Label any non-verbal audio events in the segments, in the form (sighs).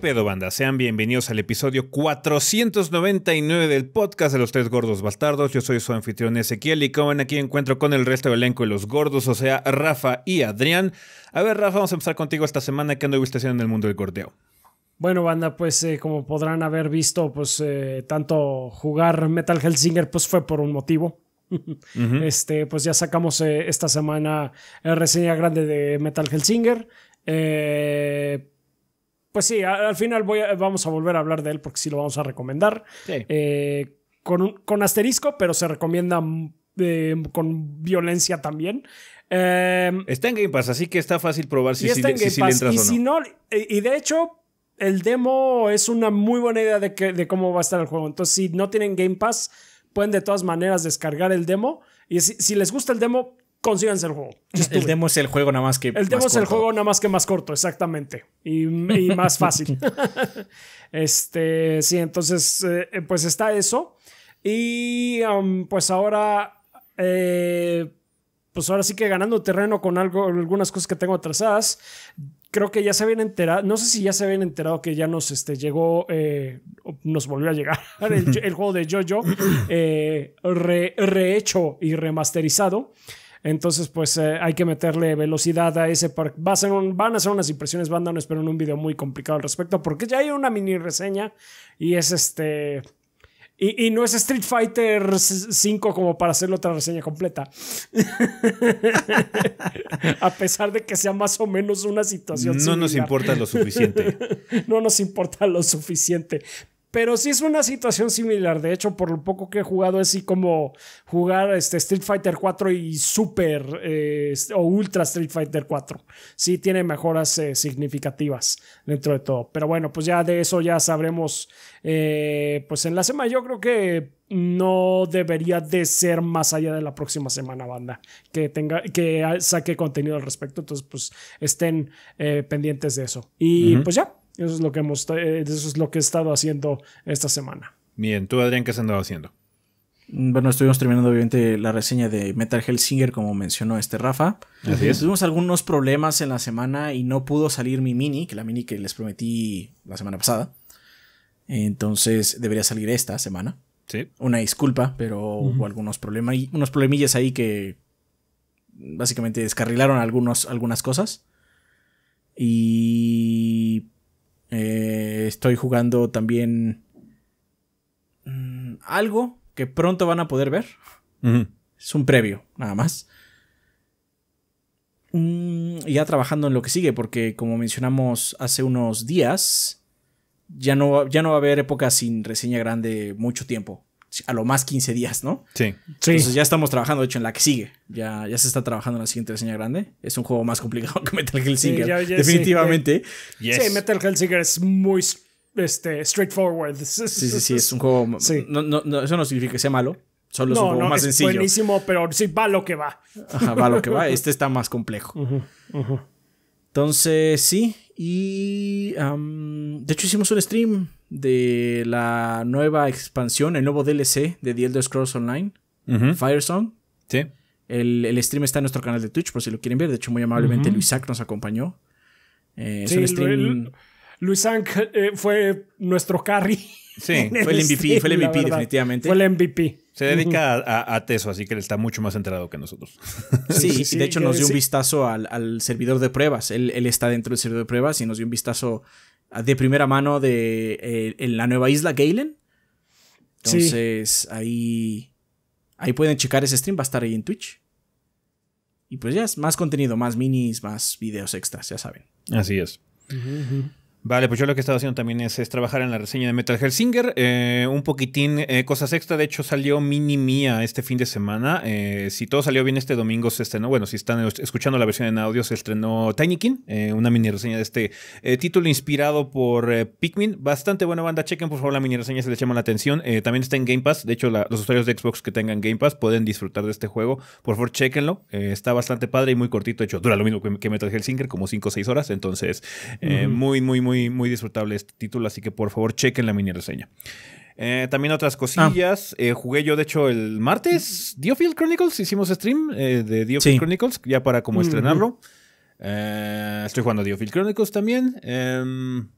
pedo, banda? Sean bienvenidos al episodio 499 del podcast de los tres gordos bastardos. Yo soy su anfitrión Ezequiel y como ven aquí encuentro con el resto del elenco de los gordos, o sea, Rafa y Adrián. A ver, Rafa, vamos a empezar contigo esta semana. ¿Qué anduviste haciendo en el mundo del gordeo? Bueno, banda, pues eh, como podrán haber visto, pues eh, tanto jugar Metal Hellsinger pues fue por un motivo. (laughs) Este, pues ya sacamos eh, esta semana la reseña grande de Metal Hellsinger. Eh, pues sí, al, final voy vamos a volver a hablar de él porque sí lo vamos a recomendar. Eh, con, asterisco, pero se recomienda mm, eh, con violencia también. Em, está en Game Pass, así que está fácil probar si, si, y o no. Eh, y de hecho, el demo es una muy buena idea de, cómo va a estar el juego. Entonces, si no tienen Game Pass, pueden de todas maneras descargar el demo. Y si les gusta el demo, consíganse el juego. El demo es el juego nada más que. El demo es el juego nada más que más corto, exactamente. Y, más (laughs) fácil. (laughs) este, sí, entonces, eh, pues está eso. Y um, pues ahora. Eh, pues ahora sí que ganando terreno con algo, algunas cosas que tengo atrasadas. Creo que ya se habían enterado, no sé si ya se habían enterado que ya nos este, llegó, eh, nos volvió a llegar (laughs) el, juego de JoJo rehecho y remasterizado. Entonces, pues eh, hay que meterle velocidad a ese. Park. Va a ser van a ser unas impresiones banda, no espero un video muy complicado al respecto, porque ya hay una mini reseña y es este. Y, no es Street Fighter 5 como para hacer otra reseña completa. (laughs) a pesar de que sea más o menos una situación. No nos importa lo suficiente. (laughs) no nos importa lo suficiente. Pero sí es una situación similar. De hecho, por lo poco que he jugado, es así como jugar este Street Fighter 4 y Super eh, o Ultra Street Fighter 4. Sí tiene mejoras eh, significativas dentro de todo. Pero bueno, pues ya de eso ya sabremos. Eh, pues en la semana yo creo que no debería de ser más allá de la próxima semana, banda. Que tenga, que saque contenido al respecto. Entonces, pues estén pendientes de eso. Y pues ya, eso es lo que hemos, eh, eso es lo que he estado haciendo esta semana. Bien, tú Adrián, ¿qué has andado haciendo? Mm, bueno, estuvimos terminando obviamente la reseña de Metal Singer como mencionó este Rafa. Así es. Tuvimos algunos problemas en la semana y no pudo salir mi mini, que la mini que les prometí la semana pasada. Entonces debería salir esta semana. Sí. Una disculpa, pero hubo algunos problemas, y unos problemillas ahí que básicamente descarrilaron algunos, algunas cosas. Y eh, estoy jugando también mm, algo que pronto van a poder ver. Es un previo, nada más. Mm, ya trabajando en lo que sigue, porque como mencionamos hace unos días, ya no, ya no va a haber época sin reseña grande mucho tiempo a lo más 15 días, ¿no? Sí. Entonces ya estamos trabajando, de hecho, en la que sigue. Ya, ya se está trabajando en la siguiente reseña grande. Es un juego más complicado (laughs) que Metal Hellsinger. definitivamente. Sí, Metal Metal Hellsinger es muy este, straightforward. (laughs) Sí, sí, sí, es un juego. No, no, no, eso no significa que sea malo. Solo es un juego no, sencillo. es Buenísimo, pero sí, va lo que va. Ajá, va lo que va. (laughs) Este está más complejo. Entonces, sí, y de hecho hicimos un stream de la nueva expansión, el nuevo DLC de The Elder Scrolls Online, Fire Song, Sí. El, stream está en nuestro canal de Twitch por si lo quieren ver. De hecho, muy amablemente Luisac nos acompañó. Eh, es un stream... Luis eh, fue nuestro carry. Sí, (laughs) fue el MVP, fue el MVP definitivamente. Fue el MVP. Se dedica a, Teso, así que él está mucho más enterado que nosotros. (laughs) Sí, y de hecho nos dio un vistazo al, servidor de pruebas. Él, está dentro del servidor de pruebas y nos dio un vistazo de primera mano de eh, en la nueva isla Galen. Entonces, ahí, ahí pueden checar ese stream, va a estar ahí en Twitch. Y pues ya más contenido, más minis, más videos extras, ya saben. Así es. Vale, pues yo lo que he estado haciendo también es, trabajar en la reseña de Metal Hellsinger, eh, un poquitín eh, cosas extra, de hecho salió Mini Mía este fin de semana, eh, si todo salió bien este domingo se estrenó, bueno, si están escuchando la versión en audio se estrenó Tiny King, una mini reseña de este título inspirado por Pikmin, bastante buena banda, chequen por favor la mini reseña si les llama la atención, también está en Game Pass, de hecho los usuarios de Xbox que tengan Game Pass pueden disfrutar de este juego, por favor chequenlo, está bastante padre y muy cortito, de hecho dura lo mismo que, que Metal Hellsinger, como 5 o 6 horas, entonces muy, muy, muy muy, muy disfrutable este título, así que por favor chequen la mini reseña. Eh, también otras ah. cosillas. Eh, jugué yo, de hecho, el martes Diofield Chronicles. Hicimos stream eh, de Diofield Chronicles, ya para como estrenarlo. estoy jugando Diofield Chronicles también. Em,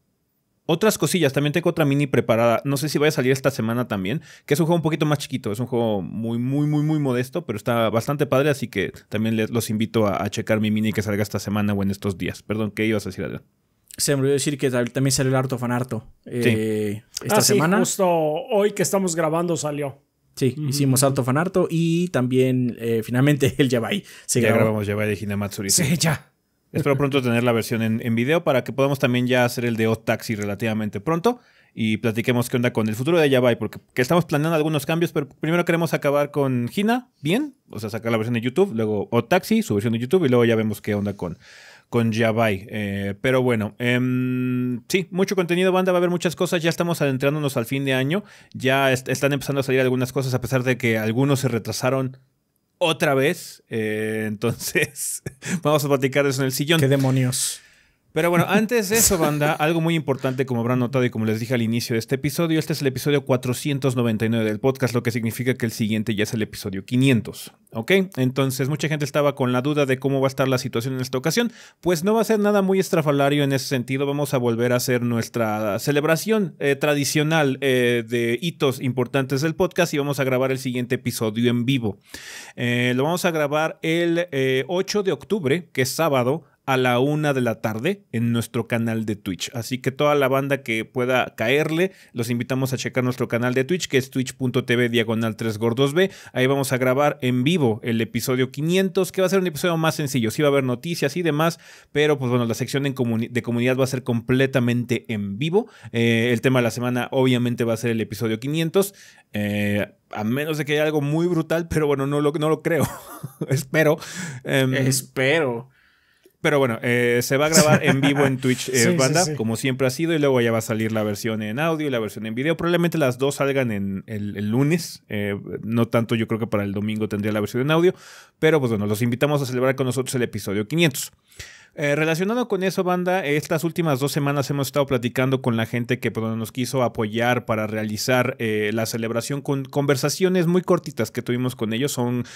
otras cosillas. También tengo otra mini preparada. No sé si vaya a salir esta semana también. Que es un juego un poquito más chiquito. Es un juego muy, muy, muy, muy modesto, pero está bastante padre. Así que también les, los invito a, checar mi mini que salga esta semana o en estos días. Perdón, ¿qué ibas a decir, Adrián? se me olvidó decir que también salió el harto Fan harto esta ah, semana. Sí, justo hoy que estamos grabando salió. Sí, hicimos harto Fan harto y también eh, finalmente (laughs) el Yabai. Se ya grabamos Yabai de Matsuri. Sí, ya. Espero pronto tener la versión en, video para que podamos también ya hacer el de Otaxi Taxi relativamente pronto y platiquemos qué onda con el futuro de Yabai, porque estamos planeando algunos cambios, pero primero queremos acabar con Hina, bien, o sea, sacar la versión de YouTube, luego Otaxi, Taxi, su versión de YouTube, y luego ya vemos qué onda con con Jabai. Eh, pero bueno, em, sí, mucho contenido, banda, va a haber muchas cosas. Ya estamos adentrándonos al fin de año. Ya están empezando a salir algunas cosas, a pesar de que algunos se retrasaron otra vez. Eh, (laughs) entonces, vamos a platicar eso en el sillón. ¿Qué demonios? Pero bueno, antes de eso, banda, algo muy importante, como habrán notado y como les dije al inicio de este episodio, este es el episodio 499 del podcast, lo que significa que el siguiente ya es el episodio 500. ¿Ok? Entonces, mucha gente estaba con la duda de cómo va a estar la situación en esta ocasión. Pues no va a ser nada muy estrafalario en ese sentido. Vamos a volver a hacer nuestra celebración eh, tradicional eh, de hitos importantes del podcast y vamos a grabar el siguiente episodio en vivo. Eh, lo vamos a grabar el 8 de octubre, que es sábado a la una de la tarde en nuestro canal de Twitch. Así que toda la banda que pueda caerle, los invitamos a checar nuestro canal de Twitch, que es twitch.tv diagonal 3 B Ahí vamos a grabar en vivo el episodio 500, que va a ser un episodio más sencillo. Sí va a haber noticias y demás, pero pues bueno, la sección de, comunidad va a ser completamente en vivo. Eh, el tema de la semana obviamente va a ser el episodio 500. Eh, a menos de que haya algo muy brutal, pero bueno, no lo, creo. (laughs) Espero. Em, Espero. Pero bueno, eh, se va a grabar en vivo en Twitch eh, (laughs) Banda, como siempre ha sido, y luego ya va a salir la versión en audio y la versión en video. Probablemente las dos salgan en el, lunes, eh, no tanto yo creo que para el domingo tendría la versión en audio, pero pues bueno, los invitamos a celebrar con nosotros el episodio 500. Eh, relacionado con eso, banda, estas últimas dos semanas hemos estado platicando con la gente que pues, nos quiso apoyar para realizar eh, la celebración con conversaciones muy cortitas que tuvimos con ellos. Son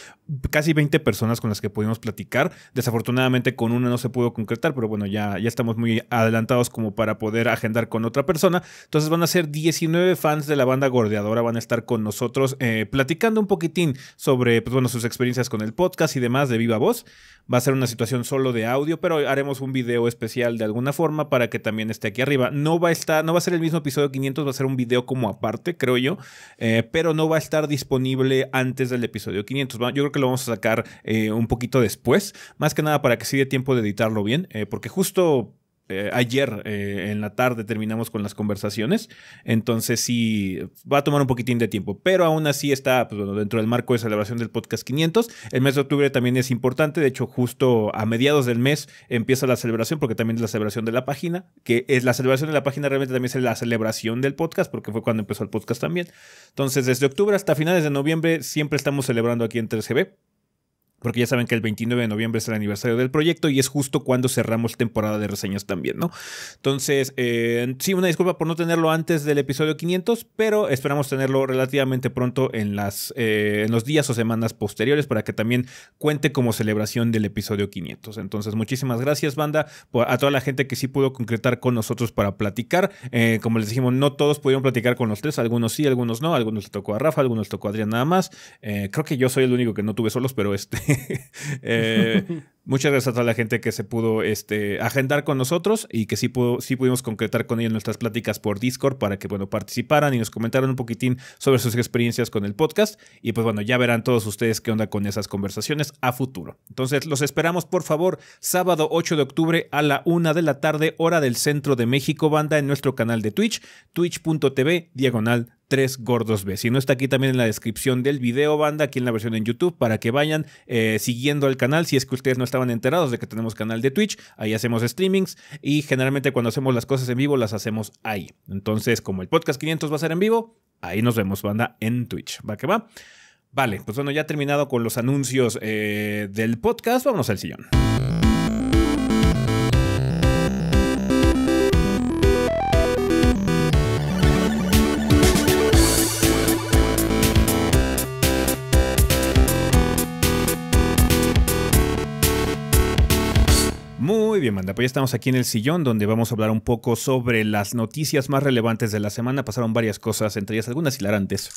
casi 20 personas con las que pudimos platicar. Desafortunadamente con una no se pudo concretar, pero bueno, ya, ya estamos muy adelantados como para poder agendar con otra persona. Entonces van a ser 19 fans de la banda gordeadora, van a estar con nosotros eh, platicando un poquitín sobre pues, bueno, sus experiencias con el podcast y demás de viva voz. Va a ser una situación solo de audio, pero haremos un video especial de alguna forma para que también esté aquí arriba. No va a estar, no va a ser el mismo episodio 500, va a ser un video como aparte, creo yo, eh, pero no va a estar disponible antes del episodio 500. Yo creo que lo vamos a sacar eh, un poquito después, más que nada para que sí dé tiempo de editarlo bien, eh, porque justo eh, ayer eh, en la tarde terminamos con las conversaciones, entonces sí va a tomar un poquitín de tiempo, pero aún así está pues, dentro del marco de celebración del podcast 500. El mes de octubre también es importante, de hecho justo a mediados del mes empieza la celebración porque también es la celebración de la página, que es la celebración de la página realmente también es la celebración del podcast porque fue cuando empezó el podcast también. Entonces desde octubre hasta finales de noviembre siempre estamos celebrando aquí en 3GB porque ya saben que el 29 de noviembre es el aniversario del proyecto y es justo cuando cerramos temporada de reseñas también, ¿no? Entonces, eh, sí, una disculpa por no tenerlo antes del episodio 500, pero esperamos tenerlo relativamente pronto en, las, eh, en los días o semanas posteriores para que también cuente como celebración del episodio 500. Entonces, muchísimas gracias, banda, a toda la gente que sí pudo concretar con nosotros para platicar. Eh, como les dijimos, no todos pudieron platicar con los tres, algunos sí, algunos no, algunos le tocó a Rafa, algunos le tocó a Adrián nada más. creo que yo soy el único que no tuve solos, pero este... (laughs) eh, (laughs) Muchas gracias a toda la gente que se pudo este, agendar con nosotros y que sí, pudo, sí pudimos concretar con ellos nuestras pláticas por Discord para que bueno, participaran y nos comentaran un poquitín sobre sus experiencias con el podcast. Y pues bueno, ya verán todos ustedes qué onda con esas conversaciones a futuro. Entonces, los esperamos por favor sábado 8 de octubre a la 1 de la tarde, hora del centro de México, banda, en nuestro canal de Twitch, twitch.tv diagonal 3 gordos B. Si no está aquí también en la descripción del video, banda, aquí en la versión en YouTube, para que vayan eh, siguiendo el canal si es que ustedes no están estaban enterados de que tenemos canal de Twitch, ahí hacemos streamings y generalmente cuando hacemos las cosas en vivo las hacemos ahí. Entonces, como el podcast 500 va a ser en vivo, ahí nos vemos, banda, en Twitch. ¿Va que va? Vale, pues bueno, ya terminado con los anuncios eh, del podcast, vamos al sillón. Muy bien, Banda. pues ya estamos aquí en el sillón donde vamos a hablar un poco sobre las noticias más relevantes de la semana. Pasaron varias cosas, entre ellas algunas hilarantes.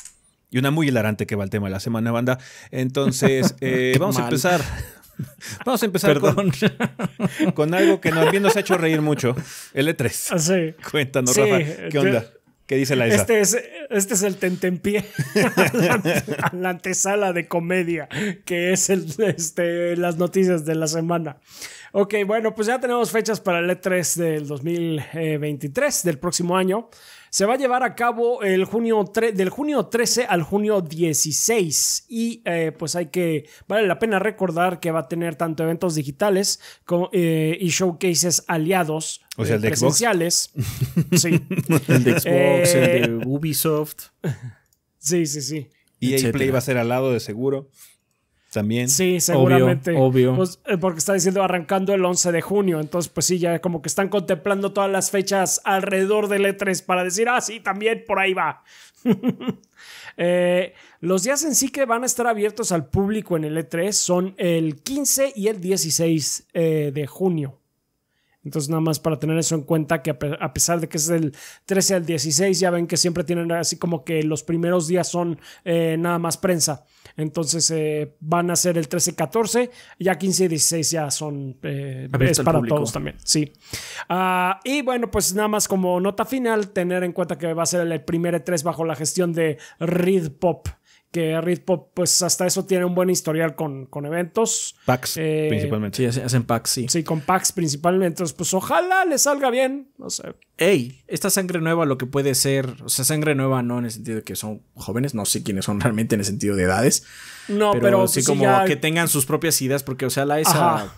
Y una muy hilarante que va al tema de la semana, banda. Entonces, (laughs) eh, vamos a empezar. (laughs) Vamos a empezar con, (laughs) con, algo que nos, nos ha hecho reír mucho. L3. E Así. Ah, Cuéntanos, Rafa, ¿qué onda? dice la Este es, este es el tentempié, (laughs) la, antesala de comedia, que es el, este, las noticias de la semana. Ok, bueno, pues ya tenemos fechas para el E3 del 2023, del próximo año. Se va a llevar a cabo el junio del junio 13 al junio 16 y eh, pues hay que, vale la pena recordar que va a tener tanto eventos digitales como, eh, y showcases aliados presenciales. Sí. (laughs) el de Xbox, el de eh, Ubisoft. (laughs) Sí, sí, sí. Y e Play va a ser al lado de seguro. También. Sí, seguramente. Pues, eh, porque está diciendo arrancando el 11 de junio. Entonces, pues sí, ya como que están contemplando todas las fechas alrededor del E3 para decir, ah, sí, también por ahí va. (laughs) Eh, los días en sí que van a estar abiertos al público en el E3 son el 15 y el 16 eh, de junio. Entonces, nada más para tener eso en cuenta, que a pesar de que es el 13 al 16, ya ven que siempre tienen así como que los primeros días son eh, nada más prensa. Entonces, eh, van a ser el 13 y 14, ya 15 y 16 ya son eh, para todos también. Sí. Ah, y bueno, pues nada más como nota final, tener en cuenta que va a ser el primer E3 bajo la gestión de read Pop que Ritpop, pues hasta eso tiene un buen historial con, eventos. Packs, eh, principalmente. Sí, hacen PAX, sí. Sí, con pax principalmente. Entonces, pues ojalá le salga bien. No sé. Ey, esta sangre nueva, lo que puede ser. O sea, sangre nueva no en el sentido de que son jóvenes, no sé quiénes son realmente en el sentido de edades. No, pero, pues, sí, como que tengan sus propias ideas, porque, o sea, la esa.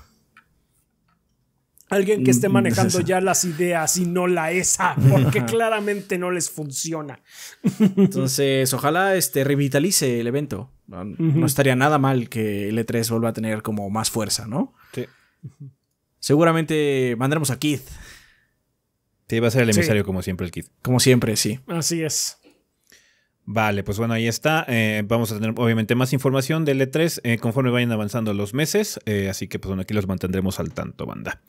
Alguien que esté mm, manejando (laughs) ya las ideas y no la esa, porque (laughs) claramente no les funciona. Entonces, ojalá este revitalice el evento. No, estaría nada mal que el E3 vuelva a tener como más fuerza, ¿no? Sí. Seguramente mandaremos a Keith. Sí, va a ser el emisario como siempre el Keith. Como siempre, sí. Así es. Vale, pues bueno, ahí está. Eh, vamos a tener obviamente más información del E3 eh, conforme vayan avanzando los meses. Eh, así que pues bueno, aquí los mantendremos al tanto, banda.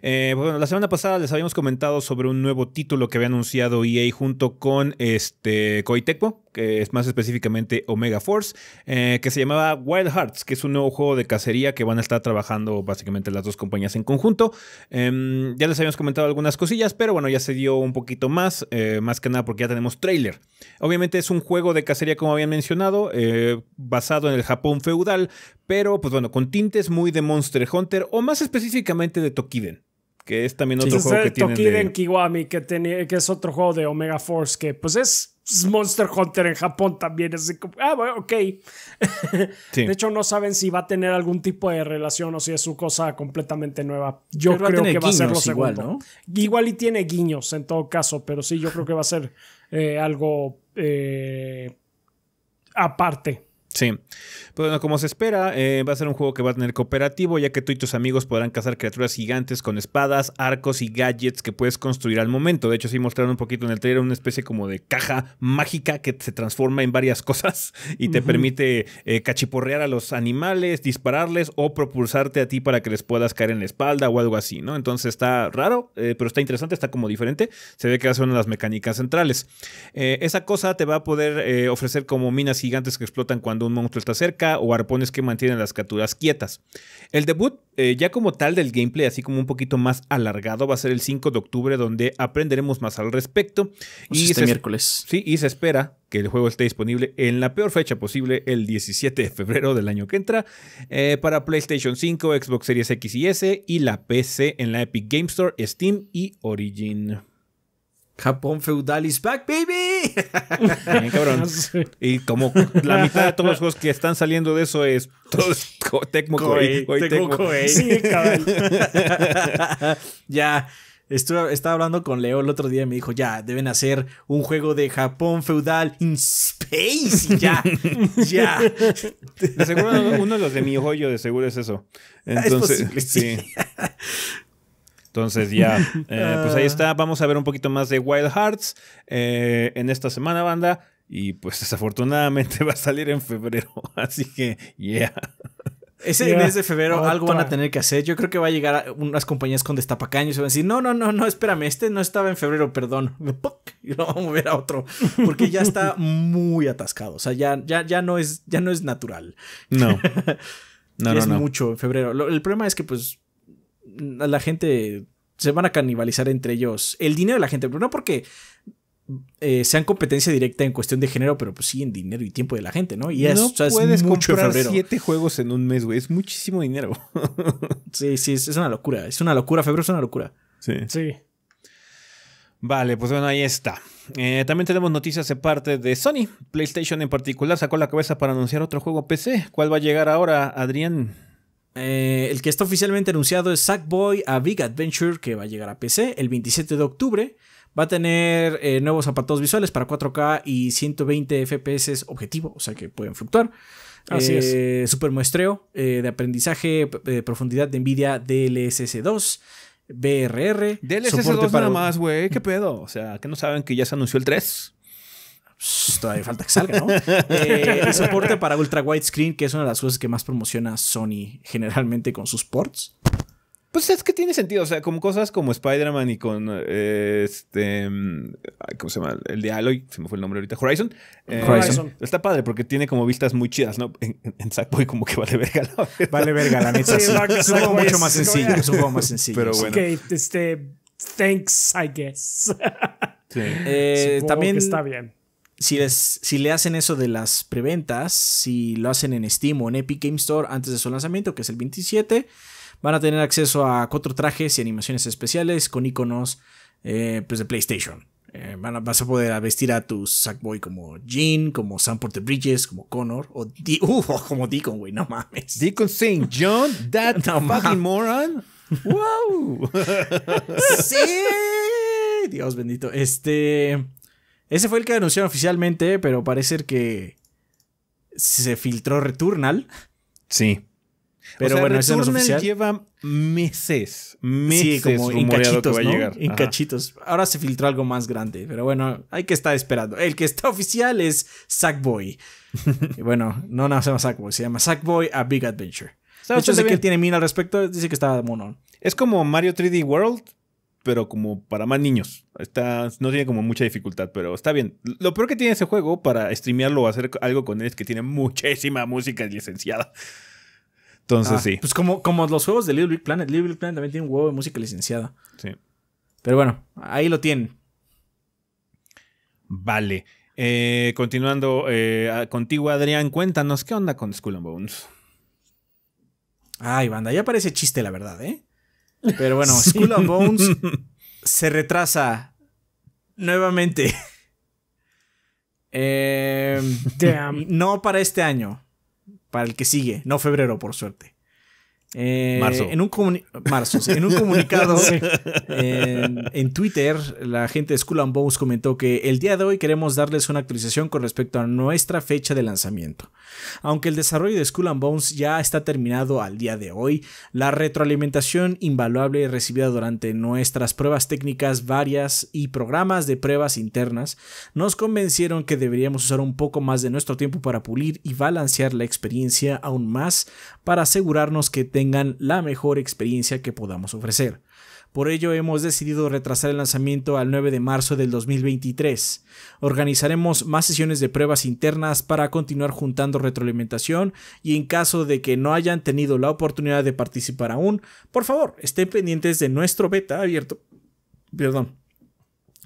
Pues bueno, la semana pasada les habíamos comentado sobre un nuevo título que había anunciado EA junto con este Coiteco que es más específicamente Omega Force, eh, que se llamaba Wild Hearts, que es un nuevo juego de cacería que van a estar trabajando básicamente las dos compañías en conjunto. Em, ya les habíamos comentado algunas cosillas, pero bueno, ya se dio un poquito más, eh, más que nada porque ya tenemos trailer. Obviamente es un juego de cacería, como habían mencionado, eh, basado en el Japón feudal, pero pues bueno, con tintes muy de Monster Hunter o más específicamente de Tokiden que es también otro juego que tiene Tokiden de... Kiwami que es otro juego de Omega Force que pues es pues, Monster Hunter en Japón también. Así como, ah, bueno, ok. De hecho, no saben si va a tener algún tipo de relación o si es su cosa completamente nueva. Yo creo que va a ser lo igual, segundo. Igual y tiene guiños en todo caso, pero sí, yo creo que va a ser eh, algo eh, aparte. Sí. Pues bueno, como se espera, eh, va a ser un juego que va a tener cooperativo, ya que tú y tus amigos podrán cazar criaturas gigantes con espadas, arcos y gadgets que puedes construir al momento. De hecho, sí mostraron un poquito en el trailer una especie como de caja mágica que se transforma en varias (laughs) cosas y te permite eh, cachiporrear a los animales, dispararles o propulsarte a ti para que les puedas caer en la espalda o algo así, ¿no? Entonces está raro, eh, pero está interesante, está como diferente. Se ve que ser una de las mecánicas centrales. esa cosa te va a poder ofrecer como minas gigantes que explotan cuando un monstruo está cerca o arpones que mantienen las capturas quietas. El debut eh, ya como tal del gameplay, así como un poquito más alargado, va a ser el 5 de octubre donde aprenderemos más al respecto. y este miércoles. Sí, y se espera que el juego esté disponible en la peor fecha posible, el 17 de febrero del año que entra, eh, para PlayStation 5, Xbox Series X y S y la PC en la Epic Game Store, Steam y Origin. Japón feudal is back, baby. (laughs) cabrón. (laughs) Y como la mitad de todos los juegos que están saliendo de eso es todo es Tecmo Koei. Sí, cabrón. (laughs) ya. estaba hablando con Leo el otro día y me dijo, ya, deben hacer un juego de Japón feudal in space. Ya, ya. seguro uno de los de mi hoyo de seguro es eso. Entonces, es posible, sí. Entonces ya, (laughs) eh, pues ahí está. Ah. Vamos a ver un poquito más de Wild Hearts eh, en esta semana, banda. Y pues desafortunadamente (laughs) va a salir en febrero. (laughs) Así que, yeah. Ese mes de febrero algo van a tener que hacer. Yo creo que va a llegar unas compañías con destapacaños y van a decir, no, no, no, no, espérame, este no estaba en febrero, perdón. Y lo vamos a mover a otro. Porque ya está muy atascado. O sea, ya, ya, ya no es, ya no es natural. No. No, es mucho en febrero. el problema es que, pues, la gente se van a canibalizar entre ellos el dinero de la gente, pero no porque eh, sean competencia directa en cuestión de género, pero pues sí en dinero y tiempo de la gente, ¿no? Y es, no puedes siete juegos en un mes, güey, es muchísimo dinero. (laughs) sí, sí, es, una locura, es una locura, febrero es una locura. Sí. Sí. Vale, pues bueno, ahí está. Eh, también tenemos noticias de parte de Sony. PlayStation en particular sacó la cabeza para anunciar otro juego PC. ¿Cuál va a llegar ahora, Adrián? Eh, el que está oficialmente anunciado es Sackboy a Big Adventure, que va a llegar a PC el 27 de octubre. Va a tener eh, nuevos apartados visuales para 4K y 120 FPS objetivo, o sea que pueden fluctuar. Así es. Eh, Super muestreo de aprendizaje, de profundidad de NVIDIA DLSS2. BRR. DLSS2 para... nada más, güey. ¿Qué pedo? O sea, que no saben que ya se anunció el 3. Pues, todavía falta que salga, ¿no? Eh, el soporte para ultra Screen que es una de las cosas que más promociona Sony generalmente con sus ports. Pues es que tiene sentido, o sea, como cosas como Spider-Man y con eh, este. Mm, ¿Cómo se llama? El de Aloy, se me fue el nombre ahorita. Horizon. Eh, Horizon. Está padre porque tiene como vistas muy chidas, ¿no? En, en Sackboy, como que vale verga Vale verga, la neta. sí, es un juego mucho más sencillo, es un juego más sencillo. Okay, este. Thanks, I guess. Sí. también. está bien si, si le hacen eso de las preventas, si lo hacen en Steam o en Epic Game Store antes de su lanzamiento, que es el 27, van a tener acceso a cuatro trajes y animaciones especiales con iconos eh, pues de PlayStation. Eh, vas a poder vestir a tu Sackboy como Jean, como Sam Porter Bridges, como Connor, o (laughs) uh, como Deacon, güey, no mames. Deacon St. John, that (laughs) fucking moron. ¡Wow! (laughs) sí, Dios bendito. Este. Ese fue el que anunciaron oficialmente, pero parece que se filtró Returnal. Sí. Pero bueno, eso no lleva meses, meses sí, como en cachitos, En cachitos. Ahora se filtró algo más grande, pero bueno, hay que estar esperando. El que está oficial es Sackboy. (laughs) bueno, no, no se llama Sackboy, se llama Sackboy A Big Adventure. De hecho, sé que tiene mina al respecto, dice que está mono. Es como Mario 3D World, pero como para más niños. Está, no tiene como mucha dificultad, pero está bien. Lo peor que tiene ese juego para streamearlo o hacer algo con él es que tiene muchísima música licenciada. Entonces ah, sí. Pues como, como los juegos de Little Big Planet, Little Big Planet también tiene un huevo de música licenciada. Sí. Pero bueno, ahí lo tienen. Vale. Eh, continuando eh, contigo, Adrián, cuéntanos qué onda con School and Bones. Ay, banda, ya parece chiste la verdad, ¿eh? Pero bueno, School of Bones (laughs) se retrasa nuevamente. Eh, no para este año, para el que sigue, no febrero por suerte. Eh, marzo. En un, comunicado (laughs) en, Twitter, la gente de School and Bones comentó que el día de hoy queremos darles una actualización con respecto a nuestra fecha de lanzamiento. Aunque el desarrollo de School and Bones ya está terminado al día de hoy, la retroalimentación invaluable recibida durante nuestras pruebas técnicas varias y programas de pruebas internas nos convencieron que deberíamos usar un poco más de nuestro tiempo para pulir y balancear la experiencia aún más para asegurarnos que tengan la mejor experiencia que podamos ofrecer. Por ello hemos decidido retrasar el lanzamiento al 9 de marzo del 2023. Organizaremos más sesiones de pruebas internas para continuar juntando retroalimentación y en caso de que no hayan tenido la oportunidad de participar aún, por favor, estén pendientes de nuestro beta abierto. Perdón.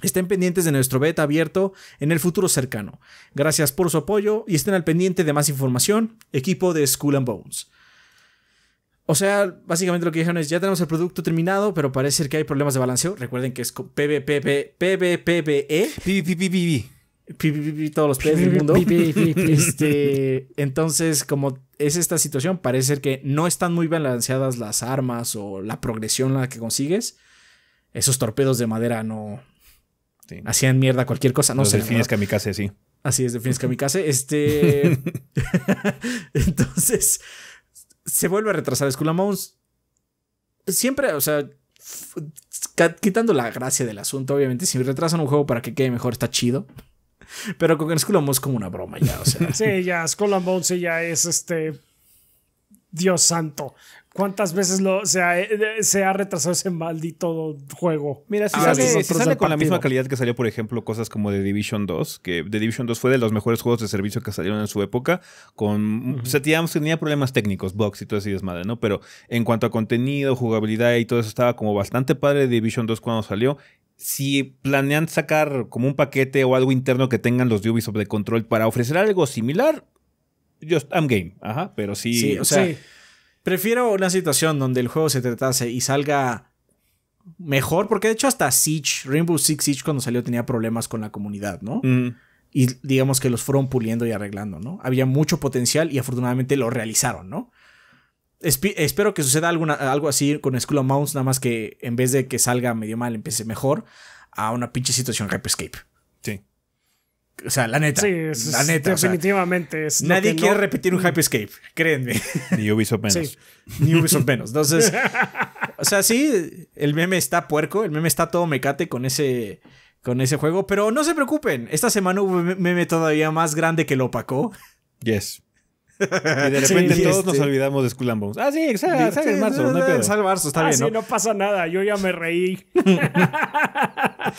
Estén pendientes de nuestro beta abierto en el futuro cercano. Gracias por su apoyo y estén al pendiente de más información, equipo de School and Bones. O sea, básicamente lo que dijeron es, ya tenemos el producto terminado, pero parece que hay problemas de balanceo. Recuerden que es pvp PBPBE. pvp todos los P's del mundo. este, entonces, como es esta situación, parece que no están muy balanceadas las armas o la progresión la que consigues. Esos torpedos de madera no... Hacían mierda cualquier cosa, no los sé. mi kamikaze, sí. Así es, delfines kamikaze. Este... entonces se vuelve a retrasar Skull Bones Siempre, o sea, quitando la gracia del asunto, obviamente, si retrasan un juego para que quede mejor, está chido. Pero con Skull Bones como una broma ya, o sea. sí, ya, Skull ya es este. Dios santo. ¿Cuántas veces lo, se, ha, eh, se ha retrasado ese maldito juego? Mira, si ah, sale, con la misma calidad que salió, por ejemplo, cosas como The Division 2, que The Division 2 fue de los mejores juegos de servicio que salieron en su época, con, tenía problemas técnicos, bugs y todo ese desmadre, ¿no? Pero en cuanto a contenido, jugabilidad y todo eso, estaba como bastante padre The Division 2 cuando salió si planean sacar como un paquete o algo interno que tengan los de Ubisoft de control para ofrecer algo similar, yo I'm game, ajá, pero sí, sí o sea, sí. Prefiero una situación donde el juego se tratase y salga mejor, porque de hecho hasta Siege, Rainbow Six Siege cuando salió tenía problemas con la comunidad, ¿no? Mm. Y digamos que los fueron puliendo y arreglando, ¿no? Había mucho potencial y afortunadamente lo realizaron, ¿no? espero que suceda algo así con School of Mounts, nada más que en vez de que salga medio mal, empiece mejor a una pinche situación Rap o sea, la neta. Sí, la neta. Definitivamente. Es nadie quiere repetir un Hype Escape, créenme Ni Ubisoft menos. Ni Ubisoft menos. Entonces, (laughs) o sea, sí, el meme está puerco, el meme está todo mecate con ese, con ese juego, pero no se preocupen, esta semana hubo un meme todavía más grande que lo opacó. Yes. Y de (laughs) repente todos nos este. olvidamos de Skull and Bones. Ah, sí, sale en marzo, no está ah, bien, Sí, no pasa nada, yo ya me reí. (laughs)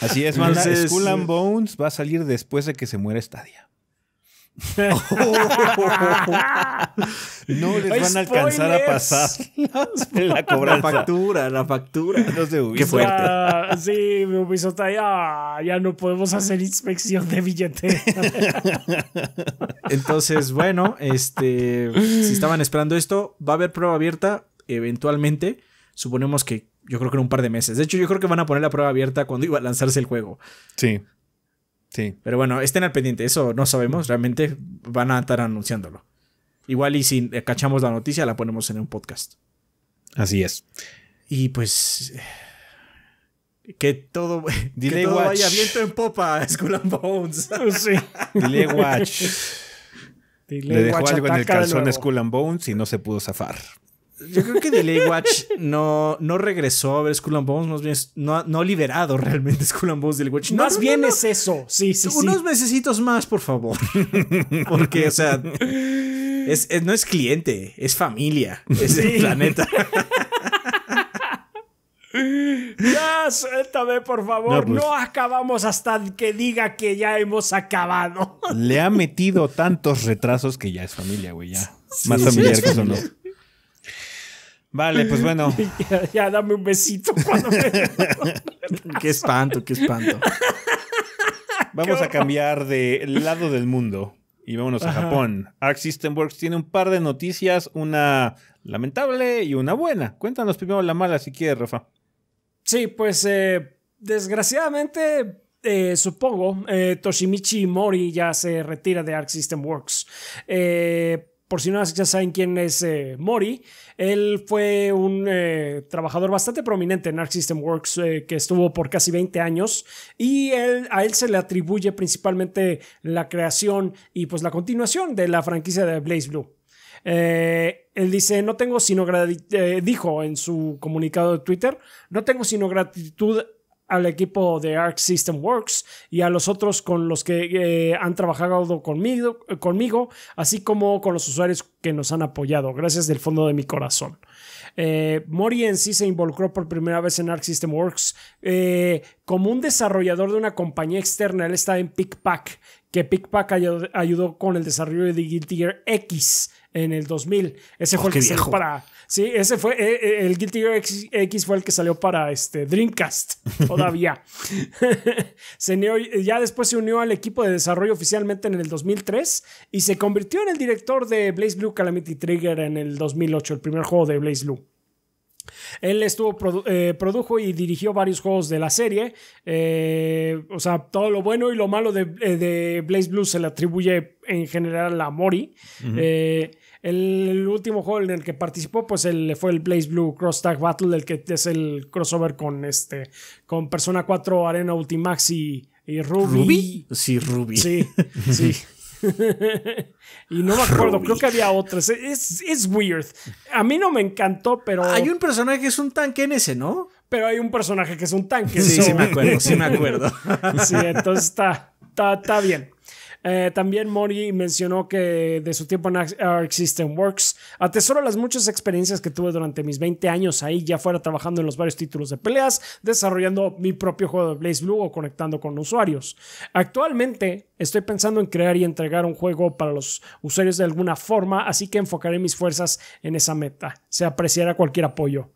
Así es, Entonces, Skull and Bones va a salir después de que se muera Stadia no les van a alcanzar a pasar (laughs) la cobranza. factura, la factura. No sé, Qué fuerte. Ah, sí, ya, ah, ya no podemos hacer inspección de billete. (laughs) Entonces, bueno, este, si estaban esperando esto, va a haber prueba abierta eventualmente. Suponemos que yo creo que en un par de meses. De hecho, yo creo que van a poner la prueba abierta cuando iba a lanzarse el juego. Sí. Pero bueno, estén al pendiente, eso no sabemos, realmente van a estar anunciándolo. Igual y si cachamos la noticia la ponemos en un podcast. Así es. Y pues que todo, (laughs) vaya viento en popa, School (laughs) and Bones. Pues Delay Watch. Le dejó algo en el calzón Skull and Bones y no se pudo zafar. Yo creo que Delay Watch no, no regresó a ver School and Bones, más bien no, no ha liberado realmente School (laughs) and Bones Delay Watch. más bien es eso. Sí, sí, Unos sí. más, por favor. (laughs) Porque, o sea, es, no es cliente, es familia, es el planeta. (laughs) Ya, suéltame, por favor. Pues. No, acabamos hasta que diga que ya hemos acabado. Le ha metido tantos retrasos que ya es familia, güey. Ya. Más familiar que eso, ¿no? Vale, pues bueno. (laughs) ya, dame un besito cuando (laughs) qué espanto, qué espanto. Vamos a cambiar de lado del mundo y vámonos a Japón. Arc System Works tiene un par de noticias, una lamentable y una buena. Cuéntanos primero la mala si quieres, Rafa. Sí, pues eh, desgraciadamente eh, supongo, eh, Toshimichi Mori ya se retira de Arc System Works. Eh, por si no ya saben quién es eh, Mori, él fue un eh, trabajador bastante prominente en Arc System Works eh, que estuvo por casi 20 años y a él se le atribuye principalmente la creación y pues la continuación de la franquicia de Blaze Blue. él dice, no tengo sino dijo en su comunicado de Twitter, no tengo sino gratitud al equipo de Arc System Works y a los otros con los que eh, han trabajado conmigo, conmigo, así como con los usuarios que nos han apoyado. Gracias del fondo de mi corazón. Eh, Mori en sí se involucró por primera vez en Arc System Works eh, como un desarrollador de una compañía externa. Él está en Pickpack, que Pickpack ayudó, con el desarrollo de Guilty X en el 2000. Ese juego fue oh, el que viejo. salió para. Sí, ese fue. Eh, eh, el Guilty X, fue el que salió para este, Dreamcast (laughs) todavía. (laughs) se unió, ya después se unió al equipo de desarrollo oficialmente en el 2003 y se convirtió en el director de Blaze Blue Calamity Trigger en el 2008, el primer juego de Blaze Blue. Él estuvo eh, produjo y dirigió varios juegos de la serie. o sea, todo lo bueno y lo malo de, de Blaze Blue se le atribuye en general a Mori. eh, el último juego en el que participó, pues fue el Blaze Blue Cross Tag Battle, el que es el crossover con este con Persona 4 Arena Ultimax y, Ruby. ¿Ruby? Sí, Ruby. Sí, (laughs) (laughs) y no me acuerdo, creo que había otras. Es, weird. A mí no me encantó, pero. Hay un personaje que es un tanque en ese, ¿no? Pero hay un personaje que es un tanque. Sí, sí me acuerdo, sí me acuerdo. (laughs) sí, entonces está, está bien. Eh, también Mori mencionó que de su tiempo en Arc System Works, atesoro las muchas experiencias que tuve durante mis 20 años ahí, ya fuera trabajando en los varios títulos de peleas, desarrollando mi propio juego de Blaze Blue o conectando con usuarios. Actualmente estoy pensando en crear y entregar un juego para los usuarios de alguna forma, así que enfocaré mis fuerzas en esa meta. Se apreciará cualquier apoyo.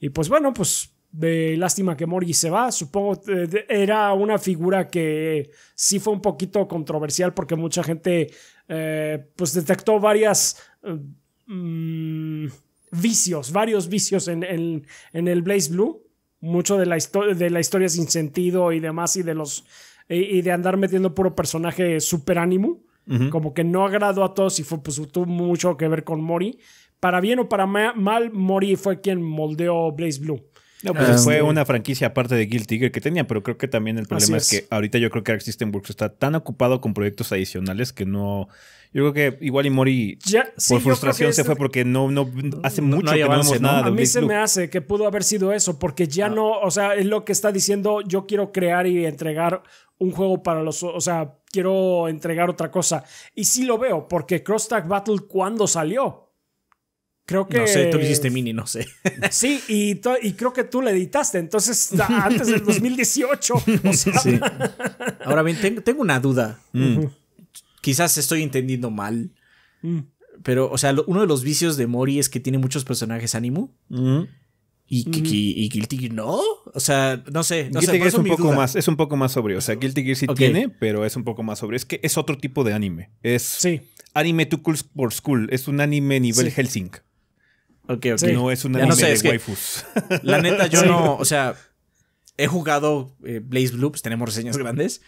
Y pues bueno, pues de lástima que Mori se va. Supongo eh, era una figura que sí fue un poquito controversial porque mucha gente eh, pues detectó varias eh, mm, vicios, varios vicios en, en, en, el Blaze Blue. Mucho de la, de la historia sin sentido y demás y de los y, de andar metiendo puro personaje super ánimo. Como que no agradó a todos y fue, pues, tuvo mucho que ver con Mori. Para bien o para mal, Mori fue quien moldeó Blaze Blue. No, pues ah, fue una franquicia aparte de Guilty Gear que tenía, pero creo que también el problema es. que ahorita yo creo que Arc System Works está tan ocupado con proyectos adicionales que no. Yo creo que igual y Mori por frustración se fue porque no, no hace mucho que no nada. A mí se me hace que pudo haber sido eso, porque ya ah. no, o sea, es lo que está diciendo, yo quiero crear y entregar un juego para los, o sea, quiero entregar otra cosa. Y sí lo veo, porque Cross Tag Battle cuando salió, Creo que. No sé, tú lo hiciste mini, no sé. (laughs) Sí, y, y creo que tú le editaste, entonces ah, antes del 2018. O sea. Ahora bien, tengo, una duda. Mm. Quizás estoy entendiendo mal. Mm. Pero, o sea, uno de los vicios de Mori es que tiene muchos personajes ánimo. Mm. Y, Guilty Gear no. O sea, no sé. Guilty sé, Gear es un, poco más, es un poco más sobrio. O sea, Guilty Gear sí tiene, pero es un poco más sobrio. Es que es otro tipo de anime. Es sí. anime to cool for school. Es un anime nivel helsinki Ok, No es un anime de waifus. La neta, yo (laughs) no, o sea, he jugado eh, Blaze Bloops pues tenemos reseñas grandes.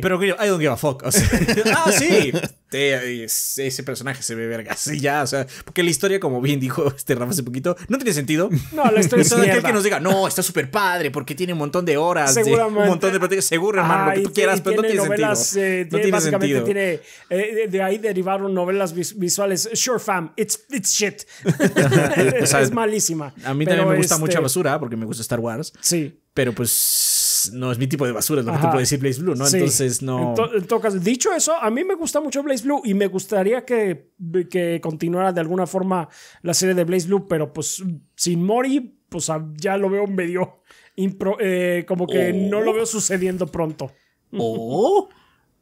Pero que yo, I don't give a fuck. (laughs) ah, sí. ese personaje se ve verga y ya. O sea, porque la historia, como bien dijo este Rafa hace poquito, no tiene sentido. No, la historia es de aquel que nos diga, no, está súper padre porque tiene un montón de horas, de, un montón de prácticas. Seguro, hermano, lo que tú quieras, pero no tiene sentido. Eh, no tiene, básicamente tiene. Eh, de ahí derivaron novelas visuales. Sure, fam, it's, it's shit. (laughs) es malísima. A mí también me gusta mucho mucha este basura porque me gusta Star Wars. Sí. Pero pues no es mi tipo de basura, es te decir Blaze Blue, ¿no? Entonces, no. En dicho eso, a mí me gusta mucho Blaze Blue y me gustaría que, que continuara de alguna forma la serie de Blaze Blue, pero pues sin Mori, pues ya lo veo medio. Eh, como que no lo oh. veo sucediendo pronto. O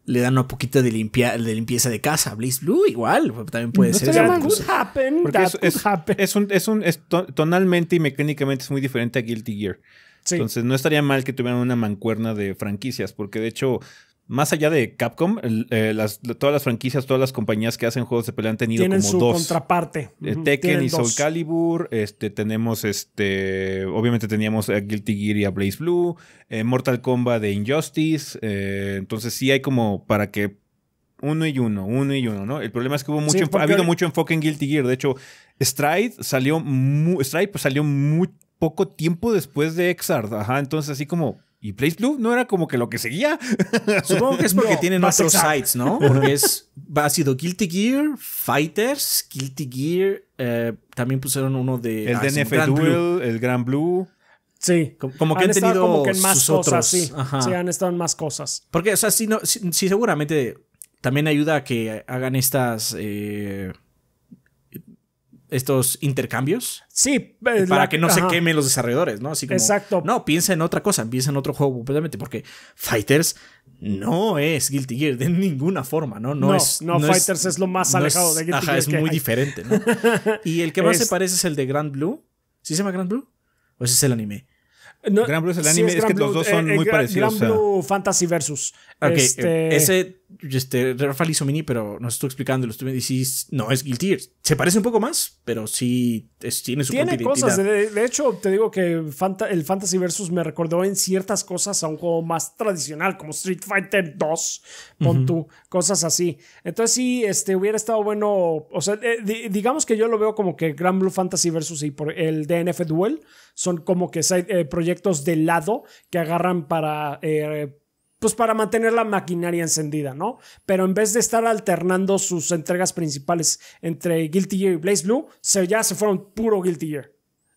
le dan una poquito de, de limpieza de casa. Blaze Blue igual, pues, también puede ser. es, es, es, un, es tonalmente y mecánicamente es muy diferente a Guilty Gear. Entonces no estaría mal que tuvieran una mancuerna de franquicias, porque de hecho más allá de Capcom, eh, todas las franquicias, todas las compañías que hacen juegos de pelea han tenido Tienen como su dos. contraparte. Eh, Tekken y Soul Calibur. Este, tenemos este. Obviamente teníamos a eh, Guilty Gear y a Blaze Blue. Mortal Kombat de Injustice. entonces sí hay como para que uno y uno, uno y uno, ¿no? El problema es que hubo mucho ha habido mucho enfoque en Guilty Gear. De hecho, Stride salió, Stride pues salió muy, poco tiempo después de Exard. Ajá, entonces así como, ¿Y Place Blue no era como que lo que seguía? (laughs) Supongo que es porque tienen otros sites, ¿no? Porque ha sido Guilty Gear, Fighters, Guilty Gear, eh, también pusieron uno de... El ah, DNF Duel, el Gran Blue. Sí, como, que han, tenido más sus cosas, Sí. han estado en más cosas. Porque, o sea, sí, no, seguramente también ayuda a que hagan estas... Eh, estos intercambios. Sí, eh, para que no se quemen los desarrolladores, ¿no? Así como, Exacto. No, piensa en otra cosa, piensa en otro juego completamente, porque Fighters no es Guilty Gear de ninguna forma, ¿no? No, no es. No, Fighters es, lo más alejado de Guilty Gear. es muy diferente, ¿no? (laughs) y el que más se parece es el de Grand Blue. ¿Sí se llama Grand Blue? ¿O ese es el anime? grand Blue es el anime, es, que los dos son eh, muy parecidos. grand Blue Fantasy Versus. Ok, este, Ese este, hizo mini pero no estoy explicando, lo estuve diciendo, no es Guilty Se parece un poco más, pero sí tiene su Tiene cosas, de, hecho, te digo que el Fantasy Versus me recordó en ciertas cosas a un juego más tradicional, como Street Fighter 2, pon cosas así. Entonces sí, este, hubiera estado bueno, o sea, eh, digamos que yo lo veo como que Gran Blue Fantasy Versus y por el DNF Duel son como que eh, proyectos de lado que agarran para... Eh, pues para mantener la maquinaria encendida, ¿no? Pero en vez de estar alternando sus entregas principales entre Guilty Gear y Blaze Blue, se, ya se fueron puro Guilty Gear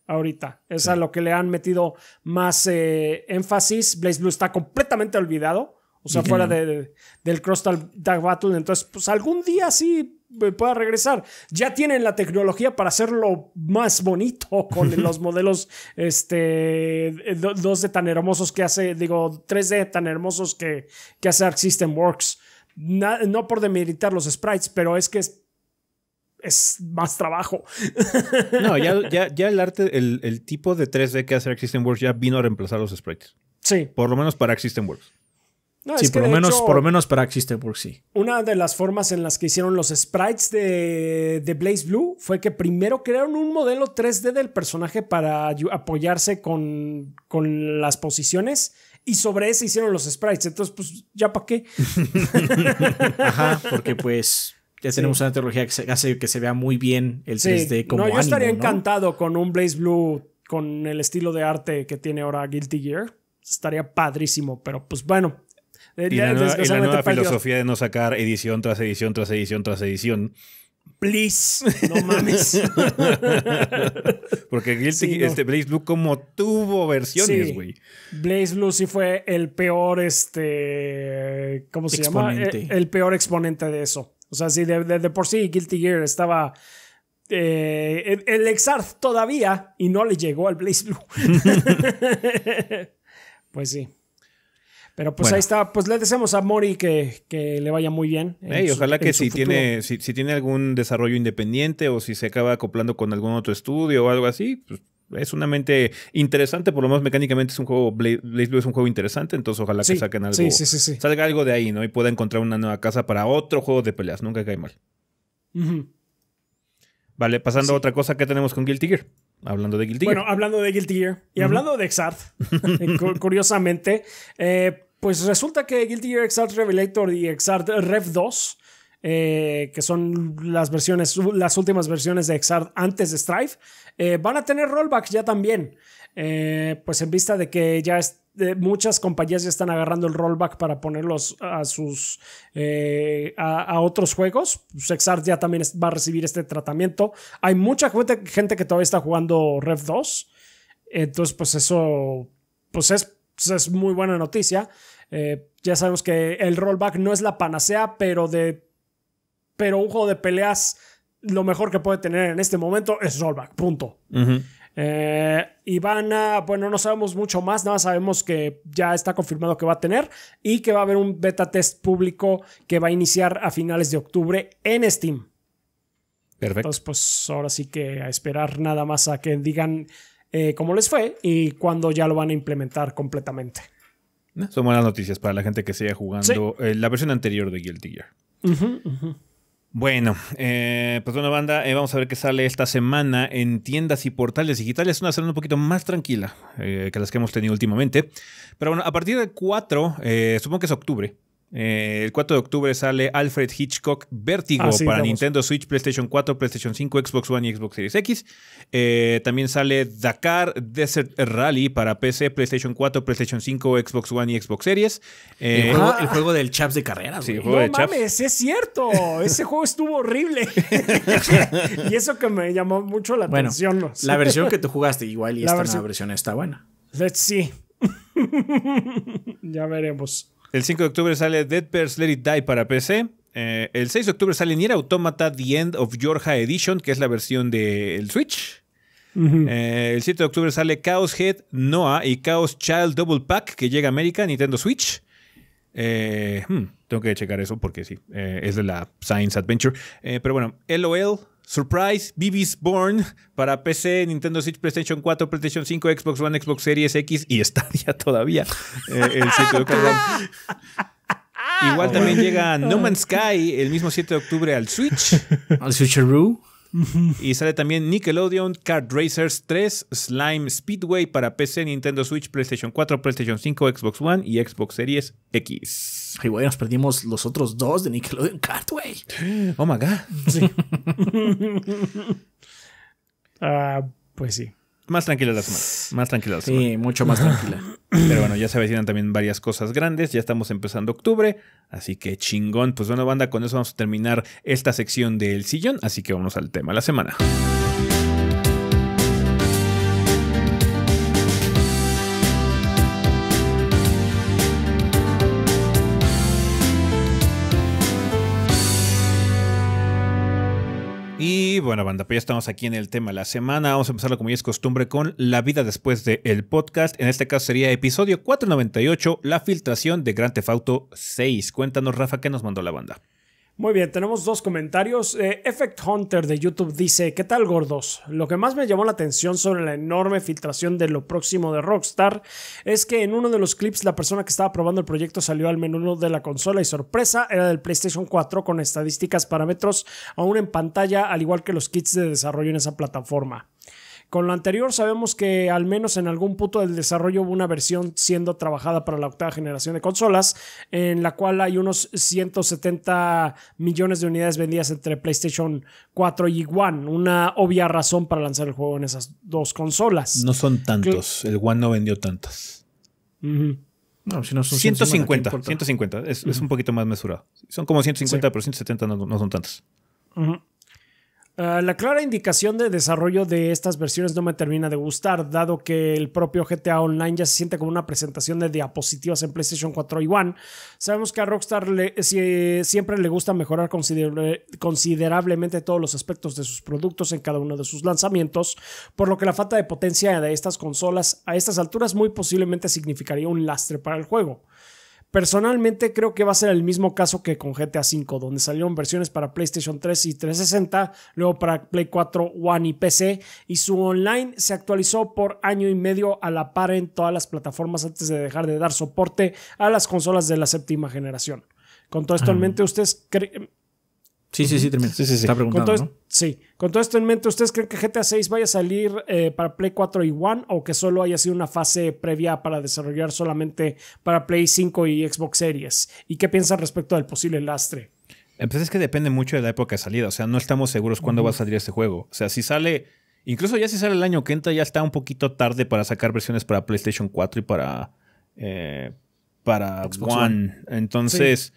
ahorita. Es a lo que le han metido más eh, énfasis. Blaze Blue está completamente olvidado. O sea, fuera de, del Crystal Dark Battle. Entonces, pues algún día sí pueda regresar. Ya tienen la tecnología para hacerlo más bonito (laughs) con (laughs) los modelos este 2D tan hermosos que hace, digo, 3D tan hermosos que, que hace Arc System Works. no por demeritar los sprites, pero es que es, más trabajo. (laughs) no, ya, ya, el arte, el, el, tipo de 3D que hace Arc System Works ya vino a reemplazar los sprites. Sí. Por lo menos para Arc System Works sí, por, lo menos, por lo menos para por sí. Una de las formas en las que hicieron los sprites de, de Blaze Blue fue que primero crearon un modelo 3D del personaje para apoyarse con, con las posiciones y sobre ese hicieron los sprites. Entonces, pues, ¿ya para qué? (laughs) Ajá, (laughs) porque pues ya tenemos una tecnología que hace que se vea muy bien el 3D como No, yo estaría encantado con un Blaze Blue con el estilo de arte que tiene ahora Guilty Gear. Estaría padrísimo, pero pues bueno, eh, y la, nueva, filosofía de no sacar edición tras edición tras edición tras edición. Please, no (laughs) mames. Porque este, Blaze Blue como tuvo versiones, güey. Blaze Blue sí fue el peor, este, ¿cómo se llama? E, el, peor exponente de eso. O sea, sí, de, por sí Guilty Gear estaba... En eh, el, el todavía y no le llegó al Blaze Blue. (laughs) (laughs) pues sí. Pero pues ahí está, pues le deseamos a Mori que, le vaya muy bien. y ojalá que si tiene, si, tiene algún desarrollo independiente o si se acaba acoplando con algún otro estudio o algo así, pues es una mente interesante, por lo menos mecánicamente es un juego, Blaze Blue es un juego interesante, entonces ojalá que saquen algo, sí, salga algo de ahí, ¿no? Y pueda encontrar una nueva casa para otro juego de peleas, nunca cae mal. Vale, pasando a otra cosa qué tenemos con Guilty Gear. Hablando de Guilty Gear. Bueno, hablando de Guilty Gear y hablando de Xard, (laughs) eh, curiosamente, eh, pues resulta que Guilty Gear Xrd Revelator y Xrd Rev 2, eh, que son las versiones, las últimas versiones de Xrd antes de Strife, eh, van a tener rollback ya también. Eh, pues en vista de que ya muchas compañías ya están agarrando el rollback para ponerlos a sus a, otros juegos. Pues Xrd ya también va a recibir este tratamiento. Hay mucha gente, gente que todavía está jugando Rev 2. Entonces, pues eso pues es, pues es muy buena noticia. Eh, ya sabemos que el rollback no es la panacea, pero de. Pero un juego de peleas, lo mejor que puede tener en este momento es rollback. Punto. y eh, van a, bueno, no sabemos mucho más, nada sabemos que ya está confirmado que va a tener y que va a haber un beta test público que va a iniciar a finales de octubre en Steam. Perfecto. Entonces, pues ahora sí que a esperar nada más a que digan eh, cómo les fue y cuándo ya lo van a implementar completamente son buenas noticias para la gente que siga jugando eh, la versión anterior de Guilty Gear. Bueno, eh, pues una banda, eh, vamos a ver qué sale esta semana en tiendas y portales digitales. Una semana un poquito más tranquila que las que hemos tenido últimamente. Pero bueno, a partir de 4, supongo que es octubre, eh, el 4 de octubre sale Alfred Hitchcock Vertigo ah, para Nintendo Switch, PlayStation 4, PlayStation 5, Xbox One y Xbox Series X. Eh, también sale Dakar Desert Rally para PC, PlayStation 4, PlayStation 5, Xbox One y Xbox Series. el, eh, ah. juego, del Chaps de carrera no mames, es cierto. (laughs) Ese juego estuvo horrible. (laughs) y eso que me llamó mucho la atención. La (laughs) versión que tú jugaste igual y esta versión está buena. Let's see. ya veremos. El 5 de octubre sale Dead Pairs Let It Die para PC. Eh, el 6 de octubre sale Nier Automata The End of Georgia Edition, que es la versión del Switch. Eh, el 7 de octubre sale Chaos Head, Noah y Chaos Child Double Pack, que llega a América, Nintendo Switch. Eh, hmm, tengo que checar eso porque sí, es de la Science Adventure. pero bueno, LOL, Surprise, BB's Born para PC, Nintendo Switch, PlayStation 4, PlayStation 5, Xbox One, Xbox Series X y está ya (laughs) todavía. Eh, el 7 de octubre. Igual también ah. llega No Man's Sky el mismo 7 de octubre al Switch. Al Switcheroo. Y sale también Nickelodeon, Kart Racers 3, Slime Speedway para PC, Nintendo Switch, PlayStation 4, PlayStation 5, Xbox One y Xbox Series X. Y nos perdimos los otros dos de Nickelodeon Cartway Oh my god. Sí. (laughs) Ah, pues sí. Más tranquila la semana. Más tranquila la semana. Sí, mucho más tranquila. (clears throat) Pero bueno, ya se avecinan también varias cosas grandes. Ya estamos empezando octubre. Así que chingón. Pues bueno, banda, con eso vamos a terminar esta sección del sillón. Así que vamos al tema de la semana. Y bueno, banda, pues ya estamos aquí en el tema de la semana. Vamos a empezarlo como ya es costumbre con la vida después del podcast. En este caso sería episodio 498, la filtración de Gran Theft Auto 6. Cuéntanos, Rafa, qué nos mandó la banda. Muy bien, tenemos dos comentarios. Eh, Effect Hunter de YouTube dice, ¿qué tal gordos? Lo que más me llamó la atención sobre la enorme filtración de lo próximo de Rockstar es que en uno de los clips la persona que estaba probando el proyecto salió al menú de la consola y sorpresa, era del PlayStation 4 con estadísticas parámetros aún en pantalla, al igual que los kits de desarrollo en esa plataforma. Con lo anterior sabemos que al menos en algún punto del desarrollo hubo una versión siendo trabajada para la octava generación de consolas, en la cual hay unos 170 millones de unidades vendidas entre PlayStation 4 y One, una obvia razón para lanzar el juego en esas dos consolas. No son tantos, el One no vendió tantas. No, si no son 150, 150, es, un poquito más mesurado. Son como 150, pero 170 no, son tantas. Ah, la clara indicación de desarrollo de estas versiones no me termina de gustar, dado que el propio GTA Online ya se siente como una presentación de diapositivas en PlayStation 4 y One. Sabemos que a Rockstar le, siempre le gusta mejorar considerablemente todos los aspectos de sus productos en cada uno de sus lanzamientos, por lo que la falta de potencia de estas consolas a estas alturas muy posiblemente significaría un lastre para el juego. Personalmente creo que va a ser el mismo caso que con GTA V, donde salieron versiones para PlayStation 3 y 360, luego para Play 4, One y PC, y su online se actualizó por año y medio a la par en todas las plataformas antes de dejar de dar soporte a las consolas de la séptima generación. Con todo esto en ah. mente, ¿ustedes creen... Sí, sí, sí, termina. Sí, sí, sí. Está preguntando, Sí, con todo esto en mente, ¿ustedes creen que GTA 6 vaya a salir eh, para Play 4 y One o que solo haya sido una fase previa para desarrollar solamente para Play 5 y Xbox Series? ¿Y qué piensan respecto al posible lastre? Eh, pues es que depende mucho de la época de salida, o sea, no estamos seguros cuándo va a salir este juego. O sea, si sale, incluso ya si sale el año que entra, ya está un poquito tarde para sacar versiones para PlayStation 4 y para, eh, para One. Entonces...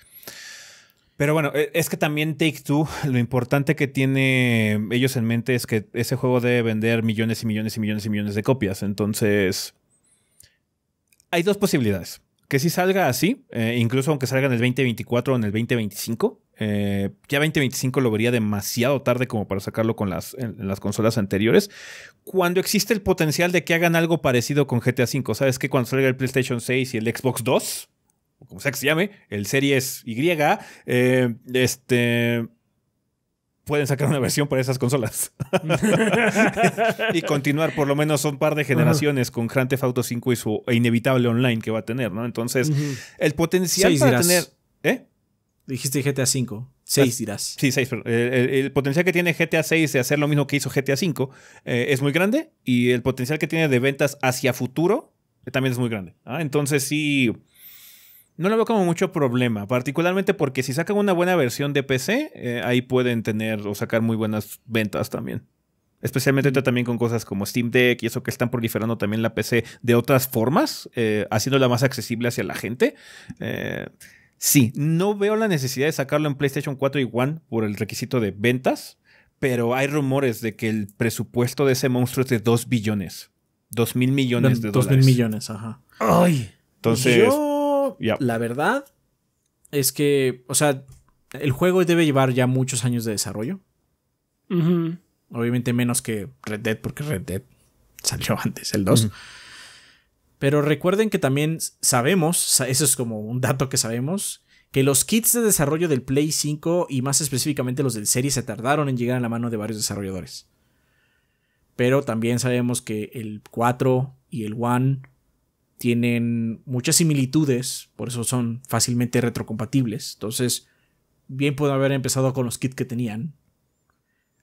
Pero bueno, e, es que también Take Two, lo importante que tiene ellos en mente es que ese juego debe vender millones y millones y millones y millones de copias. Entonces, hay dos posibilidades. Que si salga así, eh, incluso aunque salga en el 2024 o en el 2025, eh, ya 2025 lo vería demasiado tarde como para sacarlo con las, las consolas anteriores. Cuando existe el potencial de que hagan algo parecido con GTA V, ¿sabes? Que cuando salga el PlayStation 6 y el Xbox 2, o como sea que se llame, el Series Y, eh, este pueden sacar una versión para esas consolas. (laughs) (laughs) y continuar por lo menos un par de generaciones con Grand Theft Auto 5 y su e inevitable online que va a tener, ¿no? Entonces, el potencial para tener. ¿Eh? Dijiste GTA V. 6 dirás. Sí, 6. Eh, el, el, potencial que tiene GTA 6 de hacer lo mismo que hizo GTA 5 eh, es muy grande y el potencial que tiene de ventas hacia futuro también es muy grande. ¿ah? Entonces, sí no lo veo como mucho problema, particularmente porque si sacan una buena versión de PC, eh, ahí pueden tener o sacar muy buenas ventas también. Especialmente mm. también con cosas como Steam Deck y eso que están proliferando también la PC de otras formas, eh, haciéndola más accesible hacia la gente. Eh, sí, no veo la necesidad de sacarlo en PlayStation 4 y One por el requisito de ventas, pero hay rumores de que el presupuesto de ese monstruo es de 2 billones. 2 mil millones de, dólares. 2 mil millones, ajá. ¡Ay! Entonces la verdad es que, o sea, el juego debe llevar ya muchos años de desarrollo. Obviamente menos que Red Dead, porque Red Dead salió (laughs) antes, el 2. Pero recuerden que también sabemos, eso es como un dato que sabemos, que los kits de desarrollo del Play 5 y más específicamente los del serie se tardaron en llegar a la mano de varios desarrolladores. Pero también sabemos que el 4 y el 1 tienen muchas similitudes, por eso son fácilmente retrocompatibles. Entonces, bien pueden haber empezado con los kits que tenían,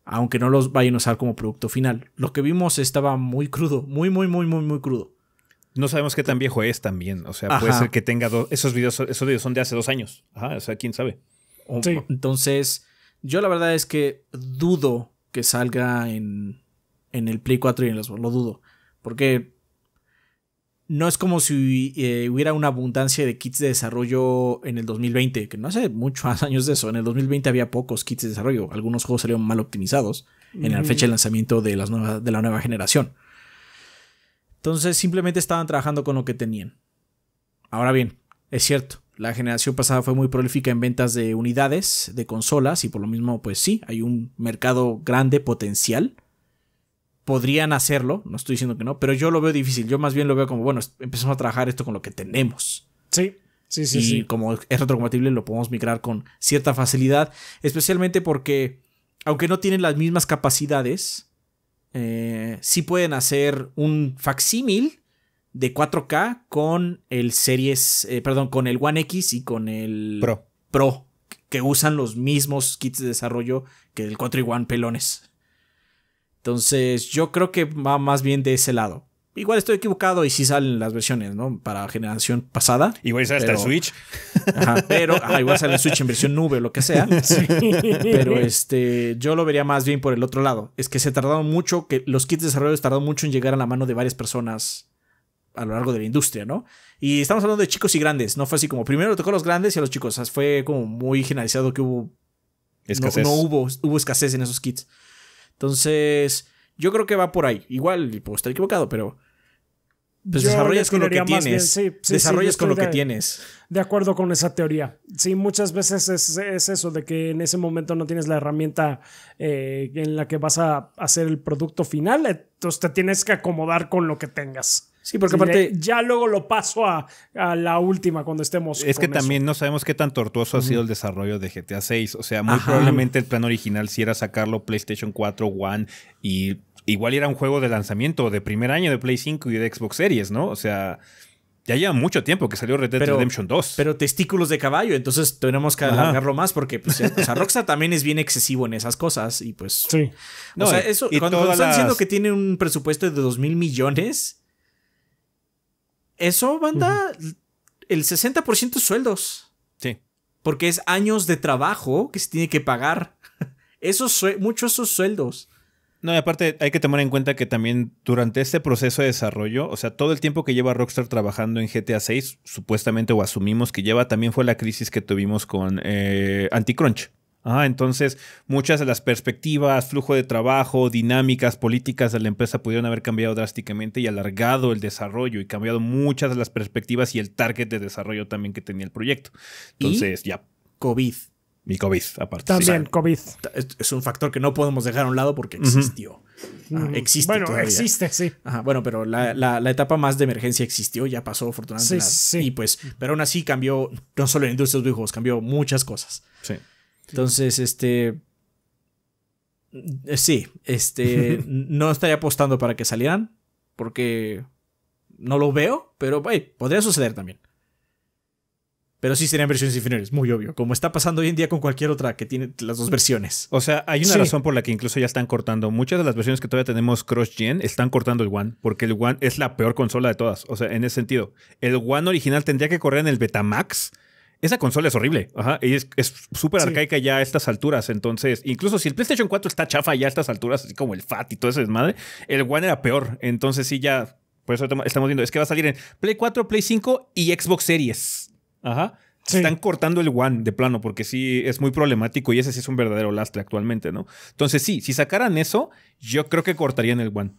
aunque no los vayan a usar como producto final. Lo que vimos estaba muy crudo, muy, muy, muy, muy, muy crudo. No sabemos qué tan viejo es también. O sea, puede ser que tenga dos. Esos videos, esos videos son de hace dos años. Ajá, o sea, quién sabe. Entonces, yo la verdad es que dudo que salga en, en el Play 4 y en los. Lo dudo. Porque no es como si eh, hubiera una abundancia de kits de desarrollo en el 2020, que no hace muchos años de eso. En el 2020 había pocos kits de desarrollo. Algunos juegos salieron mal optimizados en la fecha de lanzamiento de, las de la nueva generación. Entonces simplemente estaban trabajando con lo que tenían. Ahora bien, es cierto, la generación pasada fue muy prolífica en ventas de unidades, de consolas, y por lo mismo, pues sí, hay un mercado grande potencial podrían hacerlo, no estoy diciendo que no, pero yo lo veo difícil, yo más bien lo veo como, bueno, empezamos a trabajar esto con lo que tenemos. Sí, sí, sí. Y como es retrocompatible lo podemos migrar con cierta facilidad, especialmente porque, aunque no tienen las mismas capacidades, eh, sí pueden hacer un facsímil de 4K con el Series, eh, perdón, con el One X y con el Pro. Pro, que usan los mismos kits de desarrollo que el 4 y One pelones. Entonces yo creo que va más bien de ese lado. Igual estoy equivocado y si salen las versiones, ¿no? Para generación pasada. Igual sale hasta el Switch. Ajá, pero igual sale el Switch en versión nube o lo que sea. (laughs) Pero este, yo lo vería más bien por el otro lado. Es que se tardaron mucho, que los kits de desarrollo tardaron mucho en llegar a la mano de varias personas a lo largo de la industria, ¿no? Y estamos hablando de chicos y grandes, no fue así como primero tocó a los grandes y a los chicos, fue como muy generalizado que hubo no hubo, hubo escasez en esos kits. Entonces, yo creo que va por ahí. Igual, puedo estar equivocado, pero... Pues desarrollas con lo que tienes. desarrollas con lo que tienes. De acuerdo con esa teoría. Sí, muchas veces es, eso, de que en ese momento no tienes la herramienta eh, en la que vas a hacer el producto final, entonces te tienes que acomodar con lo que tengas. Sí, porque aparte. ya luego lo paso a, la última cuando estemos. Es que también no sabemos qué tan tortuoso ha sido el desarrollo de GTA VI. O sea, muy probablemente el plan original si era sacarlo PlayStation 4, One y igual era un juego de lanzamiento de primer año de Play 5 y de Xbox Series, ¿no? O sea. Ya lleva mucho tiempo que salió Red Dead Redemption 2. Pero testículos de caballo, entonces tenemos que alargarlo más porque pues, o sea, (laughs) Rockstar también es bien excesivo en esas cosas y pues... Sí. O sea, eso, cuando, están diciendo que tiene un presupuesto de 2 mil millones, eso, banda, el 60% sueldos. Sí. Porque es años de trabajo que se tiene que pagar. (laughs) Esos muchos esos sueldos. No, y aparte hay que tomar en cuenta que también durante este proceso de desarrollo, o sea, todo el tiempo que lleva Rockstar trabajando en GTA 6, supuestamente o asumimos que lleva, también fue la crisis que tuvimos con eh, Anticrunch. Ah, entonces, muchas de las perspectivas, flujo de trabajo, dinámicas políticas de la empresa pudieron haber cambiado drásticamente y alargado el desarrollo y cambiado muchas de las perspectivas y el target de desarrollo también que tenía el proyecto. Entonces, ya. COVID. Y COVID, aparte. También, COVID. Es un factor que no podemos dejar a un lado porque existió. Ah, mm, existe bueno, existe, sí. bueno, pero la, etapa más de emergencia existió, ya pasó, afortunadamente. Sí, Y pues, pero aún así cambió, no solo en industrias de videojuegos, cambió muchas cosas. Sí. Entonces, este. Eh, sí, este. (laughs) no estaría apostando para que salieran. Porque no lo veo, pero podría suceder también. Pero sí serían versiones inferiores, muy obvio. Como está pasando hoy en día con cualquier otra que tiene las dos versiones. O sea, hay una razón por la que incluso ya están cortando. Muchas de las versiones que todavía tenemos cross-gen están cortando el One, porque el One es la peor consola de todas. O sea, en ese sentido, el One original tendría que correr en el Betamax esa consola es horrible. Ajá. Y es súper arcaica ya a estas alturas. Entonces, incluso si el PlayStation 4 está chafa ya a estas alturas, así como el FAT y todo ese desmadre, el One era peor. Entonces, sí, ya. Por eso estamos viendo. Es que va a salir en Play 4, Play 5 y Xbox Series. Ajá. Están cortando el One de plano porque sí es muy problemático y ese sí es un verdadero lastre actualmente, ¿no? Entonces, sí, si sacaran eso, yo creo que cortarían el One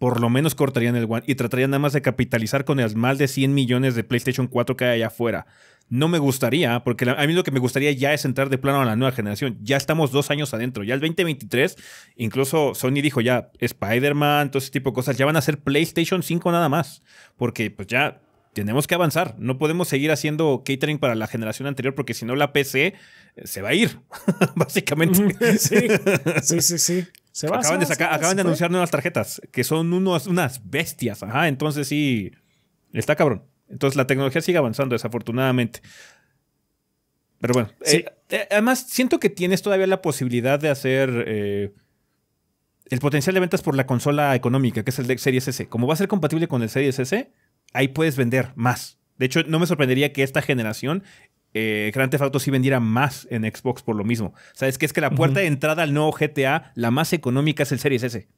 por lo menos cortarían el One y tratarían nada más de capitalizar con el más de 100 millones de PlayStation 4 que hay allá afuera no me gustaría, porque a mí lo que me gustaría ya es entrar de plano a la nueva generación. Ya estamos dos años adentro, ya el 2023, incluso Sony dijo ya Spider-Man, todo ese tipo de cosas, ya van a ser PlayStation 5 nada más, porque pues ya tenemos que avanzar, no podemos seguir haciendo catering para la generación anterior, porque si no la PC eh, se va a ir, (laughs) básicamente. Sí, sí, sí. Se va, acaban de, acaban de anunciar nuevas tarjetas, que son unos, unas bestias, ajá, entonces sí, está cabrón. Entonces la tecnología sigue avanzando, desafortunadamente. Pero bueno, eh, eh, además siento que tienes todavía la posibilidad de hacer eh, el potencial de ventas por la consola económica, que es el de Series S. Como va a ser compatible con el Series S, ahí puedes vender más. De hecho, no me sorprendería que esta generación Gran Grand Theft Auto sí vendiera más en Xbox por lo mismo. ¿Sabes que es que la puerta de entrada al nuevo GTA, la más económica es el Series S.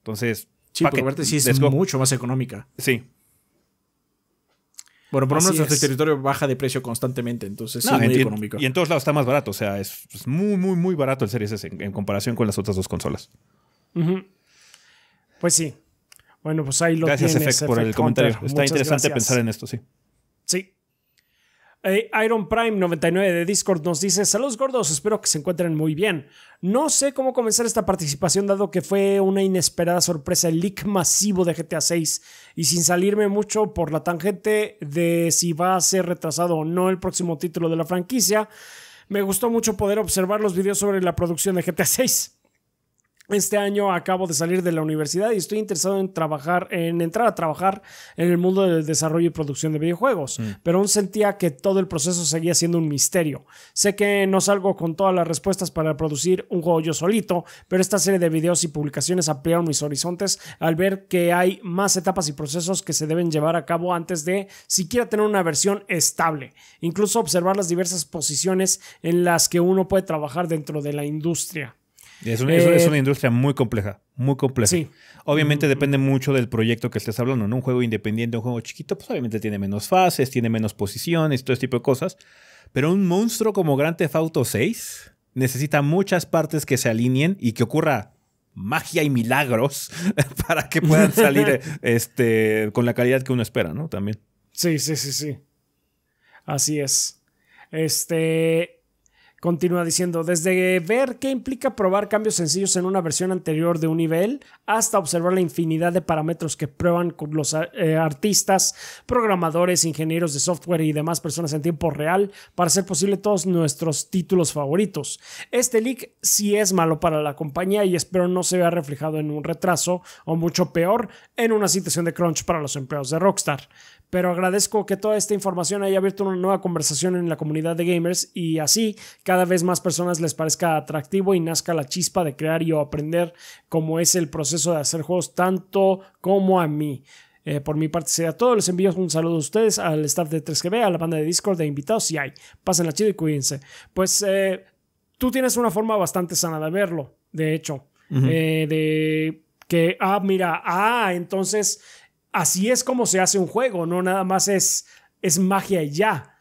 Entonces, para sí es mucho más económica. Sí, bueno, por lo menos nuestro territorio baja de precio constantemente, entonces es muy económico. Y en todos lados está más barato, o sea, es, muy, muy, muy barato el Series S en, comparación con las otras dos consolas. Pues sí. Bueno, pues ahí lo gracias, tienes. por el comentario. Está interesante pensar en esto, sí. Sí. Eh, Iron Prime 99 de Discord nos dice, saludos gordos, espero que se encuentren muy bien. No sé cómo comenzar esta participación dado que fue una inesperada sorpresa el leak masivo de GTA 6 y sin salirme mucho por la tangente de si va a ser retrasado o no el próximo título de la franquicia, me gustó mucho poder observar los videos sobre la producción de GTA 6. Este año acabo de salir de la universidad y estoy interesado en trabajar, en entrar a trabajar en el mundo del desarrollo y producción de videojuegos, mm. pero aún sentía que todo el proceso seguía siendo un misterio. Sé que no salgo con todas las respuestas para producir un juego yo solito, pero esta serie de videos y publicaciones ampliaron mis horizontes al ver que hay más etapas y procesos que se deben llevar a cabo antes de siquiera tener una versión estable. Incluso observar las diversas posiciones en las que uno puede trabajar dentro de la industria. Es, es, eh, una industria muy compleja, muy compleja. Sí. Obviamente mm. depende mucho del proyecto que estés hablando, ¿no? Un juego independiente, un juego chiquito, pues obviamente tiene menos fases, tiene menos posiciones, todo ese tipo de cosas. Pero un monstruo como Grand Theft Auto 6 necesita muchas partes que se alineen y que ocurra magia y milagros (laughs) para que puedan salir (laughs) este, con la calidad que uno espera, ¿no? También. Sí, sí, sí, sí. Así es. Este, Continúa diciendo, desde ver qué implica probar cambios sencillos en una versión anterior de un nivel, hasta observar la infinidad de parámetros que prueban los eh, artistas, programadores, ingenieros de software y demás personas en tiempo real para hacer posible todos nuestros títulos favoritos. Este leak sí es malo para la compañía y espero no se vea reflejado en un retraso o mucho peor en una situación de crunch para los empleados de Rockstar pero agradezco que toda esta información haya abierto una nueva conversación en la comunidad de gamers y así cada vez más personas les parezca atractivo y nazca la chispa de crear y aprender cómo es el proceso de hacer juegos tanto como a mí. Eh, por mi parte sea todo. Les envío un saludo a ustedes, al staff de 3GB, a la banda de Discord, de invitados si hay. la chido y cuídense. Pues eh, tú tienes una forma bastante sana de verlo, de hecho. Eh, de que, ah, mira, ah, entonces así es como se hace un juego, no nada más es, es magia y ya.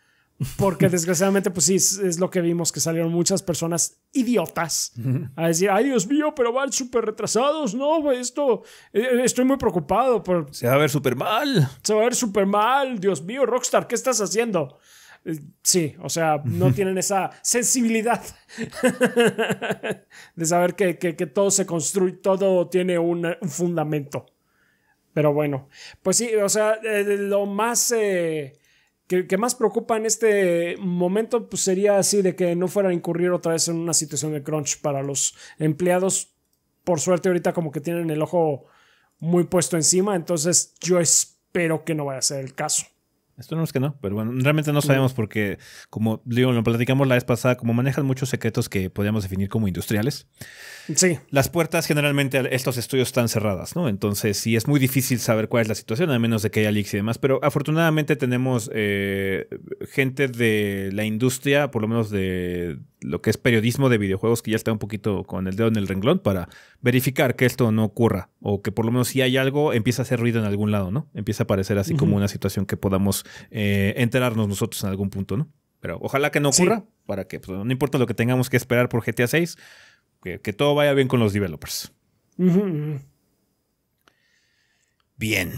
Porque (laughs) desgraciadamente, pues sí, es, lo que vimos, que salieron muchas personas idiotas a decir, ay Dios mío, pero van súper retrasados, no, esto, eh, eh, estoy muy preocupado. Por, se va a ver súper mal. Se va a ver súper mal, Dios mío, Rockstar, ¿qué estás haciendo? Eh, sí, o sea, no tienen esa sensibilidad (laughs) de saber que, todo se construye, todo tiene un fundamento. Pero bueno, pues sí, o sea, eh, lo más eh, que, más preocupa en este momento pues sería así de que no fuera a incurrir otra vez en una situación de crunch para los empleados. Por suerte ahorita como que tienen el ojo muy puesto encima, entonces yo espero que no vaya a ser el caso esto no es que no, pero bueno, realmente no sabemos porque, como digo, lo platicamos la vez pasada, como manejan muchos secretos que podríamos definir como industriales. Sí. Las puertas generalmente estos estudios están cerradas, ¿no? Entonces sí es muy difícil saber cuál es la situación, a menos de que haya leaks y demás, pero afortunadamente tenemos eh, gente de la industria, por lo menos de, lo que es periodismo de videojuegos que ya está un poquito con el dedo en el renglón para verificar que esto no ocurra o que por lo menos si hay algo empieza a hacer ruido en algún lado, ¿no? Empieza a parecer así como una situación que podamos eh, enterarnos nosotros en algún punto, ¿no? Pero ojalá que no ocurra para que pues, no importa lo que tengamos que esperar por GTA 6, que, todo vaya bien con los developers. Bien.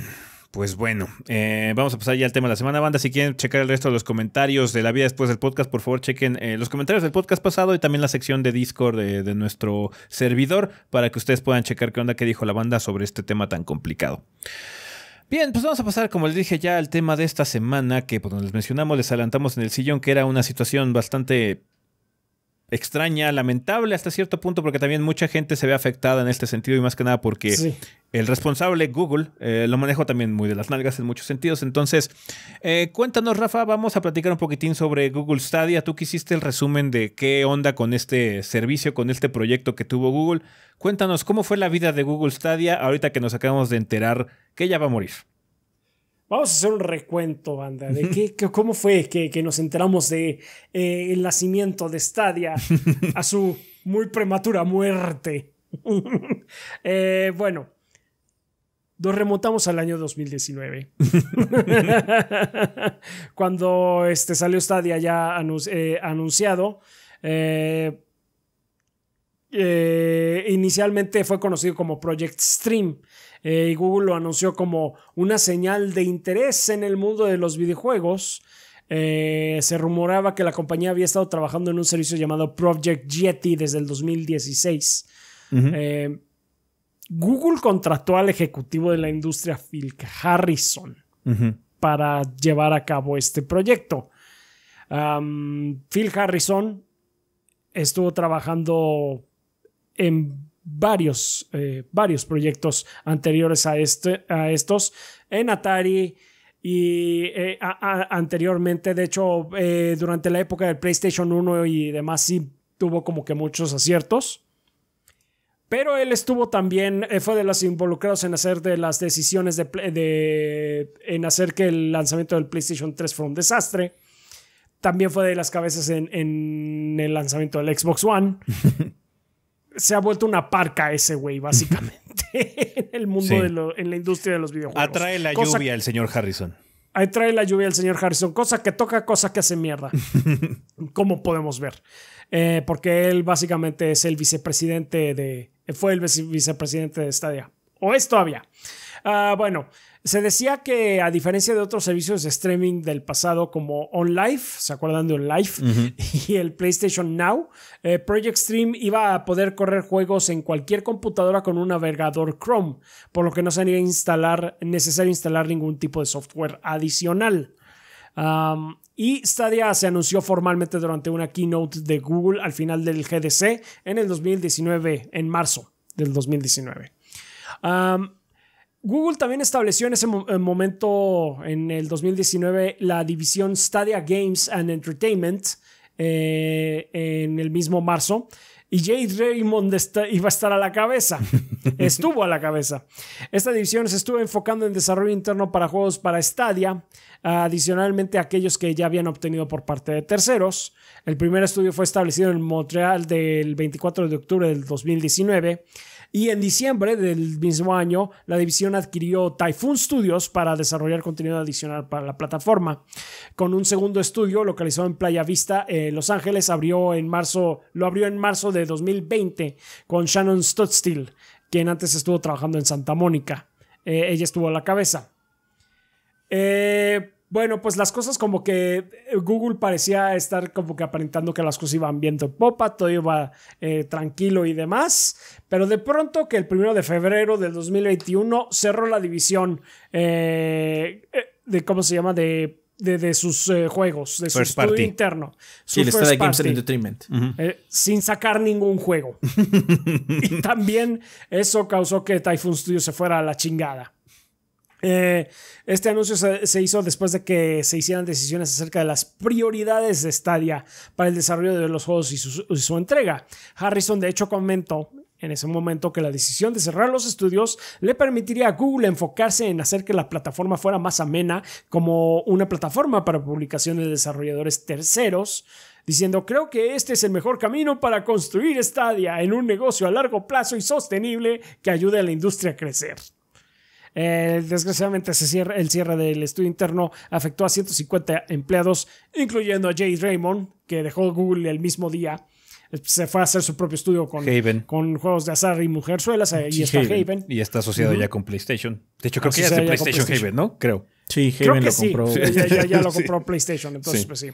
Pues bueno, eh, vamos a pasar ya al tema de la semana, banda. Si quieren checar el resto de los comentarios de la vida después del podcast, por favor chequen eh, los comentarios del podcast pasado y también la sección de Discord de, nuestro servidor para que ustedes puedan checar qué onda que dijo la banda sobre este tema tan complicado. Bien, pues vamos a pasar, como les dije ya, al tema de esta semana que, pues, donde les mencionamos, les adelantamos en el sillón, que era una situación bastante extraña, lamentable hasta cierto punto, porque también mucha gente se ve afectada en este sentido y más que nada porque el responsable, Google, eh, lo manejo también muy de las nalgas en muchos sentidos. Entonces, eh, cuéntanos, Rafa, vamos a platicar un poquitín sobre Google Stadia. Tú quisiste el resumen de qué onda con este servicio, con este proyecto que tuvo Google. Cuéntanos cómo fue la vida de Google Stadia ahorita que nos acabamos de enterar que ya va a morir. Vamos a hacer un recuento, banda, de cómo fue que, nos enteramos de eh, el nacimiento de Stadia (laughs) a su muy prematura muerte. (laughs) Eh, bueno, nos remontamos al año 2019. (laughs) Cuando este, salió Stadia ya eh, anunciado. inicialmente fue conocido como Project Stream eh, y Google lo anunció como una señal de interés en el mundo de los videojuegos. Eh, se rumoraba que la compañía había estado trabajando en un servicio llamado Project Yeti desde el 2016. Eh, Google contrató al ejecutivo de la industria Phil Harrison para llevar a cabo este proyecto. Phil Harrison estuvo trabajando en varios, eh, varios proyectos anteriores a, este, a estos en Atari y eh, anteriormente, de hecho, eh, durante la época del PlayStation 1 y demás, sí tuvo como que muchos aciertos. Pero él estuvo también, fue de los involucrados en hacer de las decisiones de, en hacer que el lanzamiento del PlayStation 3 fuera un desastre. También fue de las cabezas en, en el lanzamiento del Xbox One. (laughs) se ha vuelto una parca ese güey, básicamente, (laughs) en el mundo de lo, en la industria de los videojuegos. Atrae la lluvia el señor Harrison. Atrae la lluvia el señor Harrison, cosa que toca, cosa que hace mierda, (laughs) como podemos ver. Eh, porque él básicamente es el vicepresidente de. fue el vicepresidente de Stadia. O es todavía. Ah, bueno, se decía que a diferencia de otros servicios de streaming del pasado como OnLive, ¿se acuerdan de OnLive? (laughs) Y el PlayStation Now, eh, Project Stream iba a poder correr juegos en cualquier computadora con un navegador Chrome, por lo que no sería instalar, necesario instalar ningún tipo de software adicional. Um, y Stadia se anunció formalmente durante una keynote de Google al final del GDC en el 2019, en marzo del 2019. Google también estableció en ese eh, momento, en el 2019, la división Stadia Games and Entertainment eh, en el mismo marzo. Y Jade Raymond iba a estar a la cabeza. (laughs) Estuvo a la cabeza. Esta división se estuvo enfocando en desarrollo interno para juegos para Stadia, adicionalmente aquellos que ya habían obtenido por parte de terceros. El primer estudio fue establecido en Montreal del 24 de octubre del 2019. Y en diciembre del mismo año, la división adquirió Typhoon Studios para desarrollar contenido adicional para la plataforma. Con un segundo estudio localizado en Playa Vista, eh, Los Ángeles, abrió en marzo, lo abrió en marzo de 2020 con Shannon Studstill, quien antes estuvo trabajando en Santa Mónica. Eh, ella estuvo a la cabeza. Eh, bueno, pues las cosas como que eh, Google parecía estar como que aparentando que las cosas iban viendo popa, todo iba eh, tranquilo y demás, pero de pronto que el primero de febrero del 2021 cerró la división eh, de, ¿cómo se llama?, de de, sus juegos, de su estudio interno. Su el de Games sin sacar ningún juego. (laughs) y también eso causó que Typhoon Studios se fuera a la chingada. Eh, este anuncio se, hizo después de que se hicieran decisiones acerca de las prioridades de Stadia para el desarrollo de los juegos y su, su entrega. Harrison, de hecho, comentó en ese momento que la decisión de cerrar los estudios le permitiría a Google enfocarse en hacer que la plataforma fuera más amena como una plataforma para publicaciones de desarrolladores terceros, diciendo creo que este es el mejor camino para construir Stadia en un negocio a largo plazo y sostenible que ayude a la industria a crecer. Eh, desgraciadamente, se el cierre del estudio interno afectó a 150 empleados, incluyendo a Jay Raymond, que dejó Google el mismo día. Se fue a hacer su propio estudio con, juegos de azar y mujerzuelas. Eh, y está Haven. Y está asociado ya con PlayStation. De hecho, creo que ya es de PlayStation, Haven, ¿no? Creo. Sí, Haven lo compró. Ya, lo (laughs) compró PlayStation, entonces, pues sí.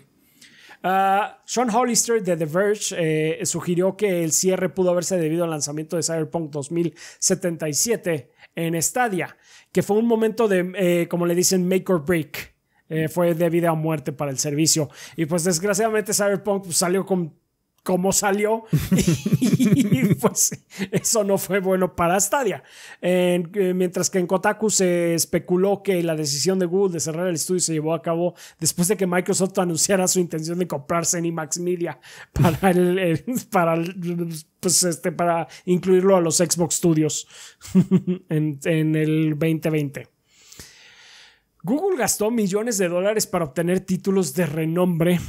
Ah, Sean Hollister de The Verge eh, sugirió que el cierre pudo haberse debido al lanzamiento de Cyberpunk 2077 en Stadia, que fue un momento de, eh, como le dicen, make or break. Eh, fue de vida o muerte para el servicio. Y pues desgraciadamente Cyberpunk pues, salió con cómo salió (laughs) y pues eso no fue bueno para Stadia. Eh, mientras que en Kotaku se especuló que la decisión de Google de cerrar el estudio se llevó a cabo después de que Microsoft anunciara su intención de en IMAX Media (laughs) para para pues, este, para incluirlo a los Xbox Studios (laughs) en, en el 2020. Google gastó millones de dólares para obtener títulos de renombre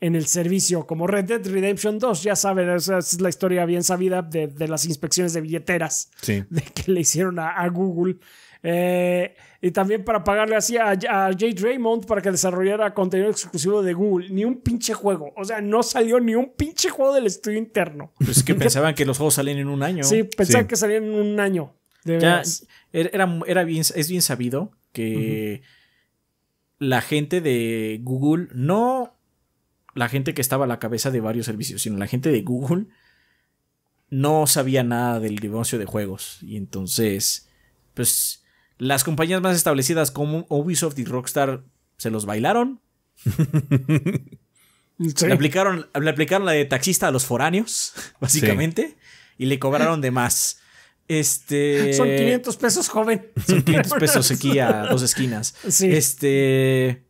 en el servicio, como Red Dead Redemption 2, ya saben, esa es la historia bien sabida de, las inspecciones de billeteras (laughs) que le hicieron a, Google. Eh, y también para pagarle así a, a, Raymond para que desarrollara contenido exclusivo de Google. Ni un pinche juego. O sea, no salió ni un pinche juego del estudio interno. Pues es que (laughs) pensaban que los juegos salían en un año. Sí, pensaban que salían en un año. ya, er, era, era bien, es bien sabido que la gente de Google no la gente que estaba a la cabeza de varios servicios, sino la gente de Google no sabía nada del negocio de juegos. Y entonces, pues las compañías más establecidas como Ubisoft y Rockstar se los bailaron. (laughs) le, aplicaron, la de taxista a los foráneos, (laughs) básicamente, y le cobraron de más. Este. Son 500 pesos, joven. Son 500 pesos (laughs) aquí a dos esquinas. Este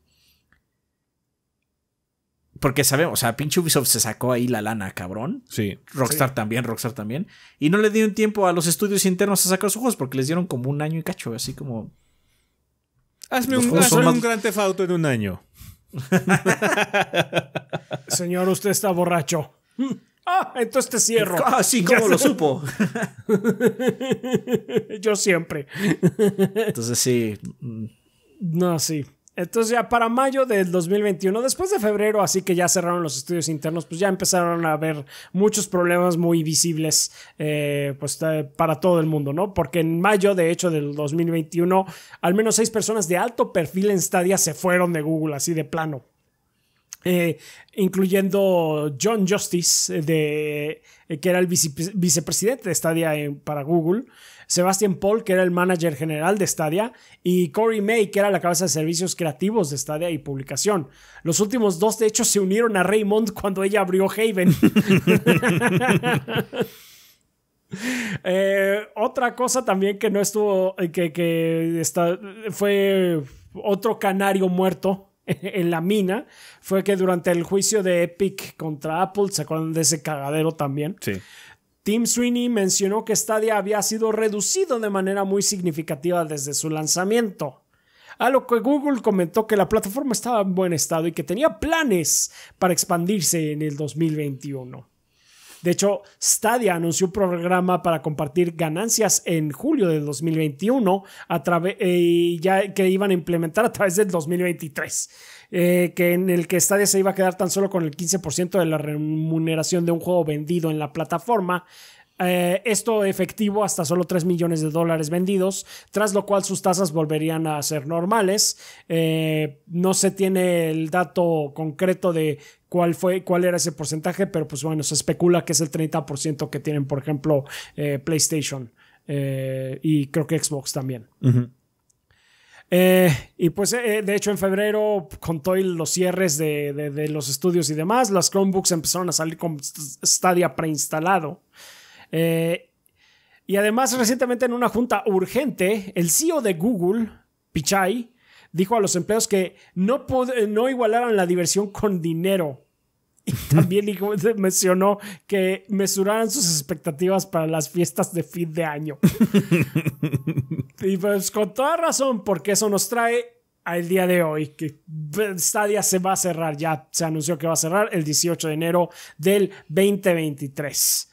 porque sabemos, o sea, pinche Ubisoft se sacó ahí la lana, cabrón. Sí. Rockstar también, Rockstar también. Y no le dieron tiempo a los estudios internos a sacar sus juegos porque les dieron como un año y cacho, así como. Hazme un, un gran tefauto en un año. (laughs) Señor, usted está borracho. (laughs) Ah, entonces te cierro. Ah, sí, ¿cómo lo supo? (laughs) Yo siempre. Entonces sí. No, sí. Entonces ya para mayo del 2021, después de febrero, así que ya cerraron los estudios internos, pues ya empezaron a haber muchos problemas muy visibles eh, pues, eh, para todo el mundo, ¿no? Porque en mayo, de hecho, del 2021, al menos seis personas de alto perfil en Stadia se fueron de Google, así de plano. Eh, incluyendo John Justice, de, que era el vicepresidente de Stadia para Google. Sebastian Paul, que era el manager general de Stadia, y Corey May, que era la cabeza de servicios creativos de Stadia y publicación. Los últimos dos, de hecho, se unieron a Raymond (laughs) cuando ella abrió Haven. (laughs) Eh, otra cosa también que no estuvo, eh, que, que está, fue otro canario muerto (laughs) en la mina fue que durante el juicio de Epic contra Apple, ¿se acuerdan de ese cagadero también? Sí. Tim Sweeney mencionó que Stadia había sido reducido de manera muy significativa desde su lanzamiento. A lo que Google comentó que la plataforma estaba en buen estado y que tenía planes para expandirse en el 2021. De hecho, Stadia anunció un programa para compartir ganancias en julio de 2021 eh, ya que iban a implementar a través del 2023. Eh, que en el que Stadia se iba a quedar tan solo con el 15% de la remuneración de un juego vendido en la plataforma, eh, esto efectivo hasta solo 3 millones de dólares vendidos, tras lo cual sus tasas volverían a ser normales. Eh, no se tiene el dato concreto de cuál fue, cuál era ese porcentaje, pero pues bueno, se especula que es el 30% que tienen, por ejemplo, eh, PlayStation y creo que Xbox también. y pues de hecho en febrero con todo los cierres de, los estudios y demás, las Chromebooks empezaron a salir con Stadia preinstalado. Eh, y además, recientemente en una junta urgente, el CEO de Google, Pichai, dijo a los empleados que no, eh, no igualaran la diversión con dinero. (laughs) Y también (laughs) mencionó que mesuraran sus expectativas para las fiestas de fin de año. (laughs) y pues con toda razón, porque eso nos trae al día de hoy, que pues, Stadia se va a cerrar, ya se anunció que va a cerrar el 18 de enero del 2023.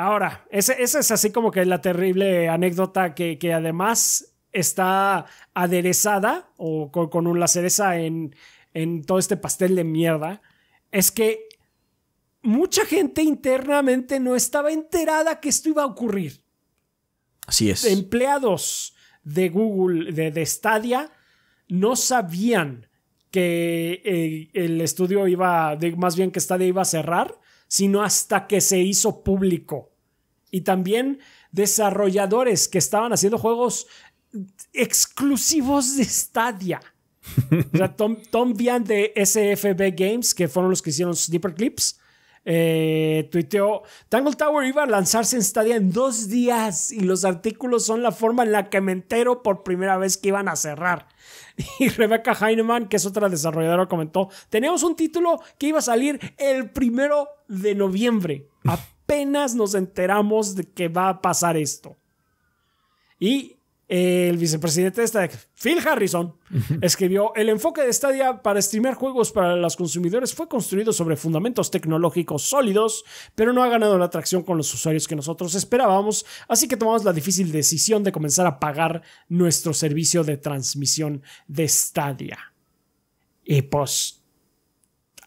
Ahora, esa es así como que la terrible anécdota que, además está aderezada o con, con la cereza en, todo este pastel de mierda. Es que mucha gente internamente no estaba enterada que esto iba a ocurrir. Así es. Empleados de Google, de, de Stadia, no sabían que eh, el estudio iba, más bien que Stadia iba a cerrar, sino hasta que se hizo público y también desarrolladores que estaban haciendo juegos exclusivos de Stadia. Tom, Tom de SFB Games, que fueron los que hicieron Sniper Clips, eh, tuiteó, Tangle Tower iba a lanzarse en Stadia en dos días y los artículos son la forma en la que me entero por primera vez que iban a cerrar. (laughs) Y Rebecca Heinemann, que es otra desarrolladora, comentó, tenemos un título que iba a salir el primero de noviembre. (laughs) apenas nos enteramos de que va a pasar esto. Y eh, el vicepresidente de Stadia, Phil Harrison, (laughs) escribió, el enfoque de Stadia para streamear juegos para los consumidores fue construido sobre fundamentos tecnológicos sólidos, pero no ha ganado la atracción con los usuarios que nosotros esperábamos, así que tomamos la difícil decisión de comenzar a pagar nuestro servicio de transmisión de Stadia. Y pues,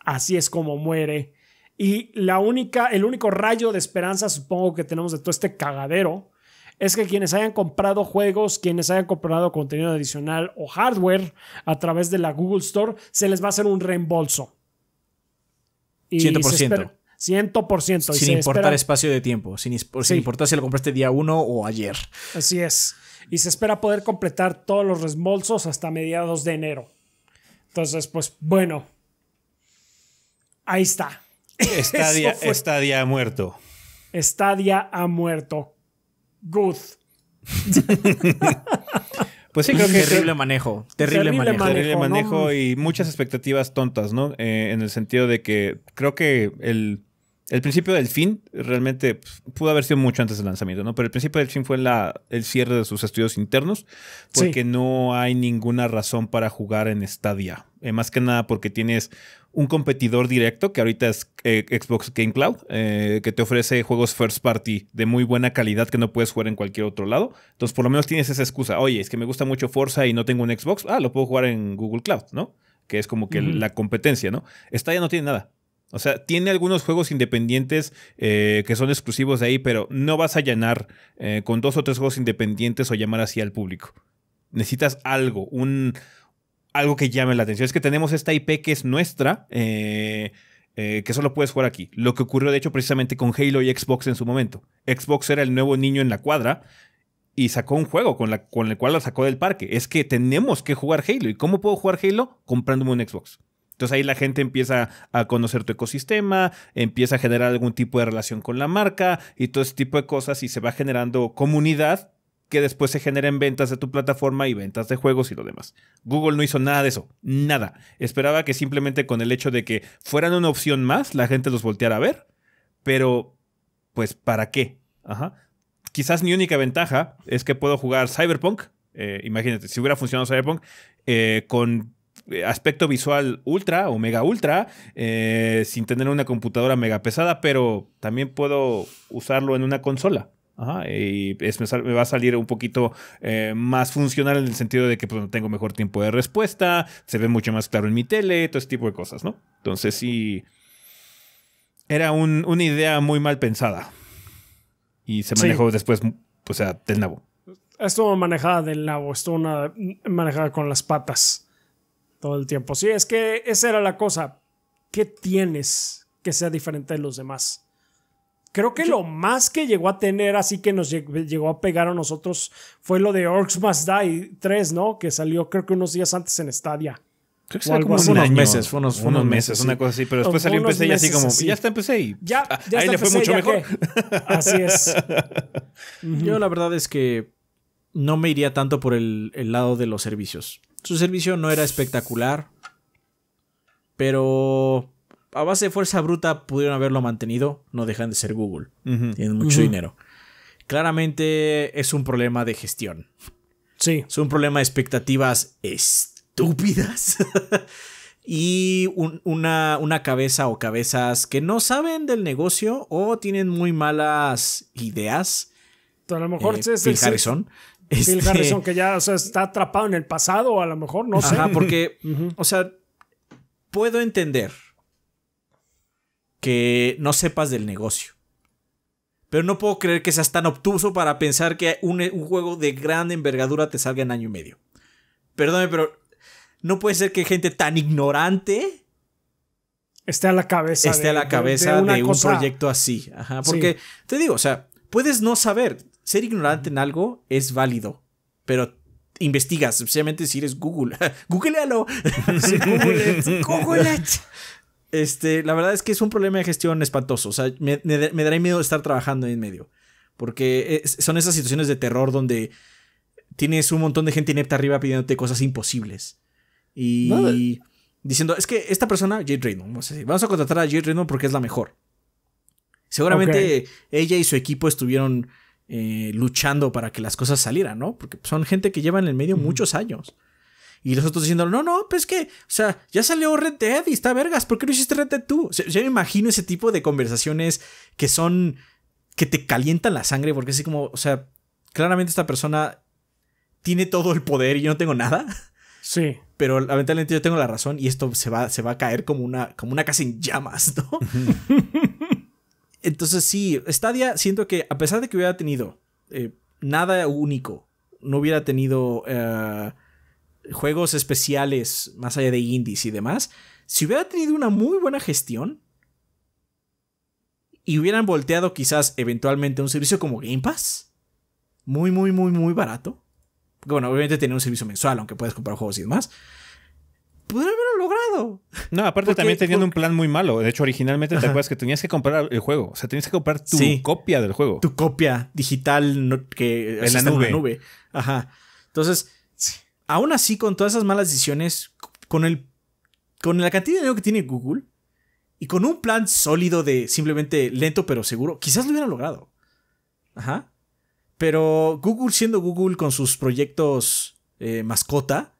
así es como muere y la única, el único rayo de esperanza, supongo que tenemos de todo este cagadero, es que quienes hayan comprado juegos, quienes hayan comprado contenido adicional o hardware a través de la Google Store, se les va a hacer un reembolso. Y 100%. 100%. sin importar espacio de tiempo, sin, importar si lo compraste día 1 o ayer. Así es. Y se espera poder completar todos los reembolsos hasta mediados de enero. Entonces, pues bueno. Ahí está. Estadia ha muerto. Estadia ha muerto. Good. (laughs) Pues sí, creo que terrible manejo, terrible, manejo, Terrible manejo y muchas expectativas tontas, ¿no? Eh, en el sentido de que creo que el, principio del fin realmente pues, pudo haber sido mucho antes del lanzamiento, ¿no? Pero el principio del fin fue el cierre de sus estudios internos porque no hay ninguna razón para jugar en Estadia. Eh, más que nada porque tienes un competidor directo, que ahorita es eh, Xbox Game Cloud, eh, que te ofrece juegos first party de muy buena calidad que no puedes jugar en cualquier otro lado. Entonces, por lo menos tienes esa excusa. Oye, es que me gusta mucho Forza y no tengo un Xbox. Ah, lo puedo jugar en Google Cloud, ¿no? Que es como que la competencia, ¿no? Esta ya no tiene nada. O sea, tiene algunos juegos independientes eh, que son exclusivos de ahí, pero no vas a llenar con dos o tres juegos independientes o llamar así al público. Necesitas algo, un, algo que llame la atención. Es que tenemos esta IP que es nuestra. Eh, eh, que solo puedes jugar aquí. Lo que ocurrió de hecho precisamente con Halo y Xbox en su momento. Xbox era el nuevo niño en la cuadra y sacó un juego con, la, con el cual la sacó del parque. Es que tenemos que jugar Halo. ¿Y cómo puedo jugar Halo? Comprándome un Xbox. Entonces ahí la gente empieza a conocer tu ecosistema, empieza a generar algún tipo de relación con la marca y todo ese tipo de cosas y se va generando comunidad que después se generen ventas de tu plataforma y ventas de juegos y lo demás. Google no hizo nada de eso, nada. Esperaba que simplemente con el hecho de que fueran una opción más, la gente los volteara a ver, pero pues ¿para qué? Ajá. Quizás mi única ventaja es que puedo jugar Cyberpunk. Eh, imagínate, si hubiera funcionado Cyberpunk eh, con eh, aspecto visual ultra o mega ultra, sin tener una computadora mega pesada, pero también puedo usarlo en una consola y me, va a salir un poquito eh, más funcional en el sentido de que pues, tengo mejor tiempo de respuesta, se ve mucho más claro en mi tele, todo ese tipo de cosas, ¿no? Entonces sí, era una idea muy mal pensada y se manejó después, o sea, del nabo. Estuvo manejada del nabo, estuvo una, manejada con las patas todo el tiempo. Sí, es que esa era la cosa. ¿Qué tienes que sea diferente de los demás? Creo que lo más que llegó a tener, así que nos llegó a pegar a nosotros, fue lo de Orcs Must Die 3, ¿no? Que salió creo que unos días antes en Stadia. Creo que fue como unos meses, fue unos, meses, una cosa así, pero después salió en y así como, ya está en y ya, ah, ahí le fue mucho mejor. (laughs) Así es. Yo la verdad es que no me iría tanto por el lado de los servicios. Su servicio no era espectacular, pero a base de fuerza bruta pudieron haberlo mantenido, no dejan de ser Google. Tienen mucho dinero. Claramente es un problema de gestión. Sí. Es un problema de expectativas estúpidas. (laughs) y una, una cabeza o cabezas que no saben del negocio o tienen muy malas ideas. A lo mejor eh, es Phil Harrison. Phil este, Harrison que ya está atrapado en el pasado, a lo mejor, no sé. Ajá, porque, (laughs) o sea, puedo entender que no sepas del negocio. Pero no puedo creer que seas tan obtuso para pensar que un, juego de gran envergadura te salga en año y medio. Perdóname, pero no puede ser que gente tan ignorante esté a la cabeza esté de, a la cabeza de, un proyecto así. porque te digo, o sea, puedes no saber. Ser ignorante en algo es válido, pero investigas, especialmente si eres Google. (laughs) Googlealo. Google (laughs) Google (laughs) Este, la verdad es que es un problema de gestión espantoso. O sea, me, me, dará miedo estar trabajando en medio. Porque son esas situaciones de terror donde tienes un montón de gente inepta arriba pidiéndote cosas imposibles. Y diciendo, es que esta persona, Jade Raymond, vamos a, contratar a Jade Raymond porque es la mejor. Seguramente ella y su equipo estuvieron eh, luchando para que las cosas salieran, ¿no? Porque son gente que lleva en el medio muchos años. Y los otros diciendo, no, no, pues que, o sea, ya salió Red Dead y está vergas, ¿por qué no hiciste Red Dead tú? O yo me imagino ese tipo de conversaciones que son, que te calientan la sangre, porque así como, o sea, claramente esta persona tiene todo el poder y yo no tengo nada. Sí. Pero lamentablemente yo tengo la razón y esto se va, se va a caer como una, como una casa en llamas, ¿no? (laughs) Entonces sí, Stadia siento que a pesar de que hubiera tenido eh, nada único, no hubiera tenido... Eh, juegos especiales, más allá de indies y demás, si hubiera tenido una muy buena gestión y hubieran volteado quizás eventualmente un servicio como Game Pass, muy, muy, muy, muy barato. Bueno, obviamente tenía un servicio mensual, aunque puedes comprar juegos y demás. Podría haberlo logrado. No, aparte también teniendo un plan muy malo. De hecho, originalmente te acuerdas que tenías que comprar el juego. O sea, tenías que comprar tu copia del juego. Tu copia digital que en la, nube. en la nube. Ajá. Entonces, aún así, con todas esas malas decisiones, con, el, con la cantidad de dinero que tiene Google y con un plan sólido de simplemente lento pero seguro, quizás lo hubieran logrado. Ajá. Pero Google siendo Google con sus proyectos eh, mascota,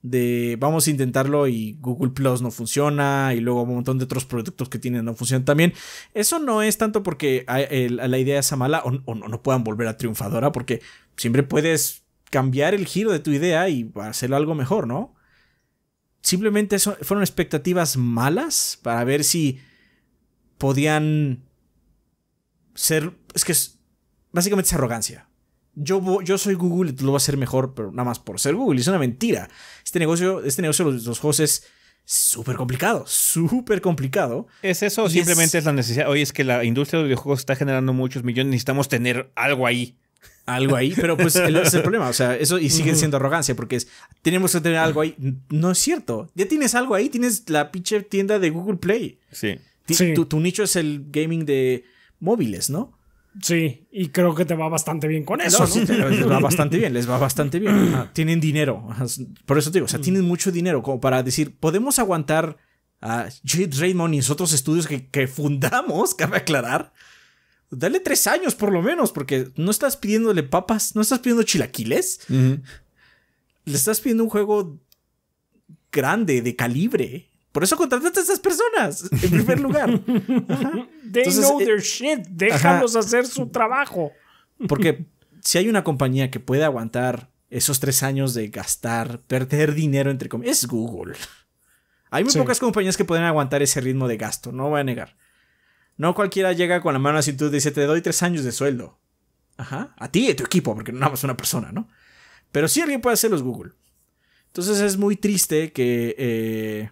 de vamos a intentarlo y Google Plus no funciona y luego un montón de otros productos que tienen no funcionan también. Eso no es tanto porque la idea es mala o, no puedan volver a triunfadora porque siempre puedes cambiar el giro de tu idea y hacerlo algo mejor, ¿no? Simplemente eso, fueron expectativas malas para ver si podían ser... Es que es, básicamente es arrogancia. Yo, yo soy Google y tú lo voy a hacer mejor, pero nada más por ser Google. Es una mentira. Este negocio, este negocio los, los juegos es súper complicado, súper complicado. ¿Es eso simplemente es... la necesidad? Oye, es que la industria de los videojuegos está generando muchos millones, necesitamos tener algo ahí algo ahí, pero pues es el problema, o sea, eso y sigue siendo arrogancia porque es, tenemos que tener algo ahí, no es cierto, ya tienes algo ahí, tienes la pinche tienda de Google Play. Sí. Tu, nicho es el gaming de móviles, ¿no? Sí, y creo que te va bastante bien con eso. No, les va bastante bien, les va bastante bien. (clears throat) Ah, tienen dinero, por eso te digo, o sea, mm. tienen mucho dinero como para decir, podemos aguantar a Jade Raymond y otros estudios que fundamos, (laughs) cabe aclarar dale tres años por lo menos, porque no estás pidiéndole papas, no estás pidiendo chilaquiles. Le estás pidiendo un juego grande, de calibre. Por eso contrataste a esas personas, en primer lugar. (laughs) They know eh, their shit. Déjalos hacer su trabajo. Porque si hay una compañía que puede aguantar esos tres años de gastar, perder dinero, entre comillas, es Google. Hay muy pocas compañías que pueden aguantar ese ritmo de gasto, no voy a negar. No cualquiera llega con la mano así tú dice, te doy tres años de sueldo. Ajá. A ti y a tu equipo, porque no nada más una persona, ¿no? Pero sí alguien puede hacerlos Google. Entonces es muy triste que, eh,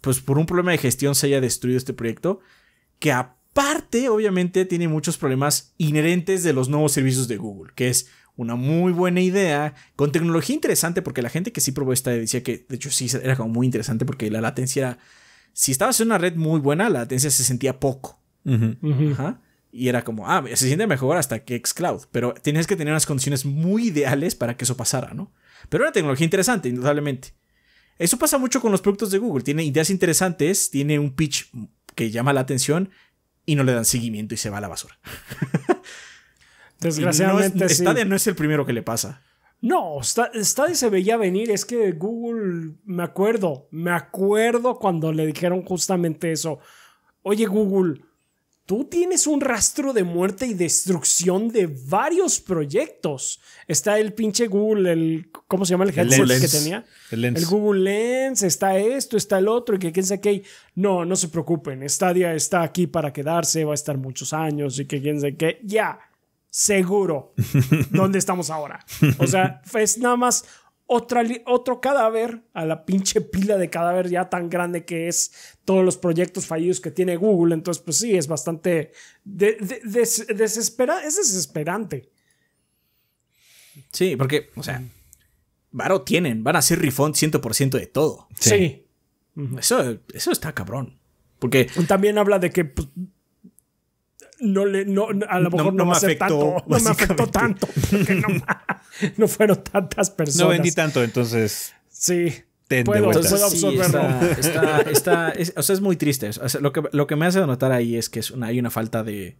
pues por un problema de gestión se haya destruido este proyecto, que aparte, obviamente, tiene muchos problemas inherentes de los nuevos servicios de Google, que es una muy buena idea, con tecnología interesante, porque la gente que sí probó esta decía que, de hecho, sí era como muy interesante porque la latencia era si estabas en una red muy buena, la latencia se sentía poco. Y era como, ah, se siente mejor hasta que Xcloud, pero tenías que tener unas condiciones muy ideales para que eso pasara, ¿no? Pero era tecnología interesante, indudablemente. Eso pasa mucho con los productos de Google. Tiene ideas interesantes, tiene un pitch que llama la atención y no le dan seguimiento y se va a la basura. (laughs) Desgraciadamente. no es el primero que le pasa. No, Stadia se veía venir. Es que Google, me acuerdo, me acuerdo cuando le dijeron justamente eso. Oye, Google, tú tienes un rastro de muerte y destrucción de varios proyectos. Está el pinche Google, el ¿cómo se llama el headset que tenía? El, Lens. el, Google Lens, está esto, está el otro, y que quién sabe qué. No, no se preocupen, Stadia está aquí para quedarse, va a estar muchos años y que quién sabe qué. Ya seguro (laughs) ¿Dónde estamos ahora. O sea, es nada más otro cadáver a la pinche pila de cadáver ya tan grande que es todos los proyectos fallidos que tiene Google. Entonces, pues sí, es bastante es desesperante. Sí, porque, o sea, varo tienen, van a hacer refund 100% de todo. Sí. Eso, está cabrón. Porque... También habla de que pues, no le, no, a lo mejor no, me, afectó, tanto, no me afectó tanto. Porque no, (laughs) fueron tantas personas. No vendí tanto, entonces. Sí. puedo, absorberlo. (laughs) o sea, es muy triste. lo, que, lo que me hace notar ahí es que es hay una falta de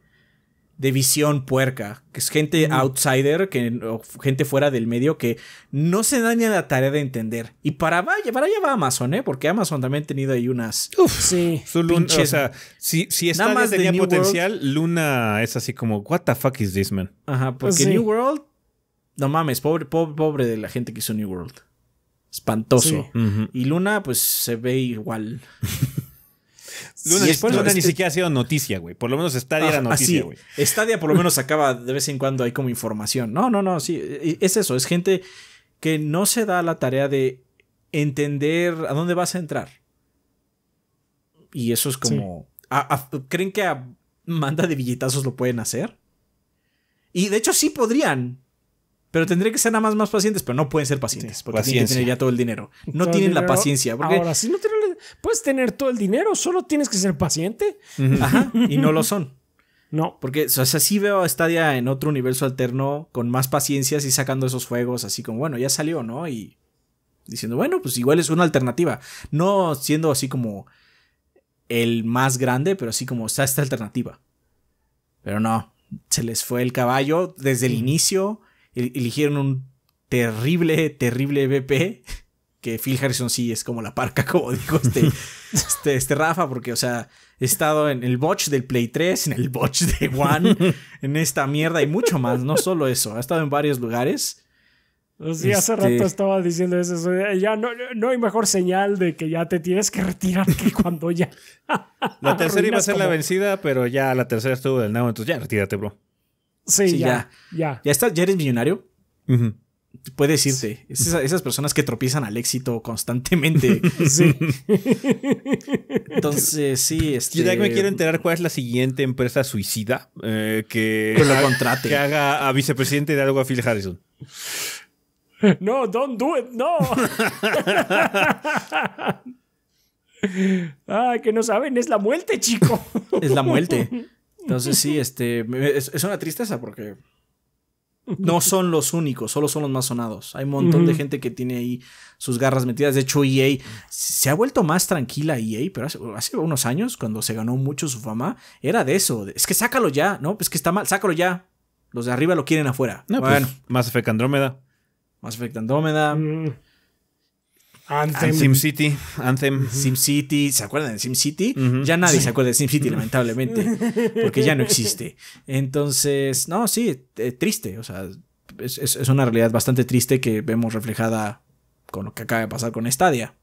de visión puerca, que es gente outsider, que, gente fuera del medio que no se daña la tarea de entender. Y para, para allá va Amazon, ¿eh? Porque Amazon también ha tenido ahí unas... Uf, sí. Su si, si esta más tenía potencial, Luna es así como, what the fuck is this, man? Ajá, pues porque New World... No mames, pobre, pobre, de la gente que hizo New World espantoso. Y Luna, pues se ve igual. (laughs) Luna, ni siquiera ha sido noticia, güey. Por lo menos Stadia era ah, noticia, güey. Stadia por lo menos acaba de vez en cuando hay como información. No, no, no, sí. E, e, es eso, es gente que no se da la tarea de entender a dónde vas a entrar. Y eso es como... ¿Creen que a manda de billetazos lo pueden hacer? Y de hecho sí podrían, pero tendría que ser nada más más pacientes, pero no pueden ser pacientes porque tienen ya todo el dinero. No tienen la paciencia. Ahora, si no tienen, puedes tener todo el dinero, solo tienes que ser paciente. Ajá, y no lo son. (laughs) No. Porque, o sea, si veo a Stadia en otro universo alterno con más paciencia, y sacando esos juegos, así como, bueno, ya salió, ¿no? Y diciendo, bueno, pues igual es una alternativa. No siendo así como el más grande, pero así como está esta alternativa. Pero no, se les fue el caballo desde el inicio eligieron un terrible, terrible BP. E que Phil Harrison sí es como la parca, (laughs) como dijo este, este, este, Rafa, porque, o sea, he estado en el botch del Play 3, en el botch de One, en esta mierda y mucho más. No solo eso, ha estado en varios lugares. Pues sí, hace rato este, estaba diciendo eso. Eh, ya no, no, hay mejor señal de que ya te tienes que retirar que cuando ya. la tercera iba a ser la vencida, pero ya la tercera estuvo del nuevo entonces ya retírate, bro. Sí, ya, ya, ya. eres millonario. puede decirse esas personas que tropiezan al éxito constantemente. (laughs) Entonces, sí. Este Yo ya me quiero enterar cuál es la siguiente empresa suicida eh, que, contrate. que haga a vicepresidente de algo a Phil Harrison. (laughs) No, don't do it, no. ah, (laughs) que no saben, es la muerte, chico. es la muerte. Entonces sí, este, es, una tristeza porque no son los únicos, solo son los más sonados. Hay un montón de gente que tiene ahí sus garras metidas. De hecho, EA se ha vuelto más tranquila EA, pero hace, unos años, cuando se ganó mucho su fama, era de eso. es que sácalo ya, ¿no? es que está mal, sácalo ya. Los de arriba lo quieren afuera. Pues, bueno. más más Andrómeda. Más Andrómeda. Mm. Anthem. City, Anthem. City, ¿se acuerdan de Sim City? Ya nadie se acuerda de Sim City lamentablemente, (laughs) porque ya no existe. Entonces, no, sí, eh, triste, o sea, es, es, una realidad bastante triste que vemos reflejada con lo que acaba de pasar con Stadia.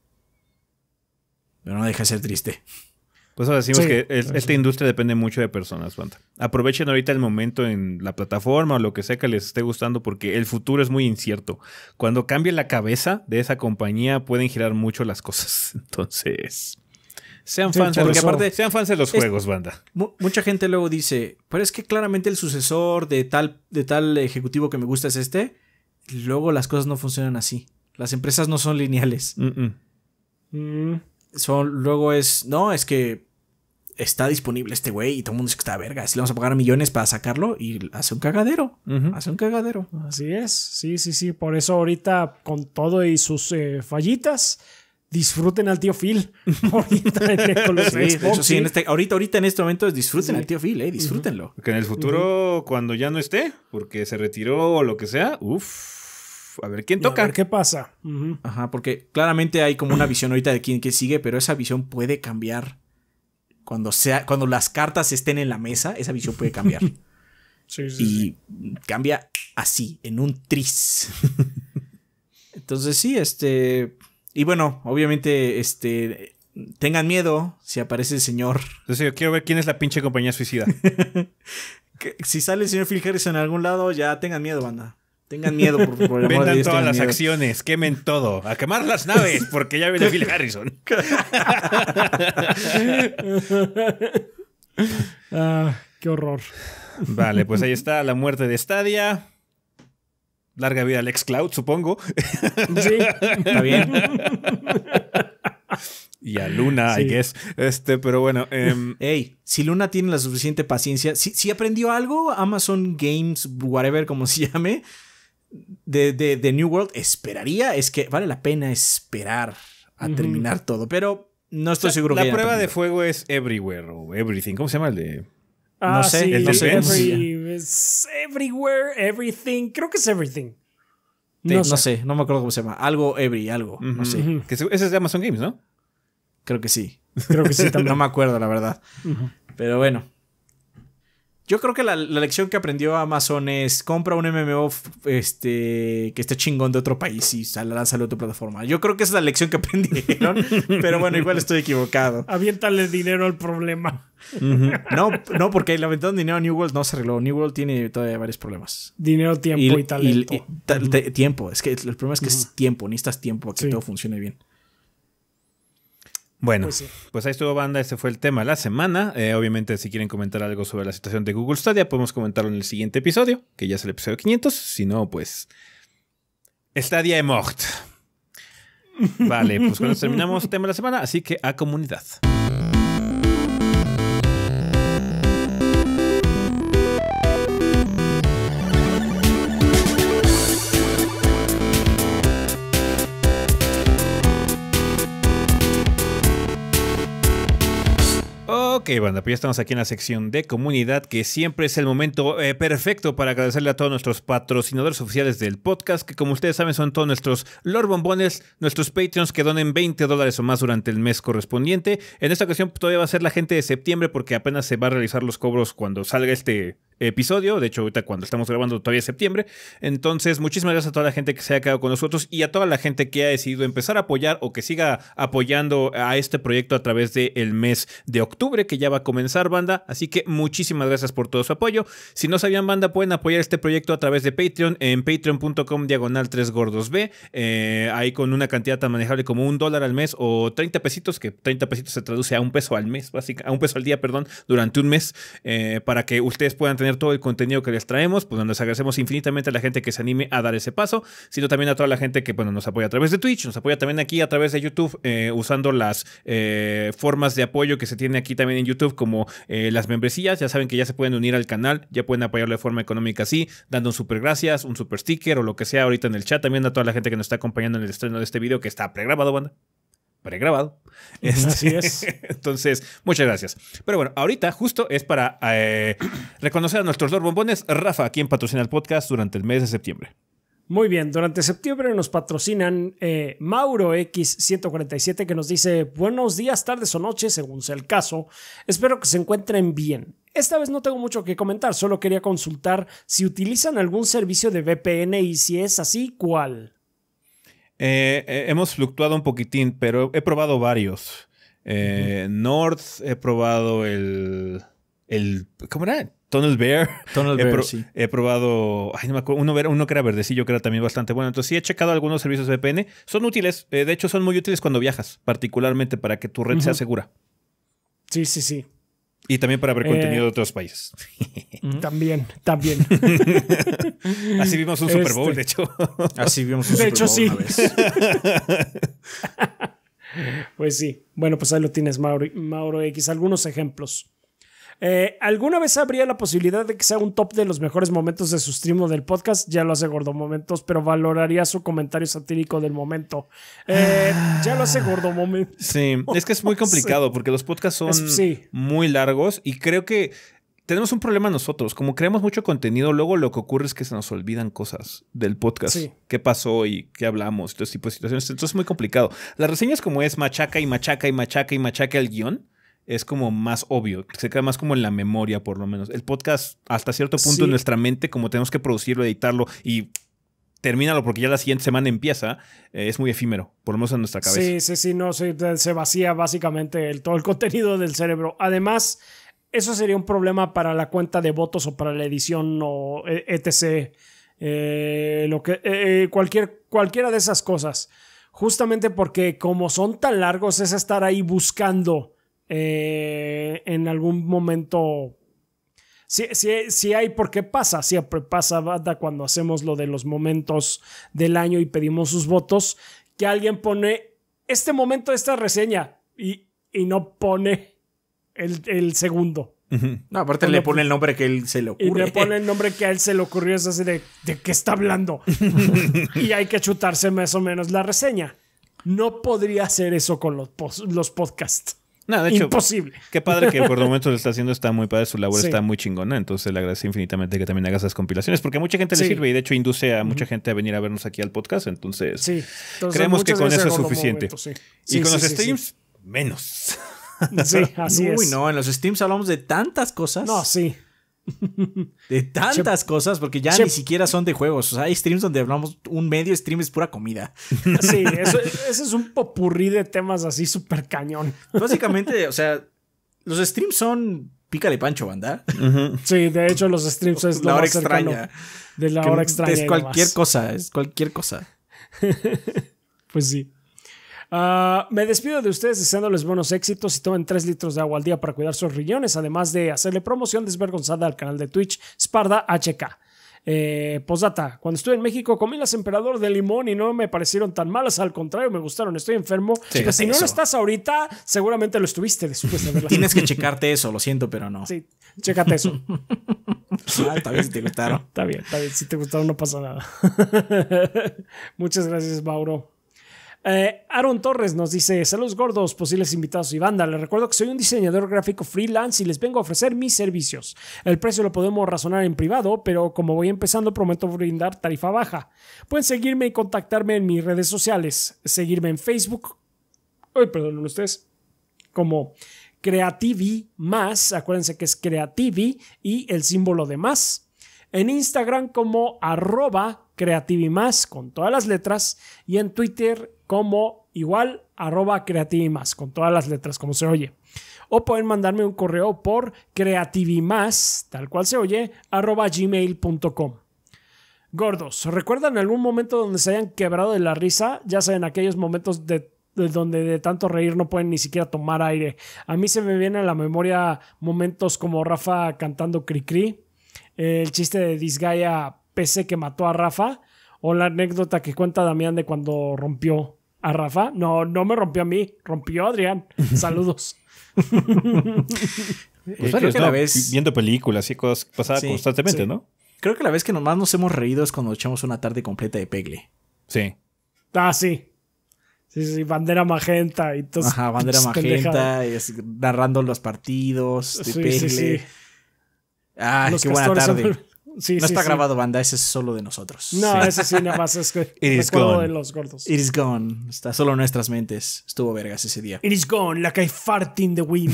Pero no deja de ser triste. Nosotros decimos que esta industria depende mucho de personas, banda. Aprovechen ahorita el momento en la plataforma o lo que sea que les esté gustando porque el futuro es muy incierto. Cuando cambie la cabeza de esa compañía pueden girar mucho las cosas. (laughs) Entonces, sean fans, aparte sean fans de los juegos, banda. Mucha gente luego dice, pero es que claramente el sucesor de tal, de tal ejecutivo que me gusta es este. Luego las cosas no funcionan así. Las empresas no son lineales. Mm. Son, luego es, no, es que está disponible este güey y todo el mundo dice que está verga. Si le vamos a pagar millones para sacarlo y hace un cagadero. Hace un cagadero. Así es. Sí, sí, sí. Por eso ahorita con todo y sus eh, fallitas. Disfruten al tío Phil. (laughs) ahorita en este, ahorita, en este momento disfruten al tío Phil, eh, disfrútenlo. en el futuro, cuando ya no esté, porque se retiró o lo que sea, uff a ver quién toca. qué pasa. Ajá, porque claramente hay como una visión ahorita de quién que sigue, pero esa visión puede cambiar cuando, sea, cuando las cartas estén en la mesa, esa visión puede cambiar. (laughs) sí, sí, y cambia así, en un tris. (laughs) Entonces sí, este... Y bueno, obviamente, este... Tengan miedo si aparece el señor. yo quiero ver quién es la pinche compañía suicida. (laughs) si sale el señor Phil Harrison en algún lado, ya tengan miedo, banda. Tengan miedo, por, Vendan este todas las acciones, quemen todo. A quemar las naves, porque ya viene (laughs) Phil Harrison. (laughs) ah, qué horror. Vale, pues ahí está la muerte de Stadia. Larga vida al ex Cloud, supongo. Sí, está bien. Y a Luna, sí. I guess. Este, pero bueno. hey, em, si Luna tiene la suficiente paciencia, si, si aprendió algo, Amazon Games, whatever como se llame, de, New World esperaría es que vale la pena esperar a terminar todo, pero no estoy seguro. La prueba de fuego es Everywhere o Everything. ¿Cómo se llama el de...? Ah, no sé, el de every, Everywhere, Everything. Creo que es Everything. No, sé. no, me acuerdo cómo se llama. Algo Every, algo. No sé. ese es de Amazon Games, ¿no? Creo que sí. Creo que sí (laughs) no me acuerdo, la verdad. Pero bueno, yo creo que la, lección que aprendió Amazon es compra un MMO este, que esté chingón de otro país y lanza a otra plataforma. Yo creo que es la lección que aprendieron, (laughs) pero bueno, igual estoy equivocado. Aviéntale dinero al problema. (laughs) No, no, porque el dinero a New World no se arregló. New World tiene todavía varios problemas. Dinero, tiempo y, talento. Tiempo, es que el problema es que es tiempo, necesitas tiempo para que todo funcione bien. Bueno, pues, pues, ahí estuvo banda, ese fue el tema de la semana. Eh, obviamente, si quieren comentar algo sobre la situación de Google Stadia, podemos comentarlo en el siguiente episodio, que ya es el episodio 500. Si no, pues... Stadia es mort. Vale, pues cuando terminamos el tema de la semana, así que a comunidad. Ok, banda, pues ya estamos aquí en la sección de comunidad, que siempre es el momento eh, perfecto para agradecerle a todos nuestros patrocinadores oficiales del podcast, que como ustedes saben son todos nuestros Lord Bombones, nuestros Patreons que donen 20 dólares o más durante el mes correspondiente. En esta ocasión pues, todavía va a ser la gente de septiembre porque apenas se va a realizar los cobros cuando salga este episodio. De hecho, ahorita cuando estamos grabando todavía es septiembre. Entonces, muchísimas gracias a toda la gente que se ha quedado con nosotros y a toda la gente que ha decidido empezar a apoyar o que siga apoyando a este proyecto a través del mes de octubre que ya va a comenzar, banda. Así que muchísimas gracias por todo su apoyo. Si no sabían, banda, pueden apoyar este proyecto a través de Patreon en patreon.com diagonal 3 gordos B. Eh, ahí con una cantidad tan manejable como un dólar al mes o 30 pesitos, que 30 pesitos se traduce a un peso al mes, básicamente, a un peso al día, perdón, durante un mes, eh, para que ustedes puedan tener todo el contenido que les traemos, pues nos agradecemos infinitamente a la gente que se anime a dar ese paso, sino también a toda la gente que bueno, nos apoya a través de Twitch, nos apoya también aquí a través de YouTube, eh, usando las eh, formas de apoyo que se tiene aquí también en YouTube, como eh, las membresías, ya saben que ya se pueden unir al canal, ya pueden apoyarlo de forma económica así, dando un super gracias, un super sticker o lo que sea ahorita en el chat, también a toda la gente que nos está acompañando en el estreno de este video que está pregrabado, banda pregrabado. Este, así es. (laughs) Entonces, muchas gracias. Pero bueno, ahorita justo es para eh, reconocer a nuestros dos bombones. Rafa, quien patrocina el podcast durante el mes de septiembre. Muy bien, durante septiembre nos patrocinan eh, Mauro X147 que nos dice buenos días, tardes o noches, según sea el caso. Espero que se encuentren bien. Esta vez no tengo mucho que comentar, solo quería consultar si utilizan algún servicio de VPN y si es así, ¿cuál? Eh, eh, hemos fluctuado un poquitín, pero he probado varios. Eh, North, he probado el, el. ¿Cómo era? Tunnel Bear. Tunnel (laughs) Bear, he, sí. he probado. Ay, no me acuerdo. Uno, que era verdecillo, que era también bastante bueno. Entonces, sí, he checado algunos servicios de VPN. Son útiles. de hecho, son muy útiles cuando viajas, particularmente para que tu red sea segura. Sí, sí, sí. Y también para ver contenido de eh, otros países. (laughs) También, también. (laughs) Así vimos un Super Bowl, de este. hecho. Así vimos un Super hecho, Bowl sí. Una vez. (laughs) pues sí. Bueno, pues ahí lo tienes, Mauro X. Algunos ejemplos. Eh, ¿Alguna vez habría la posibilidad de que sea un top de los mejores momentos de su stream o del podcast? Ya lo hace Gordo Momentos, pero valoraría su comentario satírico del momento. Eh, (sighs) ya lo hace Gordo Momentos. Sí, es que es muy (laughs) complicado porque los podcasts son muy largos y creo que tenemos un problema nosotros. Como creamos mucho contenido, luego lo que ocurre es que se nos olvidan cosas del podcast. ¿Qué pasó y qué hablamos? Todo este tipo de situaciones. Entonces es muy complicado. Las reseñas como es machaca y machaca y machaca y machaca el guión es como más obvio, se queda más como en la memoria por lo menos. El podcast hasta cierto punto en nuestra mente, como tenemos que producirlo, editarlo y termínalo porque ya la siguiente semana empieza, eh, es muy efímero, por lo menos en nuestra cabeza. Sí, sí, sí, no, se vacía básicamente todo el (laughs) contenido del cerebro. Además, eso sería un problema para la cuenta de votos o para la edición o e, etc. Eh, lo que, eh, cualquier, cualquiera de esas cosas. Justamente porque como son tan largos es estar ahí buscando eh, en algún momento... si hay, porque pasa, siempre pasa, cuando hacemos lo de los momentos del año y pedimos sus votos, que alguien pone este momento, esta reseña, y, no pone el, segundo. No, aparte le pone el nombre que él se le ocurrió. le pone el nombre que a él se le ocurrió, es así de, ¿de qué está hablando? (laughs) y hay que chutarse más o menos la reseña. No podría hacer eso con los, los podcasts. No, de hecho, imposible. Qué padre que por el momento lo está haciendo, está muy padre, su labor está muy chingona, entonces le agradezco infinitamente que también haga esas compilaciones, porque mucha gente le sirve y de hecho induce a mucha gente a venir a vernos aquí al podcast, entonces, creemos que con eso es suficiente. y con los streams, menos. Sí, así (laughs) Uy, no, en los streams hablamos de tantas cosas. No, sí. (laughs) De tantas cosas, porque ya ni siquiera son de juegos. O sea, hay streams donde hablamos un medio stream es pura comida. (laughs) Sí, eso, es un popurrí de temas así súper cañón. (laughs) Básicamente, o sea, los streams son pícale pancho, banda. Sí, de hecho, los streams es la hora extraña. De la hora extraña. Es cualquier cosa, es cualquier cosa. pues sí. Ah, me despido de ustedes deseándoles buenos éxitos y tomen 3 litros de agua al día para cuidar sus riñones, además de hacerle promoción desvergonzada al canal de Twitch Sparda HK. Posata, eh, posdata, cuando estuve en México comí las emperador de limón y no me parecieron tan malas, al contrario, me gustaron, estoy enfermo. si no lo estás ahorita, seguramente lo estuviste Tienes que checarte eso, lo siento, pero no. Sí, checate eso. está (laughs) ah, te gustaron. Está bien, está bien, si te gustaron no pasa nada. (laughs) Muchas gracias, Mauro. Eh, Aaron Torres nos dice, saludos gordos, posibles invitados y banda. Les recuerdo que soy un diseñador gráfico freelance y les vengo a ofrecer mis servicios. El precio lo podemos razonar en privado, pero como voy empezando prometo brindar tarifa baja. Pueden seguirme y contactarme en mis redes sociales. Seguirme en Facebook. Ay, perdón ustedes. Como Creativi más. Acuérdense que es Creativi y el símbolo de más. En Instagram como arroba creativimás, con todas las letras y en Twitter como igual arroba creativimás, con todas las letras como se oye. O pueden mandarme un correo por creativimás, tal cual se oye, arroba gmail.com. Gordos, ¿recuerdan algún momento donde se hayan quebrado de la risa? Ya saben, aquellos momentos de, donde de tanto reír no pueden ni siquiera tomar aire. A mí se me vienen a la memoria momentos como Rafa cantando Cricri, el chiste de Disgaea PC que mató a Rafa o la anécdota que cuenta Damián de cuando rompió a Rafa. No, no me rompió a mí, rompió a Adrián. (laughs) Saludos. (laughs) pues que la vez... viendo películas y cosas pasadas constantemente, ¿no? Creo que la vez que nomás nos hemos reído es cuando echamos una tarde completa de Pegle. Sí. Ah, sí. Sí, sí, bandera magenta y todo. Ajá, bandera magenta, y narrando los partidos de sí, Pegle. Ah, qué buena tarde no está grabado, banda, ese es solo de nosotros. No, ese sí, nada más es que es (laughs) is de los gordos. It is gone. Está solo en nuestras mentes. Estuvo vergas ese día. It is gone, like I fart in the wind.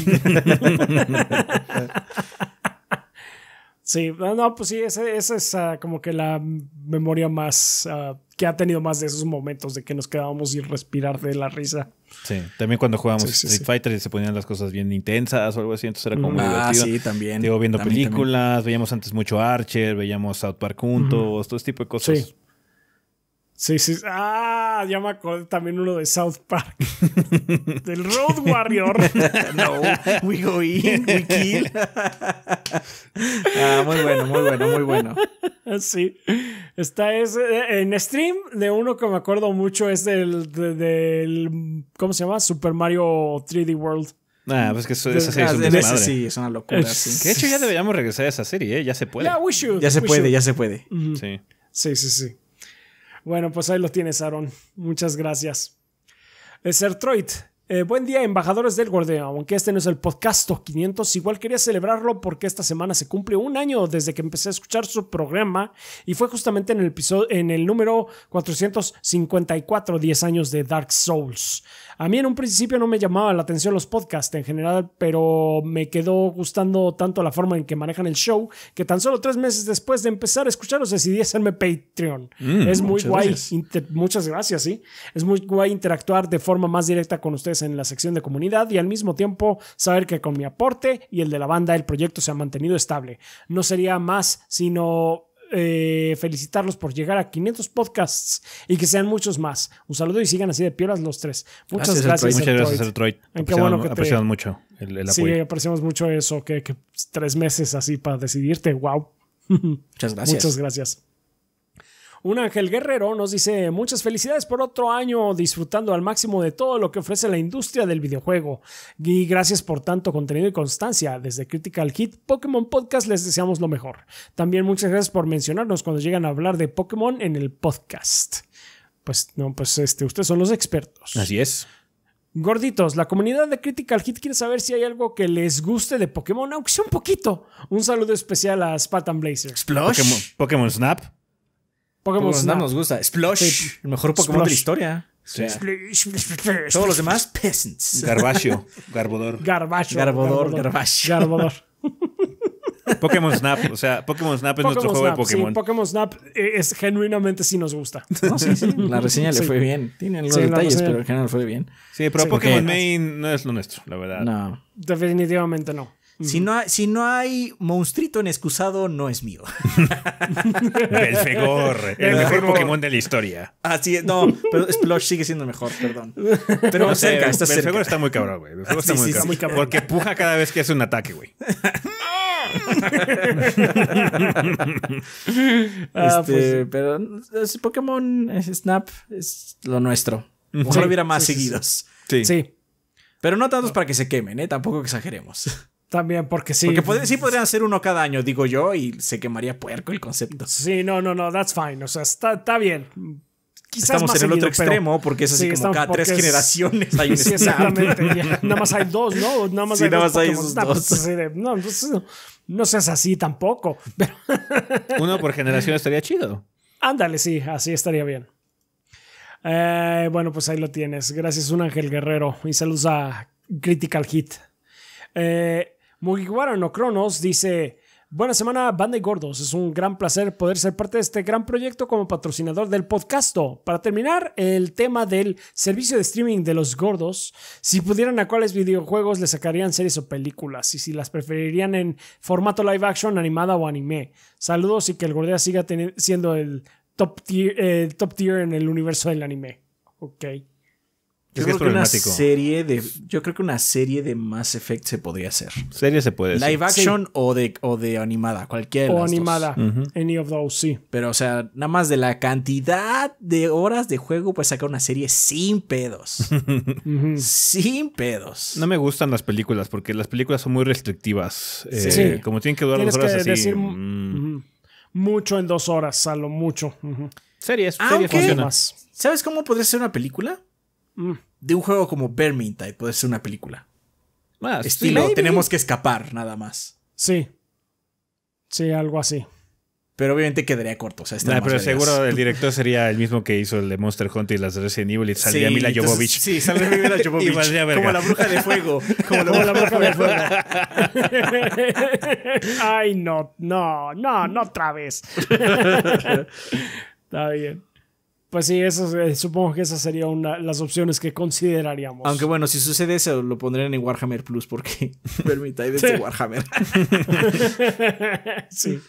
(laughs) (laughs) sí, no, pues sí, esa es ah, como que la memoria más ah, que ha tenido más de esos momentos de que nos quedábamos sin respirar de la risa. Sí, también cuando jugábamos Street Fighter y se ponían las cosas bien intensas o algo así, entonces era como mm. ah, sí, también. Digo, viendo películas, veíamos antes mucho Archer, veíamos South Park juntos, todo ese tipo de cosas. Sí, sí. Ah, ya me acuerdo, también uno de South Park. (laughs) Del Road Warrior. (laughs) no, we go in, we kill. ah, muy bueno, muy bueno, muy bueno. Sí. está es eh, en stream de uno que me acuerdo mucho es del, ¿cómo se llama? Super Mario 3D World. Ah, pues que eso, esa serie es ah, es una locura. Que de hecho ya deberíamos regresar a esa serie, ¿eh? ya se puede. ya se puede, ya se puede. Sí, sí, sí. Bueno, pues ahí lo tienes, Aaron. Muchas gracias. Sertroid eh, buen día, embajadores del Gordeo. Aunque este no es el podcast 500, igual quería celebrarlo porque esta semana se cumple un año desde que empecé a escuchar su programa y fue justamente en el, episodio, en el número 454, 10 años de Dark Souls. A mí en un principio no me llamaba la atención los podcasts en general, pero me quedó gustando tanto la forma en que manejan el show que tan solo tres meses después de empezar a escucharlos decidí hacerme Patreon. Mm, es muy guay. muchas gracias, sí. Es muy guay interactuar de forma más directa con ustedes en la sección de comunidad y al mismo tiempo saber que con mi aporte y el de la banda el proyecto se ha mantenido estable. No sería más sino eh, felicitarlos por llegar a 500 podcasts y que sean muchos más. Un saludo y sigan así de piolas los tres. Muchas gracias. Muchas gracias, Apreciamos, mucho el, apoyo. Sí, apreciamos mucho eso, que, que tres meses así para decidirte. ¡Wow! Muchas (laughs) gracias. Muchas gracias. Un Ángel Guerrero nos dice muchas felicidades por otro año disfrutando al máximo de todo lo que ofrece la industria del videojuego. Y gracias por tanto contenido y constancia. Desde Critical Hit Pokémon Podcast les deseamos lo mejor. También muchas gracias por mencionarnos cuando llegan a hablar de Pokémon en el podcast. Pues no, pues este, ustedes son los expertos. Así es. Gorditos, la comunidad de Critical Hit quiere saber si hay algo que les guste de Pokémon, aunque sea un poquito. Un saludo especial a Spartan Blazer. Pokémon, Pokémon Snap. Pokémon Snap nos gusta. Splosh, el mejor Pokémon de la historia. Todos los demás, peasants. Garbacho, Garbodor. Garbacho. Garbodor, Garbacho. Garbodor. Pokémon Snap, o sea, Pokémon Snap es nuestro juego de Pokémon. Pokémon Snap eh, es, genuinamente sí nos gusta. (laughs) sí, sí. La reseña le fue bien. Tiene algunos detalles, pero en general fue bien. Sí, pero Pokémon Main no es lo nuestro, la verdad. No. Definitivamente no. Si no, si no hay monstruito en excusado, no es mío. (laughs) Fegor, el mejor Pokémon de la historia. Así es, no, pero Splosh sigue siendo mejor, perdón. Pero cerca, está está muy cabrón, güey. está, muy, cabrón. Porque puja cada vez que hace un ataque, güey. (laughs) ah, este, pues pero Pokémon Snap es lo nuestro. Ojalá hubiera más seguidos. sí. sí. Pero no tantos para que se quemen, ¿eh? Tampoco exageremos. También, porque sí. Porque sí podrían hacer uno cada año, digo yo, y se quemaría puerco el concepto. Sí, no, no, no, that's fine. O sea, está, bien. Quizás estamos en el otro extremo, porque es así como cada tres generaciones hay (laughs) un exactamente. nada más hay dos, ¿no? Nada más hay nada esos dos. Pues, no, seas así tampoco. Pero (laughs) Uno por generación estaría chido. Ándale, sí, así estaría bien. Eh, bueno, pues ahí lo tienes. Gracias, un Ángel Guerrero. Y saludos a Critical Hit. Eh, Mugiwara no Kronos dice, buena semana, banda y gordos. Es un gran placer poder ser parte de este gran proyecto como patrocinador del podcast Para terminar, el tema del servicio de streaming de los gordos. Si pudieran a cuáles videojuegos le sacarían series o películas y si las preferirían en formato live action, animada o anime. Saludos y que el gordea siga siendo el top tier, top tier en el universo del anime. Ok. Yo creo que Una serie de, yo creo que una serie de Mass Effect se podría hacer. Serie se puede Live action o, de, de animada, cualquiera. o animada, any of those, sí. Pero, o sea, nada más de la cantidad de horas de juego, pues sacar una serie sin pedos. (laughs) sin pedos. No me gustan las películas porque las películas son muy restrictivas. Eh, como tienen que durar dos horas así. Mm. Mucho en dos horas, a mucho. Series, series más ¿Sabes cómo podría ser una película? Mm de un juego como Vermintide puede ser una película. Ah, Estilo, tenemos que escapar, nada más. Sí. Sí, algo así. Pero obviamente quedaría corto. O sea, nah, pero seguro el director sería el mismo que hizo el de Monster Hunter y las de Resident Evil y saldría Mila Jovovich. sí, saldría Mila (laughs) Jovovich. y como la bruja de fuego. Como la, la bruja de fuego. (laughs) Ay, no, no, no, no otra vez. (laughs) Está bien. Pues sí, eso, eh, supongo que esas serían las opciones que consideraríamos. Aunque bueno, si sucede eso, lo pondrían en Warhammer Plus, porque (laughs) permitáis desde Warhammer. (laughs) sí.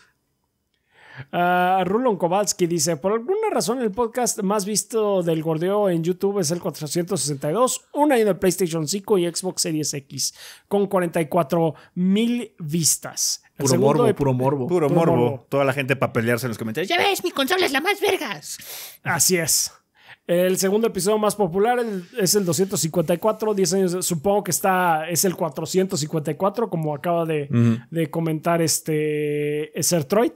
Ah, Rulon Kowalski dice: Por alguna razón, el podcast más visto del Gordeo en YouTube es el 462, una año de PlayStation 5 y Xbox Series X, con 44 mil vistas. Puro morbo, puro morbo, puro, morbo. Toda la gente para pelearse en los comentarios. Ya ves, mi consola es la más vergas. Así es. El segundo episodio más popular es el 254, 10 años. Supongo que está, es el 454, como acaba de, comentar este Sertroid.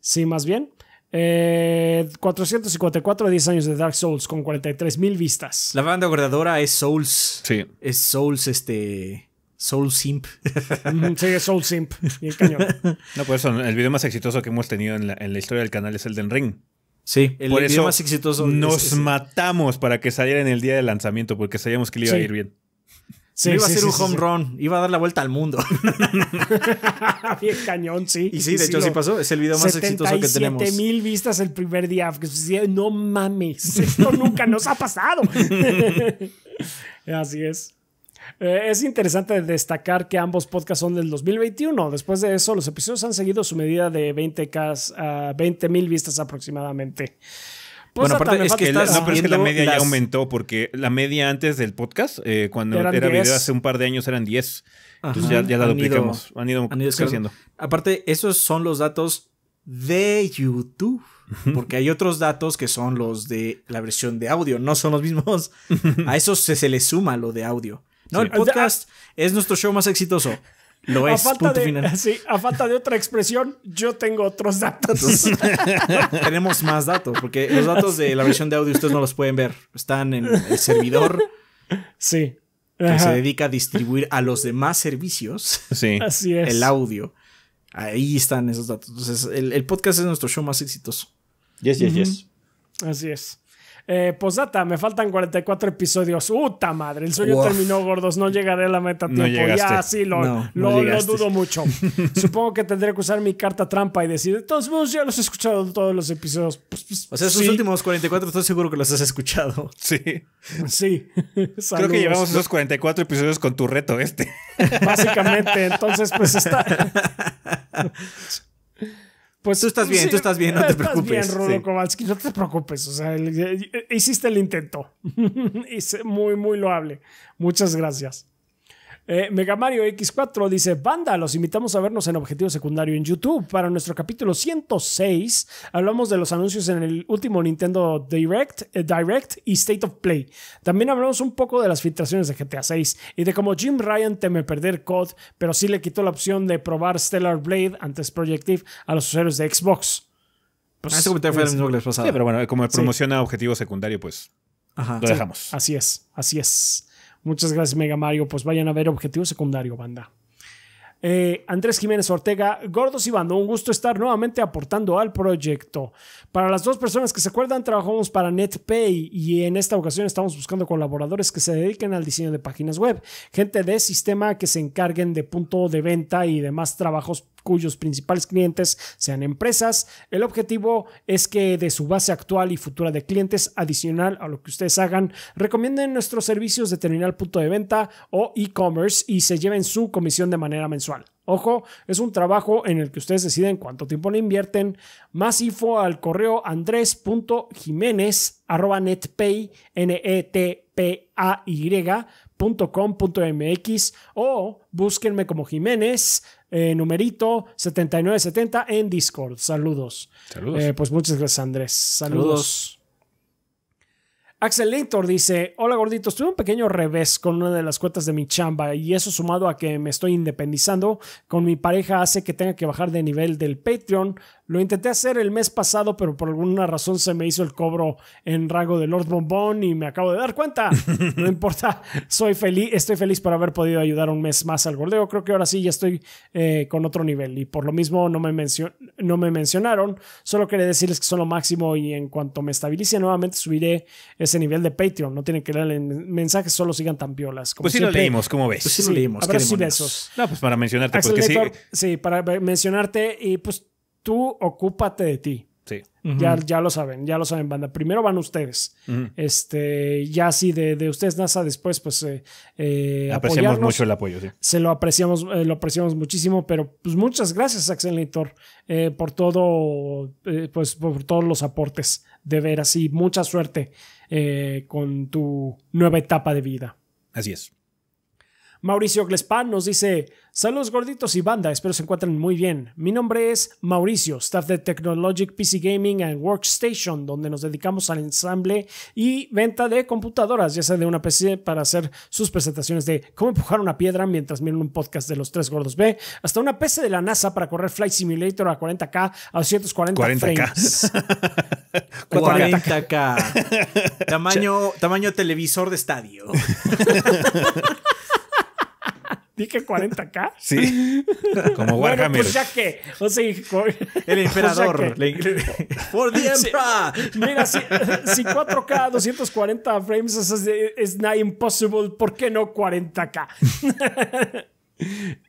Sí, más bien. Eh, 454 10 años de Dark Souls con 43 mil vistas. La banda guardadora es Souls. Sí. Es Souls, este. Soul Simp. Sí, Soul Simp. Bien cañón. (laughs) No, por eso, el video más exitoso que hemos tenido en la, historia del canal es el del Ring. Sí, el video más exitoso. Nos matamos para que saliera en el día de lanzamiento, porque sabíamos que le iba a ir bien. Sí, iba a ser un home run, iba a dar la vuelta al mundo. (laughs) bien cañón, sí. Y sí, de hecho sí pasó, es el video más exitoso que tenemos. 77 mil vistas el primer día. No mames, esto nunca nos ha pasado. (laughs) Así es. Eh, es interesante destacar que ambos podcasts son del 2021. Después de eso, los episodios han seguido su medida de 20 a 20 mil vistas aproximadamente. Pues bueno, aparte es que, la, media ya aumentó porque la media antes del podcast, eh, cuando era video hace un par de años eran 10. Entonces ya, la duplicamos. han ido, Aparte, esos son los datos de YouTube. Porque hay otros datos que son los de la versión de audio, no son los mismos. (laughs) A eso se, se le suma lo de audio. No, el podcast es nuestro show más exitoso. Lo es. A falta, de, a falta de otra expresión, yo tengo otros datos. (laughs) Tenemos más datos, porque los datos de la versión de audio ustedes no los pueden ver. Están en el servidor. Sí. Que se dedica a distribuir a los demás servicios. Sí. El audio. Ahí están esos datos. Entonces, el, podcast es nuestro show más exitoso. Yes, yes, yes. Así es. Eh, posdata, pues, me faltan 44 episodios. ¡Uta madre! El sueño terminó, gordos. No llegaré a la meta tiempo. ya, sí, lo, dudo mucho. (laughs) Supongo que tendré que usar mi carta trampa y decir, todos ya los he escuchado todos los episodios. Pues, pues, o sea, esos últimos 44 estoy seguro que los has escuchado. (laughs) Sí. Sí. (laughs) Creo que llevamos esos 44 episodios con tu reto este. Básicamente, entonces, pues está... Pues tú estás bien, tú estás bien, no te preocupes. Estás bien, Rudo Kowalski, no te preocupes. O sea, eh, hiciste el intento. (laughs) muy, muy loable. Muchas gracias. Eh, Mega Mario X4 dice, banda, los invitamos a vernos en Objetivo Secundario en YouTube. Para nuestro capítulo 106 hablamos de los anuncios en el último Nintendo Direct, eh, Direct y State of Play. También hablamos un poco de las filtraciones de GTA 6 y de cómo Jim Ryan teme perder COD, pero sí le quitó la opción de probar Stellar Blade antes Projective a los usuarios de Xbox. pero bueno, como promociona objetivo secundario, pues lo dejamos. así es, así es. Muchas gracias, Mega Mario. Pues vayan a ver Objetivo Secundario, banda. Eh, Andrés Jiménez Ortega, Gordos y Bando, un gusto estar nuevamente aportando al proyecto. Para las dos personas que se acuerdan, trabajamos para NetPay y en esta ocasión estamos buscando colaboradores que se dediquen al diseño de páginas web, gente de sistema que se encarguen de punto de venta y demás trabajos cuyos principales clientes sean empresas. El objetivo es que de su base actual y futura de clientes, adicional a lo que ustedes hagan, recomienden nuestros servicios de terminal punto de venta o e-commerce y se lleven su comisión de manera mensual. Ojo, es un trabajo en el que ustedes deciden cuánto tiempo le invierten. Más info al correo andrés.jiménez e -Y .com.mx o búsquenme como Jiménez, numerito 7970 en Discord. Saludos. Saludos. pues muchas gracias, Andrés. Saludos. Axel dice: Hola gorditos, tuve un pequeño revés con una de las cuotas de mi chamba y eso sumado a que me estoy independizando con mi pareja hace que tenga que bajar de nivel del Patreon lo intenté hacer el mes pasado, pero por alguna razón se me hizo el cobro en rango de Lord Bombón y me acabo de dar cuenta. (laughs) No importa, soy feliz, estoy feliz por haber podido ayudar un mes más al gordeo. Creo que ahora sí ya estoy eh, con otro nivel y por lo mismo no me, no me mencionaron. Solo quería decirles que son lo máximo y en cuanto me estabilice nuevamente subiré ese nivel de Patreon. No tienen que leer mensajes, solo sigan tan violas. Como pues sí si lo leímos, ¿cómo ves? Pues pues sí lo leímos. besos. No, pues para mencionarte, ah, sí. sí. para mencionarte y pues tú ocúpate de ti. Sí. ya, ya, lo saben, ya lo saben, banda. Primero van ustedes. Este, ya si de, ustedes NASA después, pues eh, eh, apreciamos mucho el apoyo, sí. Se lo apreciamos, eh, lo apreciamos muchísimo, pero pues muchas gracias, Axel Litor, por todo, pues por todos los aportes, de veras, y mucha suerte con tu nueva etapa de vida. Así es. Mauricio Glespan nos dice: Saludos gorditos y banda, espero se encuentren muy bien. Mi nombre es Mauricio, staff de Technologic PC Gaming and Workstation, donde nos dedicamos al ensamble y venta de computadoras, ya sea de una PC para hacer sus presentaciones de cómo empujar una piedra mientras miran un podcast de los tres gordos B, hasta una PC de la NASA para correr Flight Simulator a 40K a 240 frames. 40K. (laughs) tamaño, tamaño televisor de estadio. (laughs) Dije 40k. Sí. (laughs) Como Warhammer. Bueno, pues ya que. el (laughs) emperador. Por sea que, For (laughs) mira, si, 4K 240 frames es, es, es not impossible, ¿por qué no 40k?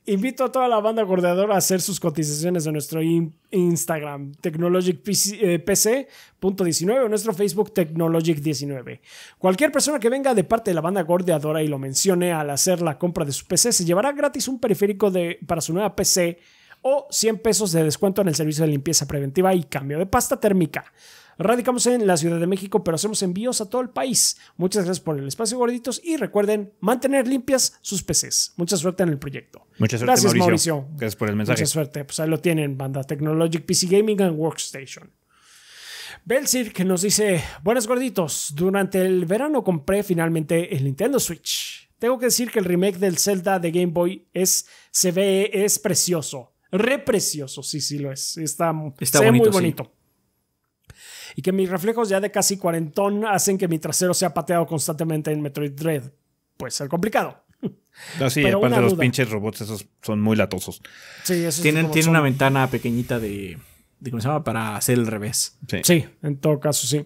Invito a toda la banda gordeadora a hacer sus cotizaciones en nuestro Instagram, TechnologicPC.19 eh, o nuestro Facebook Technologic19. Cualquier persona que venga de parte de la banda gordeadora y lo mencione al hacer la compra de su PC, se llevará gratis un periférico de, para su nueva PC o 100 pesos de descuento en el servicio de limpieza preventiva y cambio de pasta térmica. Radicamos en la Ciudad de México, pero hacemos envíos a todo el país. Muchas gracias por el espacio, gorditos. Y recuerden mantener limpias sus PCs. Mucha suerte en el proyecto. Muchas gracias, Mauricio. Gracias por el mensaje. Mucha suerte. Pues ahí lo tienen, banda. Technologic PC Gaming and Workstation. Belsir que nos dice, buenas gorditos, durante el verano compré finalmente el Nintendo Switch. Tengo que decir que el remake del Zelda de Game Boy es, se ve, es precioso. Re precioso, sí, sí lo es. Está, muy bonito y que mis reflejos ya de casi cuarentón hacen que mi trasero sea pateado constantemente en Metroid Dread. Puede ser complicado. sí, Pero aparte los pinches robots, esos son muy latosos. Sí, esos Tienen, tienen una ventana pequeñita de, ¿Cómo se llama? Para hacer el revés. sí, en todo caso, sí.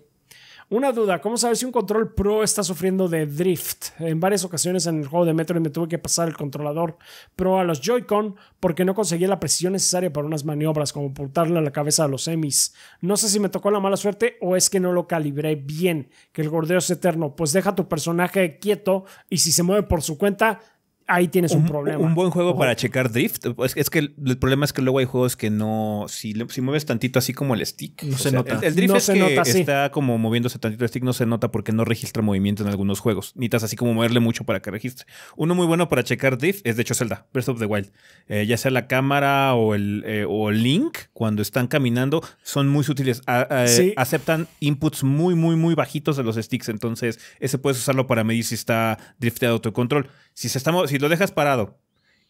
Una duda, ¿cómo saber si un control Pro está sufriendo de drift? En varias ocasiones en el juego de Metroid me tuve que pasar el controlador Pro a los Joy-Con porque no conseguía la precisión necesaria para unas maniobras como portarle a la cabeza a los emis. No sé si me tocó la mala suerte o es que no lo calibré bien, que el gordeo es eterno, pues deja tu personaje quieto y si se mueve por su cuenta, ahí tienes un, problema. Un buen juego para checar drift. Es, que el, problema es que luego hay juegos que no. Si, si mueves tantito así como el stick. No se nota. El, drift es que está como moviéndose tantito el stick, no se nota porque no registra movimiento en algunos juegos. Necesitas así como moverle mucho para que registre. Uno muy bueno para checar drift es de hecho Zelda, Breath of the Wild. Eh, ya sea la cámara o el eh, Link, cuando están caminando, son muy sutiles. Aceptan inputs muy, muy, muy bajitos de los sticks. Entonces, ese puedes usarlo para medir si está driftado tu control. Si, si lo dejas parado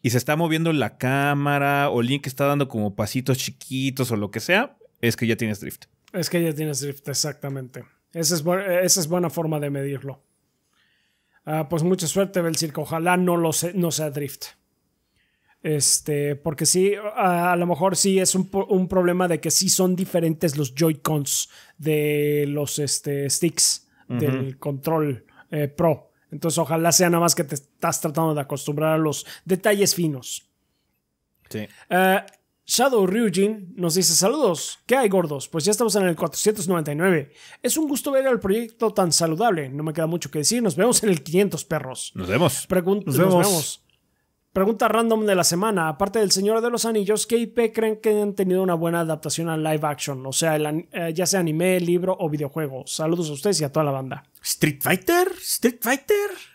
y se está moviendo la cámara o Link está dando como pasitos chiquitos o lo que sea, es que ya tienes drift. Es que ya tienes drift, exactamente. Esa es, buena forma de medirlo. Ah, pues mucha suerte, circo. Ojalá no, lo no sea drift. Este, porque sí, a, lo mejor sí es un, problema de que sí son diferentes los Joy-Cons de los este, sticks del control eh, Pro. Entonces, ojalá sea nada más que te estás tratando de acostumbrar a los detalles finos. Sí. Eh, Shadow Ryujin nos dice saludos, ¿qué hay gordos? Pues ya estamos en el 499. Es un gusto ver al proyecto tan saludable, no me queda mucho que decir, nos vemos en el 500 perros. Nos vemos. Pregun nos, vemos. Pregunta random de la semana. Aparte del Señor de los Anillos, ¿qué IP creen que han tenido una buena adaptación a live action? O sea, eh, ya sea anime, libro o videojuego. Saludos a ustedes y a toda la banda. Street Fighter, Street Fighter.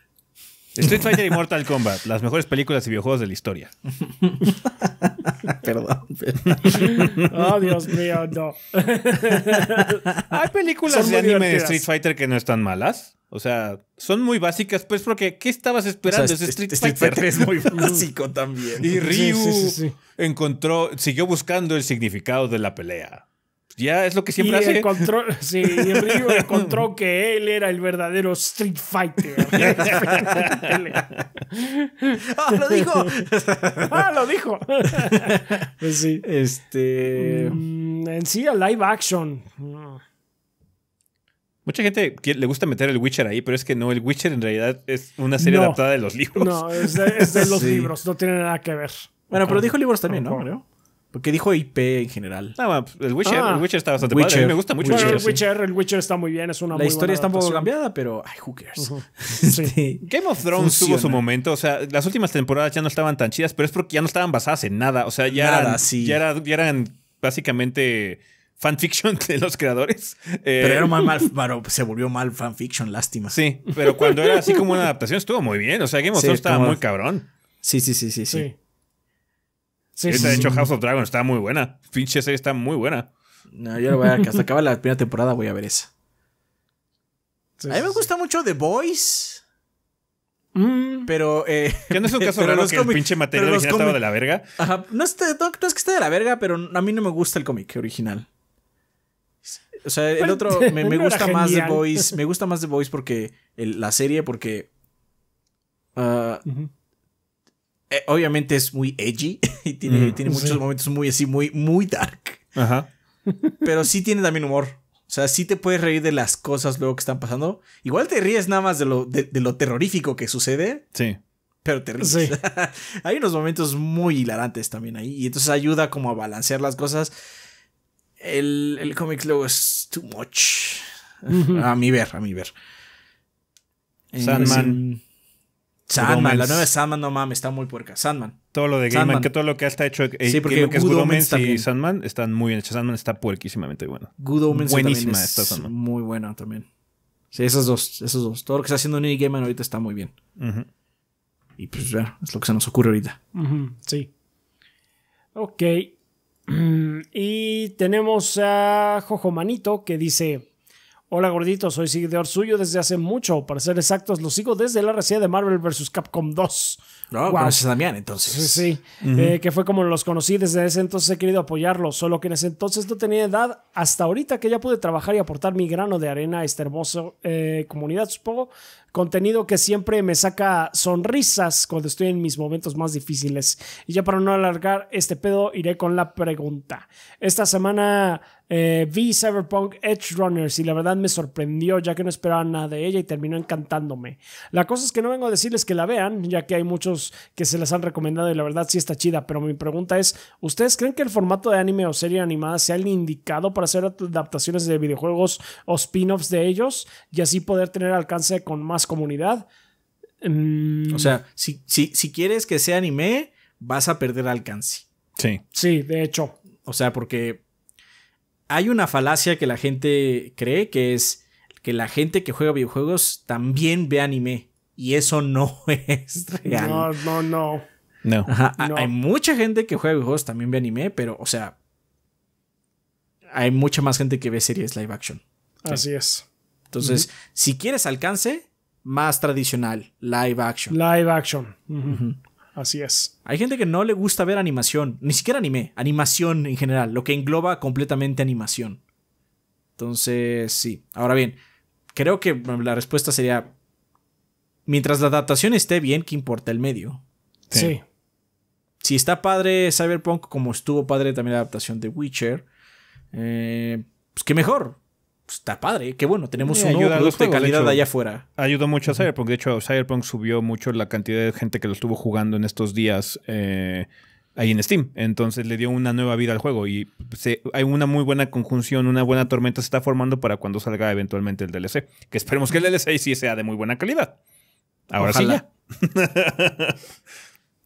Street Fighter y Mortal Kombat, las mejores películas y videojuegos de la historia. (laughs) Perdón. perdón. oh, Dios mío, no. (laughs) Hay películas de anime de Street Fighter que no están malas. O sea, son muy básicas, pues, porque ¿qué estabas esperando? O Street, Fighter. es muy (laughs) básico también. Y Ryu encontró, siguió buscando el significado de la pelea. Ya es lo que siempre hace. (laughs) sí, y encontró que él era el verdadero Street Fighter. (laughs) ¡Ah, lo dijo! ¡Ah, lo dijo! pues sí. Este. Mm, en sí, a live action. Mucha gente le gusta meter el Witcher ahí, pero es que no, el Witcher en realidad es una serie adaptada de los libros. No, es de, los libros, no tiene nada que ver. Bueno, pero dijo libros también, ¿no? Porque dijo IP en general. Ah, pues, el Witcher, ah, el Witcher está bastante me gusta mucho el Witcher. El Witcher está muy bien, es una La historia está un poco cambiada, pero ay, who cares. (laughs) sí. Este, Game of Thrones tuvo su momento. O sea, las últimas temporadas ya no estaban tan chidas, pero es porque ya no estaban basadas en nada. O sea, ya, eran, ya, eran básicamente fanfiction (laughs) de los creadores. Eh, pero era mal, mal pero (laughs) se volvió mal fanfiction, lástima. Sí, pero cuando era así como una adaptación estuvo muy bien. O sea, Game of Thrones estaba muy cabrón. Sí, sí, sí, sí, sí. Sí, de hecho, House of Dragons está muy buena. pinche serie está muy buena. No, yo lo voy a. que Hasta acaba la primera temporada, voy a ver esa. a mí me gusta mucho The Boys. Mm. Pero. Eh, que no es un (laughs) caso raro que el pinche material original estaba de la verga. Ajá. No es, que esté de la verga, pero a mí no me gusta el cómic original. O sea, el otro. (laughs) Me, gusta más The Boys. Me gusta más The Boys porque. la serie, porque. Ah, eh, obviamente es muy edgy (laughs) y tiene, tiene muchos momentos muy así, muy, muy dark. Ajá. (laughs) Pero sí tiene también humor. O sea, sí te puedes reír de las cosas luego que están pasando. Igual te ríes nada más de lo, de, lo terrorífico que sucede. Sí. Pero te ríes. (laughs) hay unos momentos muy hilarantes también ahí. Y entonces ayuda como a balancear las cosas. El, el cómic luego es too much. a mi ver, a mi ver. Sandman. Sandman, la nueva Sandman, no mames, está muy puerca. Sandman. Todo lo de Game Man, que todo lo que está hecho eh, sí, porque que es Good Omens y Sandman están muy bien hechos. Sandman está puerquísimamente bueno. Good Omens también es Sandman. Muy buena también. Sí, esos dos, Esos dos. Todo lo que está haciendo Game Man ahorita está muy bien. Y pues ya, es lo que se nos ocurre ahorita. Sí. Ok. (clears throat) Y tenemos a Jojo Manito que dice. Hola gordito, soy seguidor suyo desde hace mucho. Para ser exactos, lo sigo desde la recién de Marvel vs. Capcom 2. No, wow. conoces también entonces. Sí, sí. Eh, que fue como los conocí. Desde ese entonces he querido apoyarlo, solo que en ese entonces no tenía edad. Hasta ahorita que ya pude trabajar y aportar mi grano de arena a esta hermosa eh, comunidad, supongo. Contenido que siempre me saca sonrisas cuando estoy en mis momentos más difíciles. Y ya para no alargar este pedo, iré con la pregunta. Esta semana eh, vi Cyberpunk Edge Runners y la verdad me sorprendió ya que no esperaba nada de ella y terminó encantándome. La cosa es que no vengo a decirles que la vean, ya que hay muchos que se las han recomendado y la verdad sí está chida, pero mi pregunta es, ¿ustedes creen que el formato de anime o serie animada sea el indicado para hacer adaptaciones de videojuegos o spin-offs de ellos y así poder tener alcance con más comunidad? Mm. O sea, si, si quieres que sea anime, vas a perder alcance. Sí. Sí, de hecho. O sea, porque hay una falacia que la gente cree que es que la gente que juega videojuegos también ve anime. Y eso no (laughs) es real. No, no, no. No. Hay mucha gente que juega videojuegos también ve anime, pero, o sea, hay mucha más gente que ve series live action. Así es. Entonces, si quieres alcance, más tradicional, live action. Live action. Así es. Hay gente que no le gusta ver animación, ni siquiera anime, animación en general, lo que engloba completamente animación. Entonces, sí. Ahora bien, creo que la respuesta sería, mientras la adaptación esté bien, ¿qué importa el medio? Sí. Si está padre Cyberpunk, como estuvo padre también la adaptación de Witcher, eh, pues qué mejor. Pues, está padre, qué bueno, tenemos un nuevo de calidad allá afuera. Ayudó mucho a Cyberpunk, de hecho Cyberpunk subió mucho la cantidad de gente que lo estuvo jugando en estos días eh, ahí en Steam, entonces le dio una nueva vida al juego y hay una muy buena conjunción, una buena tormenta se está formando para cuando salga eventualmente el DLC, que esperemos que el DLC sí sea de muy buena calidad. Ahora sí (laughs)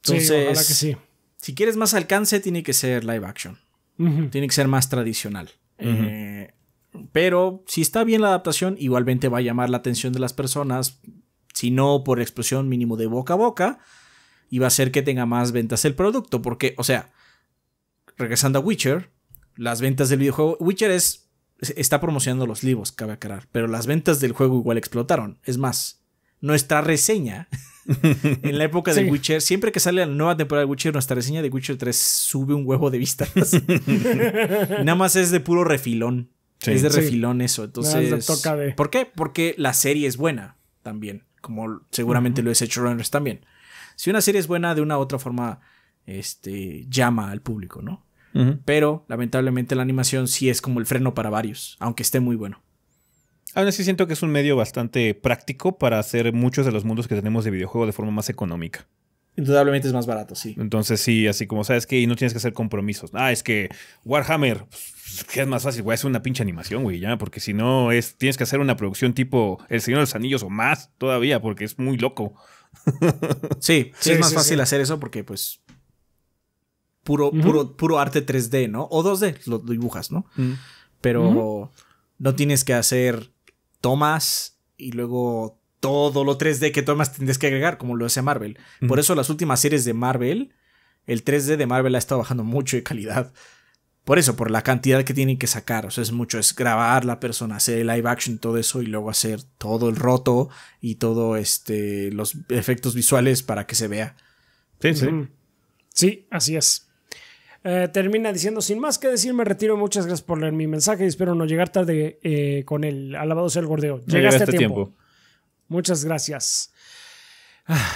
entonces, si quieres más alcance tiene que ser live action. Tiene que ser más tradicional. eh, pero si está bien la adaptación, igualmente va a llamar la atención de las personas, si no por explosión mínimo de boca a boca, y va a hacer que tenga más ventas el producto, porque, o sea, regresando a Witcher, las ventas del videojuego, Witcher es, está promocionando los libros, cabe aclarar, pero las ventas del juego igual explotaron, es más, nuestra reseña. (laughs) en la época de Witcher, siempre que sale la nueva temporada de Witcher, nuestra reseña de Witcher 3 sube un huevo de vistas. (laughs) Nada más es de puro refilón es de refilón eso. Ah, entonces, ¿por qué? Porque la serie es buena también, como seguramente lo lo es Runners también. Si una serie es buena, de una u otra forma, este, llama al público, ¿no? Pero, lamentablemente, la animación sí es como el freno para varios, aunque esté muy bueno. Aún así siento que es un medio bastante práctico para hacer muchos de los mundos que tenemos de videojuego de forma más económica. Indudablemente es más barato, sí. Entonces sí, así como sabes que no tienes que hacer compromisos. Ah, es que Warhammer, pues, que es más fácil, güey, Es una pinche animación, güey, ya, porque si no es tienes que hacer una producción tipo El Señor de los Anillos o más todavía, porque es muy loco. (laughs) sí, sí, es más fácil hacer eso porque pues puro puro puro arte 3D, ¿no? O 2D, lo, dibujas, ¿no? Mm. Pero no tienes que hacer tomas y luego todo lo 3D que tomas tendrías que agregar, como lo hace Marvel. Por eso las últimas series de Marvel, el 3D de Marvel ha estado bajando mucho de calidad. Por eso, por la cantidad que tienen que sacar. O sea, es mucho, es grabar la persona, hacer live action, todo eso, y luego hacer todo el roto y todo este. los efectos visuales para que se vea. Sí, sí. Sí, así es. Eh, termina diciendo, sin más que decir, me retiro. Muchas gracias por leer mi mensaje y espero no llegar tarde eh, con el alabado sea el gordeo. Llegaste, a tiempo. Muchas gracias.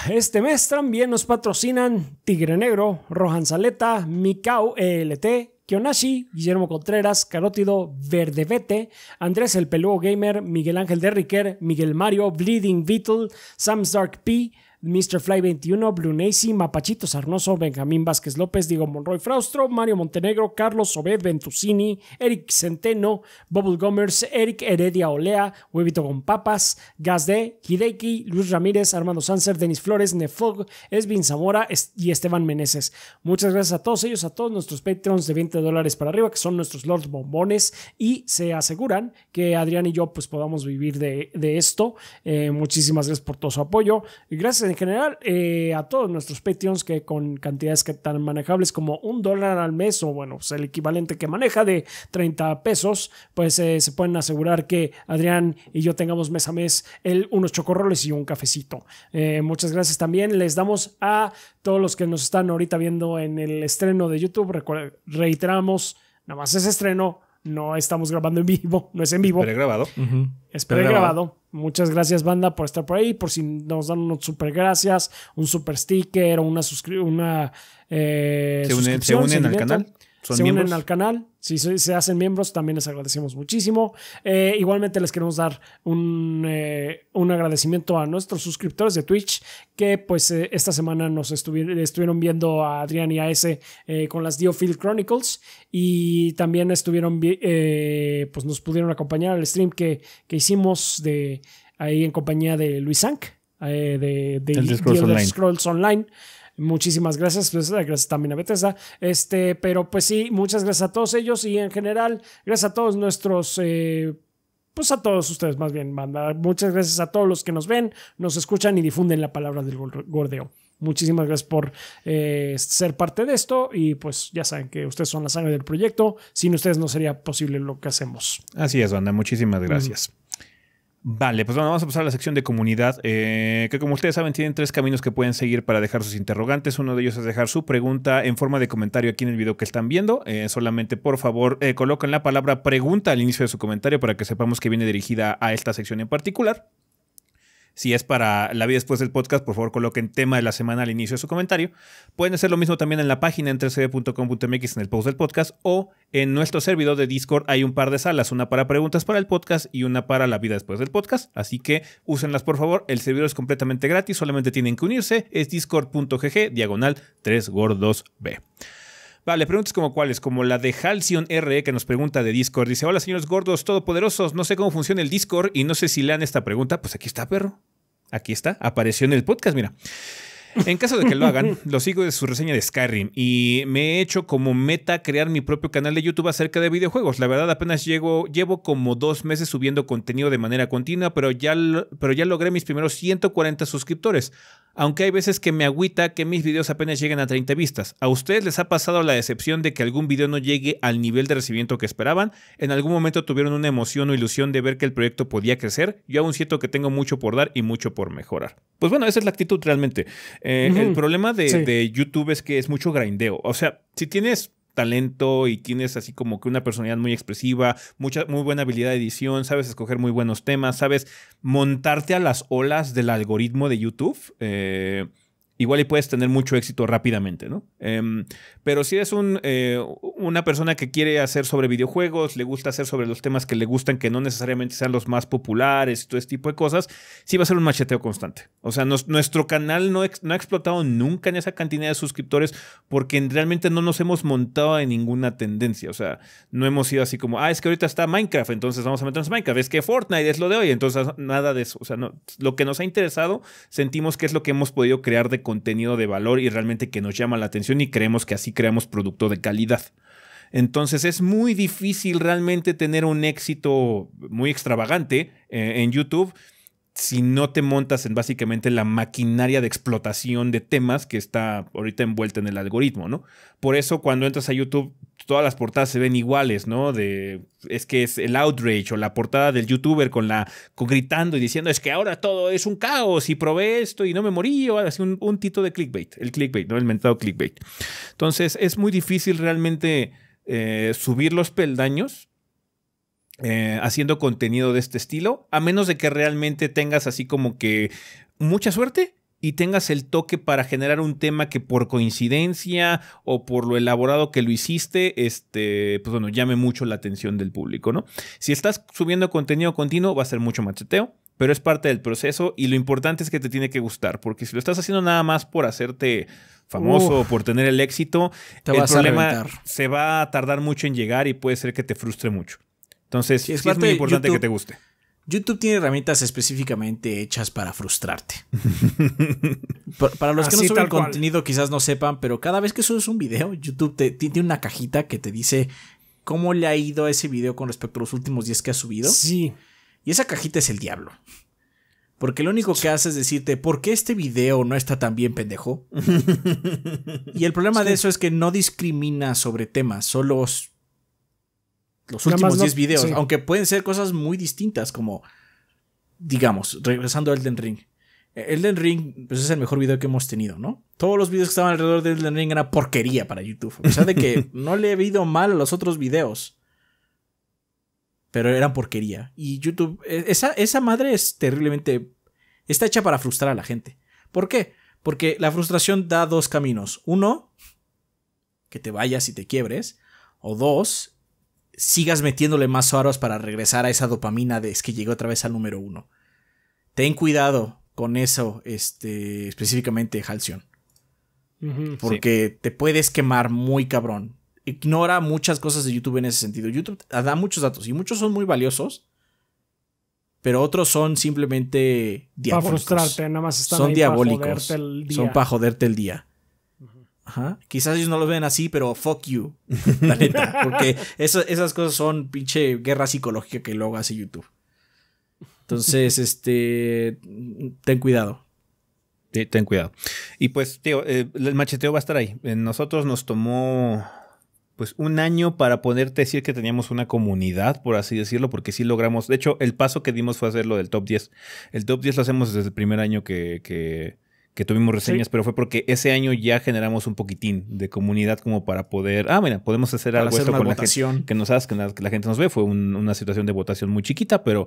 Este mes también nos patrocinan Tigre Negro, Rohan Saleta, Mikau ELT, Kionashi, Guillermo Contreras, Carótido, Verdevete, Andrés el Peludo Gamer, Miguel Ángel de Riquer, Miguel Mario, Bleeding Beetle, Sam's Dark P, Mr. Fly 21, Brunesi, Mapachito Sarnoso, Benjamín Vázquez López, Diego Monroy Fraustro, Mario Montenegro, Carlos Obed Ventusini, Eric Centeno, Bubble Gomers, Eric Heredia Olea, Huevito con Papas, Gazde, Hideki, Luis Ramírez, Armando Sánchez, Denis Flores, Nefog, Esvin Zamora y Esteban Meneses. Muchas gracias a todos ellos, a todos nuestros patrons de 20 dólares para arriba, que son nuestros Lords Bombones, y se aseguran que Adrián y yo pues podamos vivir de, esto. Eh, muchísimas gracias por todo su apoyo. gracias en general, eh, a todos nuestros Patreons que con cantidades que tan manejables como un dólar al mes o bueno, pues el equivalente que maneja de 30 pesos, pues eh, se pueden asegurar que Adrián y yo tengamos mes a mes el, unos chocorroles y un cafecito. Eh, muchas gracias también. Les damos a todos los que nos están ahorita viendo en el estreno de YouTube. Reiteramos, nada más ese estreno no estamos grabando en vivo, (laughs) no es en vivo. pero grabado Esperé grabado Muchas gracias, banda, por estar por ahí. Por si nos dan unos super gracias, un super sticker, una, una eh, se unen, suscripción. Se unen al canal se unen al canal. Si se, hacen miembros, también les agradecemos muchísimo. Eh, igualmente les queremos dar un, eh, un, agradecimiento a nuestros suscriptores de Twitch, que pues eh, esta semana nos estuvieron viendo a Adrián y a ese con las Diofield Chronicles y también estuvieron, pues nos pudieron acompañar al stream que, hicimos de ahí en compañía de Luis Sank, de, de, Scrolls Online Muchísimas gracias, pues, eh, gracias también a Bethesda. Este, pero pues sí, muchas gracias a todos ellos y en general, gracias a todos nuestros. Eh, pues a todos ustedes más bien, manda Muchas gracias a todos los que nos ven, nos escuchan y difunden la palabra del gordeo. Muchísimas gracias por eh, ser parte de esto y pues ya saben que ustedes son la sangre del proyecto. Sin ustedes no sería posible lo que hacemos. Así es, banda. Muchísimas gracias. Vale, pues vamos a pasar a la sección de comunidad, eh, que como ustedes saben tienen tres caminos que pueden seguir para dejar sus interrogantes. Uno de ellos es dejar su pregunta en forma de comentario aquí en el video que están viendo. Eh, solamente por favor colocan eh, coloquen la palabra pregunta al inicio de su comentario para que sepamos que viene dirigida a esta sección en particular. Si es para la vida después del podcast, por favor coloquen tema de la semana al inicio de su comentario. Pueden hacer lo mismo también en la página en en el post del podcast o en nuestro servidor de Discord hay un par de salas, una para preguntas para el podcast y una para la vida después del podcast. Así que úsenlas por favor. El servidor es completamente gratis, solamente tienen que unirse. Es discord.gg diagonal 3gordos B. Vale, preguntas como cuáles, como la de Halcyon RE que nos pregunta de Discord. Dice, hola señores gordos todopoderosos, no sé cómo funciona el Discord y no sé si lean esta pregunta. Pues aquí está, perro. Aquí está, apareció en el podcast, mira. En caso de que lo hagan, (laughs) lo sigo de su reseña de Skyrim y me he hecho como meta crear mi propio canal de YouTube acerca de videojuegos. La verdad, apenas llego, llevo como dos meses subiendo contenido de manera continua, pero ya, pero ya logré mis primeros 140 suscriptores. Aunque hay veces que me agüita que mis videos apenas lleguen a 30 vistas. ¿A ustedes les ha pasado la decepción de que algún video no llegue al nivel de recibimiento que esperaban? ¿En algún momento tuvieron una emoción o ilusión de ver que el proyecto podía crecer? Yo aún siento que tengo mucho por dar y mucho por mejorar. Pues bueno, esa es la actitud realmente. Eh, el problema de, YouTube es que es mucho grindeo. O sea, si tienes talento y tienes así como que una personalidad muy expresiva, mucha, muy buena habilidad de edición, sabes escoger muy buenos temas, sabes montarte a las olas del algoritmo de YouTube. Eh, igual y puedes tener mucho éxito rápidamente, ¿no? Em, pero si eres un, eh, una persona que quiere hacer sobre videojuegos, le gusta hacer sobre los temas que le gustan, que no necesariamente sean los más populares todo este tipo de cosas, sí va a ser un macheteo constante. O sea, nuestro canal no, no ha explotado nunca en esa cantidad de suscriptores porque realmente no nos hemos montado en ninguna tendencia. O sea, no hemos ido así como, ah, es que ahorita está Minecraft, entonces vamos a meternos a Minecraft. Es que Fortnite es lo de hoy, entonces nada de eso. O sea, no, lo que nos ha interesado sentimos que es lo que hemos podido crear de contenido de valor y realmente que nos llama la atención y creemos que así creamos producto de calidad. Entonces es muy difícil realmente tener un éxito muy extravagante eh, en YouTube si no te montas en básicamente la maquinaria de explotación de temas que está ahorita envuelta en el algoritmo, ¿no? Por eso cuando entras a YouTube, todas las portadas se ven iguales, ¿no? De, es que es el outrage o la portada del youtuber con la gritando y diciendo, es que ahora todo es un caos y probé esto y no me morí, o así un, un tito de clickbait, el clickbait, ¿no? El mentado clickbait. Entonces es muy difícil realmente eh, subir los peldaños eh, haciendo contenido de este estilo, a menos de que realmente tengas así como que mucha suerte y tengas el toque para generar un tema que por coincidencia o por lo elaborado que lo hiciste, este, pues bueno, llame mucho la atención del público, ¿no? Si estás subiendo contenido continuo, va a ser mucho macheteo, pero es parte del proceso y lo importante es que te tiene que gustar, porque si lo estás haciendo nada más por hacerte famoso o por tener el éxito, el problema se va a tardar mucho en llegar y puede ser que te frustre mucho. Entonces, es, muy importante que te guste. YouTube tiene herramientas específicamente hechas para frustrarte. (laughs) para, los que no suben contenido, quizás no sepan, pero cada vez que subes un video, YouTube te, tiene una cajita que te dice cómo le ha ido a ese video con respecto a los últimos 10 que has subido. Sí. Y esa cajita es el diablo. Porque lo único que hace es decirte, ¿por qué este video no está tan bien pendejo? (laughs) y el problema de eso es que no discrimina sobre temas, solo los últimos 10 videos, aunque pueden ser cosas muy distintas, como, digamos, regresando a Elden Ring. Elden Ring pues, es el mejor video que hemos tenido, ¿no? Todos los videos que estaban alrededor de Elden Ring eran porquería para YouTube, a pesar de que (laughs) no le he ido mal a los otros videos. Pero eran porquería. Y YouTube, e, esa, esa madre es terriblemente... Está hecha para frustrar a la gente. ¿Por qué? Porque la frustración da dos caminos. Uno, que te vayas y te quiebres. O dos, sigas metiéndole más aros para regresar a esa dopamina de es que llegó otra vez al número uno. Ten cuidado con eso, este, específicamente Halcyon. porque te puedes quemar muy cabrón. Ignora muchas cosas de YouTube en ese sentido. YouTube da muchos datos y muchos son muy valiosos. Pero otros son simplemente diabólicos. Para frustrarte, nada más Son diabólicos. Son para joderte el día. Ajá. Quizás ellos no lo ven así, pero fuck you. La Porque (laughs) esas cosas son pinche guerra psicológica que luego hace YouTube. Entonces, (laughs) este. Ten cuidado. Sí, ten cuidado. Y pues, tío, eh, el macheteo va a estar ahí. Eh, nosotros nos tomó. Pues un año para poder decir que teníamos una comunidad, por así decirlo, porque sí logramos. De hecho, el paso que dimos fue hacer lo del top 10. El top 10 lo hacemos desde el primer año que que tuvimos reseñas, pero fue porque ese año ya generamos un poquitín de comunidad como para poder, ah, mira, podemos hacer algo con la gente, que nos hagas, que la, gente nos ve. Fue una situación de votación muy chiquita, pero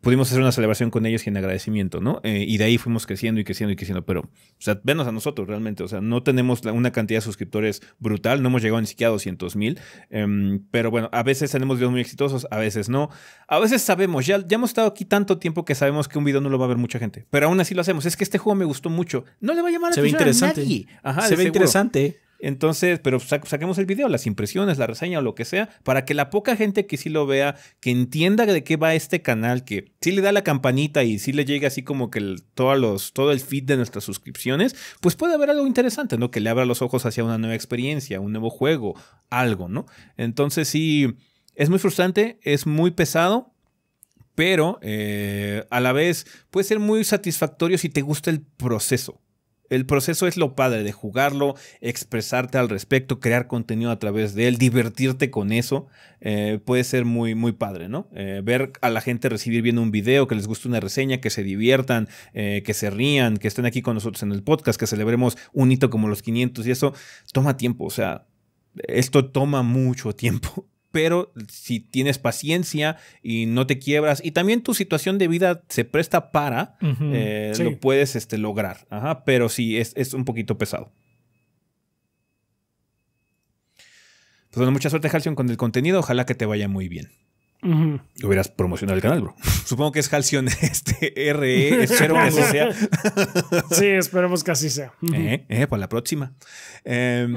pudimos hacer una celebración con ellos y en agradecimiento, ¿no? Eh, y de ahí fuimos creciendo y creciendo y creciendo, pero, o sea, venos a nosotros realmente, o sea, no tenemos una cantidad de suscriptores brutal, no hemos llegado ni siquiera a 200 mil, em, pero bueno, a veces tenemos videos muy exitosos, a veces no, a veces sabemos, ya, ya hemos estado aquí tanto tiempo que sabemos que un video no lo va a ver mucha gente, pero aún así lo hacemos, es que este juego me gustó mucho, no le va a llamar la atención a nadie. Ajá, se ve interesante. Entonces, pero saquemos el video, las impresiones, la reseña o lo que sea, para que la poca gente que sí lo vea, que entienda de qué va este canal, que sí le da la campanita y sí le llega así como que todos todo el feed de nuestras suscripciones, pues puede haber algo interesante, ¿no? Que le abra los ojos hacia una nueva experiencia, un nuevo juego, algo, ¿no? Entonces sí, es muy frustrante, es muy pesado, pero eh, a la vez puede ser muy satisfactorio si te gusta el proceso el proceso es lo padre de jugarlo, expresarte al respecto, crear contenido a través de él, divertirte con eso. Eh, puede ser muy, muy padre, ¿no? Eh, ver a la gente recibir bien un video, que les guste una reseña, que se diviertan, eh, que se rían, que estén aquí con nosotros en el podcast, que celebremos un hito como los 500 y eso toma tiempo, o sea, esto toma mucho tiempo pero si tienes paciencia y no te quiebras y también tu situación de vida se presta para, eh, lo puedes este, lograr. pero sí, es, es, un poquito pesado. Pues bueno, mucha suerte, Halcyon, con el contenido. Ojalá que te vaya muy bien. Hubieras promocionado el canal, bro. (laughs) Supongo que es Halcyon (laughs) este RE, espero que sea. (laughs) sí, esperemos que así sea. Eh, eh, para la próxima. Em,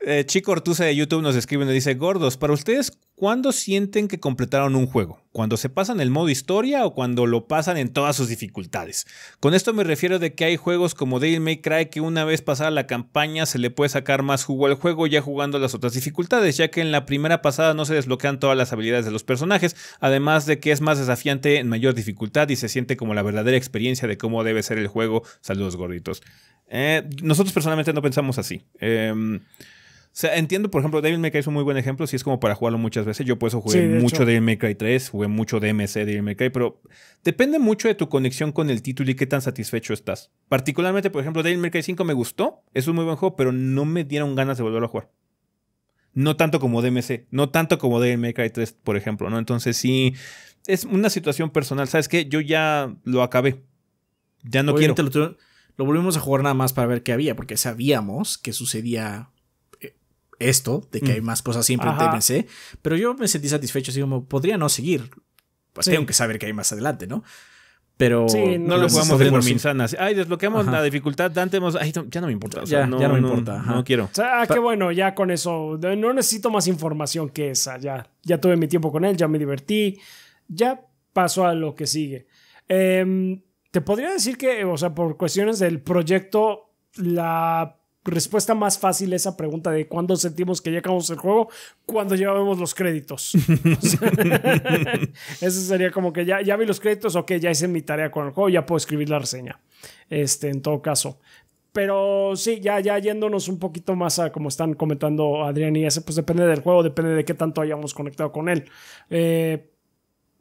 eh, Chico Ortuza de YouTube nos escribe y nos dice: Gordos, ¿para ustedes cuándo sienten que completaron un juego? cuando se pasan el modo historia o cuando lo pasan en todas sus dificultades. Con esto me refiero de que hay juegos como Devil May Cry que una vez pasada la campaña se le puede sacar más jugo al juego ya jugando las otras dificultades, ya que en la primera pasada no se desbloquean todas las habilidades de los personajes, además de que es más desafiante en mayor dificultad y se siente como la verdadera experiencia de cómo debe ser el juego. Saludos gorditos. Eh, nosotros personalmente no pensamos así. Em, sea, entiendo, por ejemplo, Devil May Cry es un muy buen ejemplo. Si es como para jugarlo muchas veces. Yo por eso jugué de mucho Devil 3, jugué mucho DMC Devil May Cry, pero depende mucho de tu conexión con el título y qué tan satisfecho estás. Particularmente, por ejemplo, Devil May Cry 5 me gustó. Es un muy buen juego, pero no me dieron ganas de volverlo a jugar. No tanto como DMC, no tanto como Devil May Cry 3, por ejemplo, ¿no? Entonces sí, es una situación personal. ¿Sabes qué? Yo ya lo acabé. Ya no quiero. Lo, lo volvimos a jugar nada más para ver qué había, porque sabíamos que sucedía esto, de que hay mm. más cosas siempre en pero yo me sentí satisfecho, así como, podría no seguir, pues tengo que saber que hay más adelante, ¿no? Pero sí, no lo jugamos de forma Ay, desbloqueamos la dificultad Dante, ya no me importa. ya, no, me importa. No quiero. O ah, qué bueno, ya con eso. No necesito más información que esa. Ya, ya tuve mi tiempo con él, ya me divertí. Ya paso a lo que sigue. Em, te podría decir que, o sea, por cuestiones del proyecto, la respuesta más fácil a esa pregunta de cuándo sentimos que ya acabamos el juego, cuando ya los créditos. (laughs) (laughs) Eso sería como que ya, ya vi los créditos, ok, ya hice mi tarea con el juego, ya puedo escribir la reseña. Este, en todo caso. Pero sí, ya, ya yéndonos un poquito más a como están comentando Adrián y ese, pues depende del juego, depende de qué tanto hayamos conectado con él. Eh,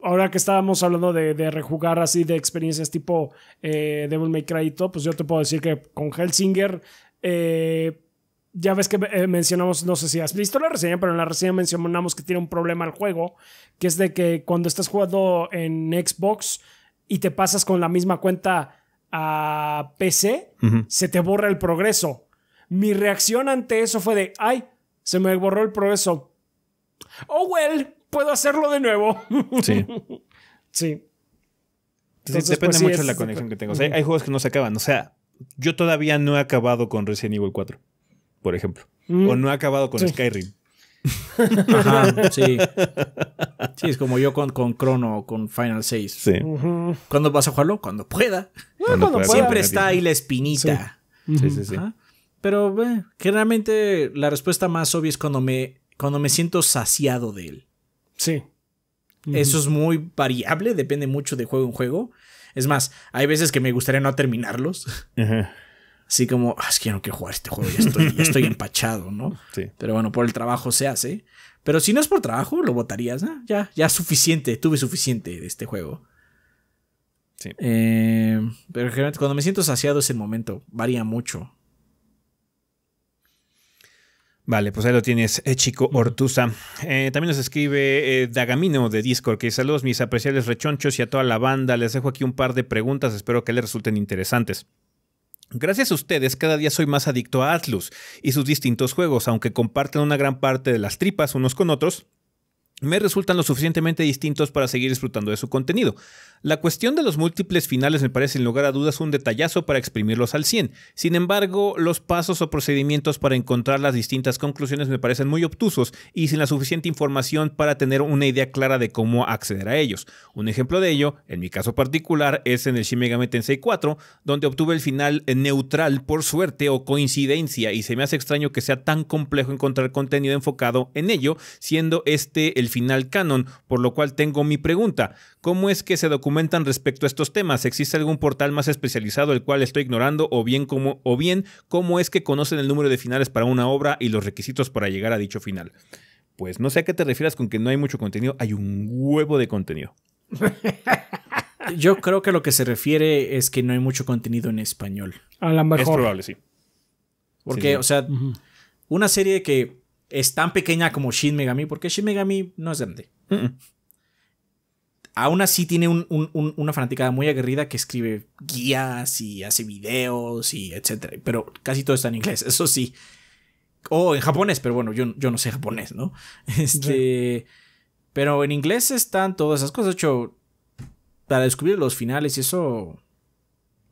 ahora que estábamos hablando de, rejugar así de experiencias tipo eh, Devil May Cry y pues yo te puedo decir que con Hellsinger eh, ya ves que eh, mencionamos, no sé si has visto la reseña, pero en la reseña mencionamos que tiene un problema el juego, que es de que cuando estás jugando en Xbox y te pasas con la misma cuenta a PC, se te borra el progreso. Mi reacción ante eso fue de, ay, se me borró el progreso. Oh, well, puedo hacerlo de nuevo. (laughs) Sí. sí. Depende pues mucho de la conexión que tengas hay juegos que no se acaban. O sea, yo todavía no he acabado con Resident Evil 4, por ejemplo. Mm. O no he acabado con Skyrim. (laughs) Ajá, sí. Sí, es como yo con, con Chrono, con Final 6. Sí. ¿Cuándo vas a jugarlo? Cuando pueda. Cuando Siempre está ahí la espinita. Sí, sí, sí. Pero eh, generalmente la respuesta más obvia es cuando me, cuando me siento saciado de él. Sí. Eso es muy variable, depende mucho de juego en juego. Es más, hay veces que me gustaría no terminarlos. Así como, ah, es que no quiero jugar este juego, ya estoy, empachado, ¿no? Sí. Pero bueno, por el trabajo se hace. Pero si no es por trabajo, lo votarías, ¿no? Ya, ya suficiente, tuve suficiente de este juego. Sí. Eh, pero generalmente cuando me siento saciado es el momento, varía mucho. Vale, pues ahí lo tienes, eh, Chico Ortuza. Eh, también nos escribe eh, Dagamino de Discord, que saludos mis apreciables rechonchos y a toda la banda. Les dejo aquí un par de preguntas, espero que les resulten interesantes. Gracias a ustedes, cada día soy más adicto a Atlus y sus distintos juegos, aunque comparten una gran parte de las tripas unos con otros me resultan lo suficientemente distintos para seguir disfrutando de su contenido. La cuestión de los múltiples finales me parece sin lugar a dudas un detallazo para exprimirlos al 100. Sin embargo, los pasos o procedimientos para encontrar las distintas conclusiones me parecen muy obtusos y sin la suficiente información para tener una idea clara de cómo acceder a ellos. Un ejemplo de ello, en mi caso particular, es en el Shin Megami Tensei 4, donde obtuve el final neutral por suerte o coincidencia y se me hace extraño que sea tan complejo encontrar contenido enfocado en ello, siendo este el final canon, por lo cual tengo mi pregunta. ¿Cómo es que se documentan respecto a estos temas? ¿Existe algún portal más especializado el cual estoy ignorando o bien cómo, o bien cómo es que conocen el número de finales para una obra y los requisitos para llegar a dicho final? Pues no sé a qué te refieras con que no hay mucho contenido, hay un huevo de contenido. (laughs) Yo creo que lo que se refiere es que no hay mucho contenido en español. A lo mejor. Es probable, sí. Porque, o sea, una serie que es tan pequeña como Shin Megami, porque Shin Megami no es grande. Aún así tiene una fanaticada muy aguerrida que escribe guías y hace videos y etc Pero casi todo está en inglés, (laughs) eso sí. O en japonés, pero bueno, yo, no sé japonés, ¿no? (laughs) Este. Pero en inglés están todas esas cosas. De hecho, para descubrir los finales y eso.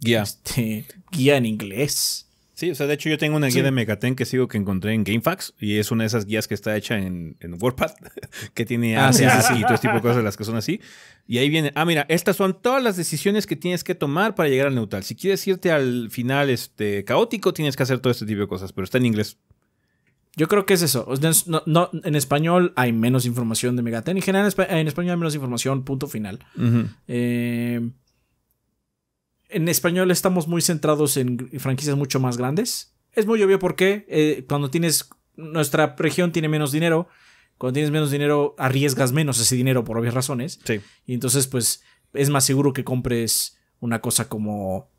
Guía. Este, guía en inglés. Sí, o sea, de hecho yo tengo una guía de Megaten que sigo que encontré en GameFAQs y es una de esas guías que está hecha en, en WordPad, (laughs) que tiene ah, sí, y todo tipo de cosas, las que son así. Y ahí viene, ah, mira, estas son todas las decisiones que tienes que tomar para llegar al neutral. Si quieres irte al final este, caótico, tienes que hacer todo este tipo de cosas, pero está en inglés. Yo creo que es eso. No, en español hay menos información de Megaten. En general, en español hay menos información, punto final. eh, en español estamos muy centrados en franquicias mucho más grandes. Es muy obvio porque eh, cuando tienes, nuestra región tiene menos dinero, cuando tienes menos dinero arriesgas menos ese dinero por obvias razones. Sí. Y entonces pues es más seguro que compres una cosa como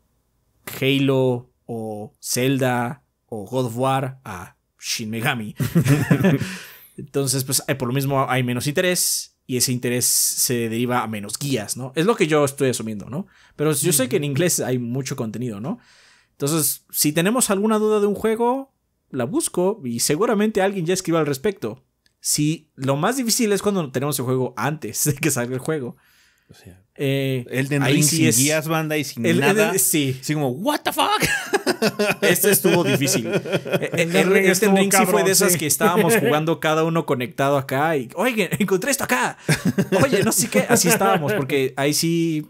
Halo o Zelda o God of War a Shin Megami. (laughs) (laughs) entonces pues por lo mismo hay menos interés y ese interés se deriva a menos guías, ¿no? Es lo que yo estoy asumiendo, ¿no? Pero yo sé que en inglés hay mucho contenido, ¿no? Entonces, si tenemos alguna duda de un juego, la busco y seguramente alguien ya escriba al respecto. Si lo más difícil es cuando tenemos el juego antes de que salga el juego. O sea, eh, el de sin guías, banda y sin nada. Así como, ¿What the fuck? (laughs) este estuvo difícil. Este (laughs) el, fue de esas que estábamos (laughs) jugando cada uno conectado acá y, oigan, encontré esto acá. Oye, no sé qué. Así estábamos, porque ahí sí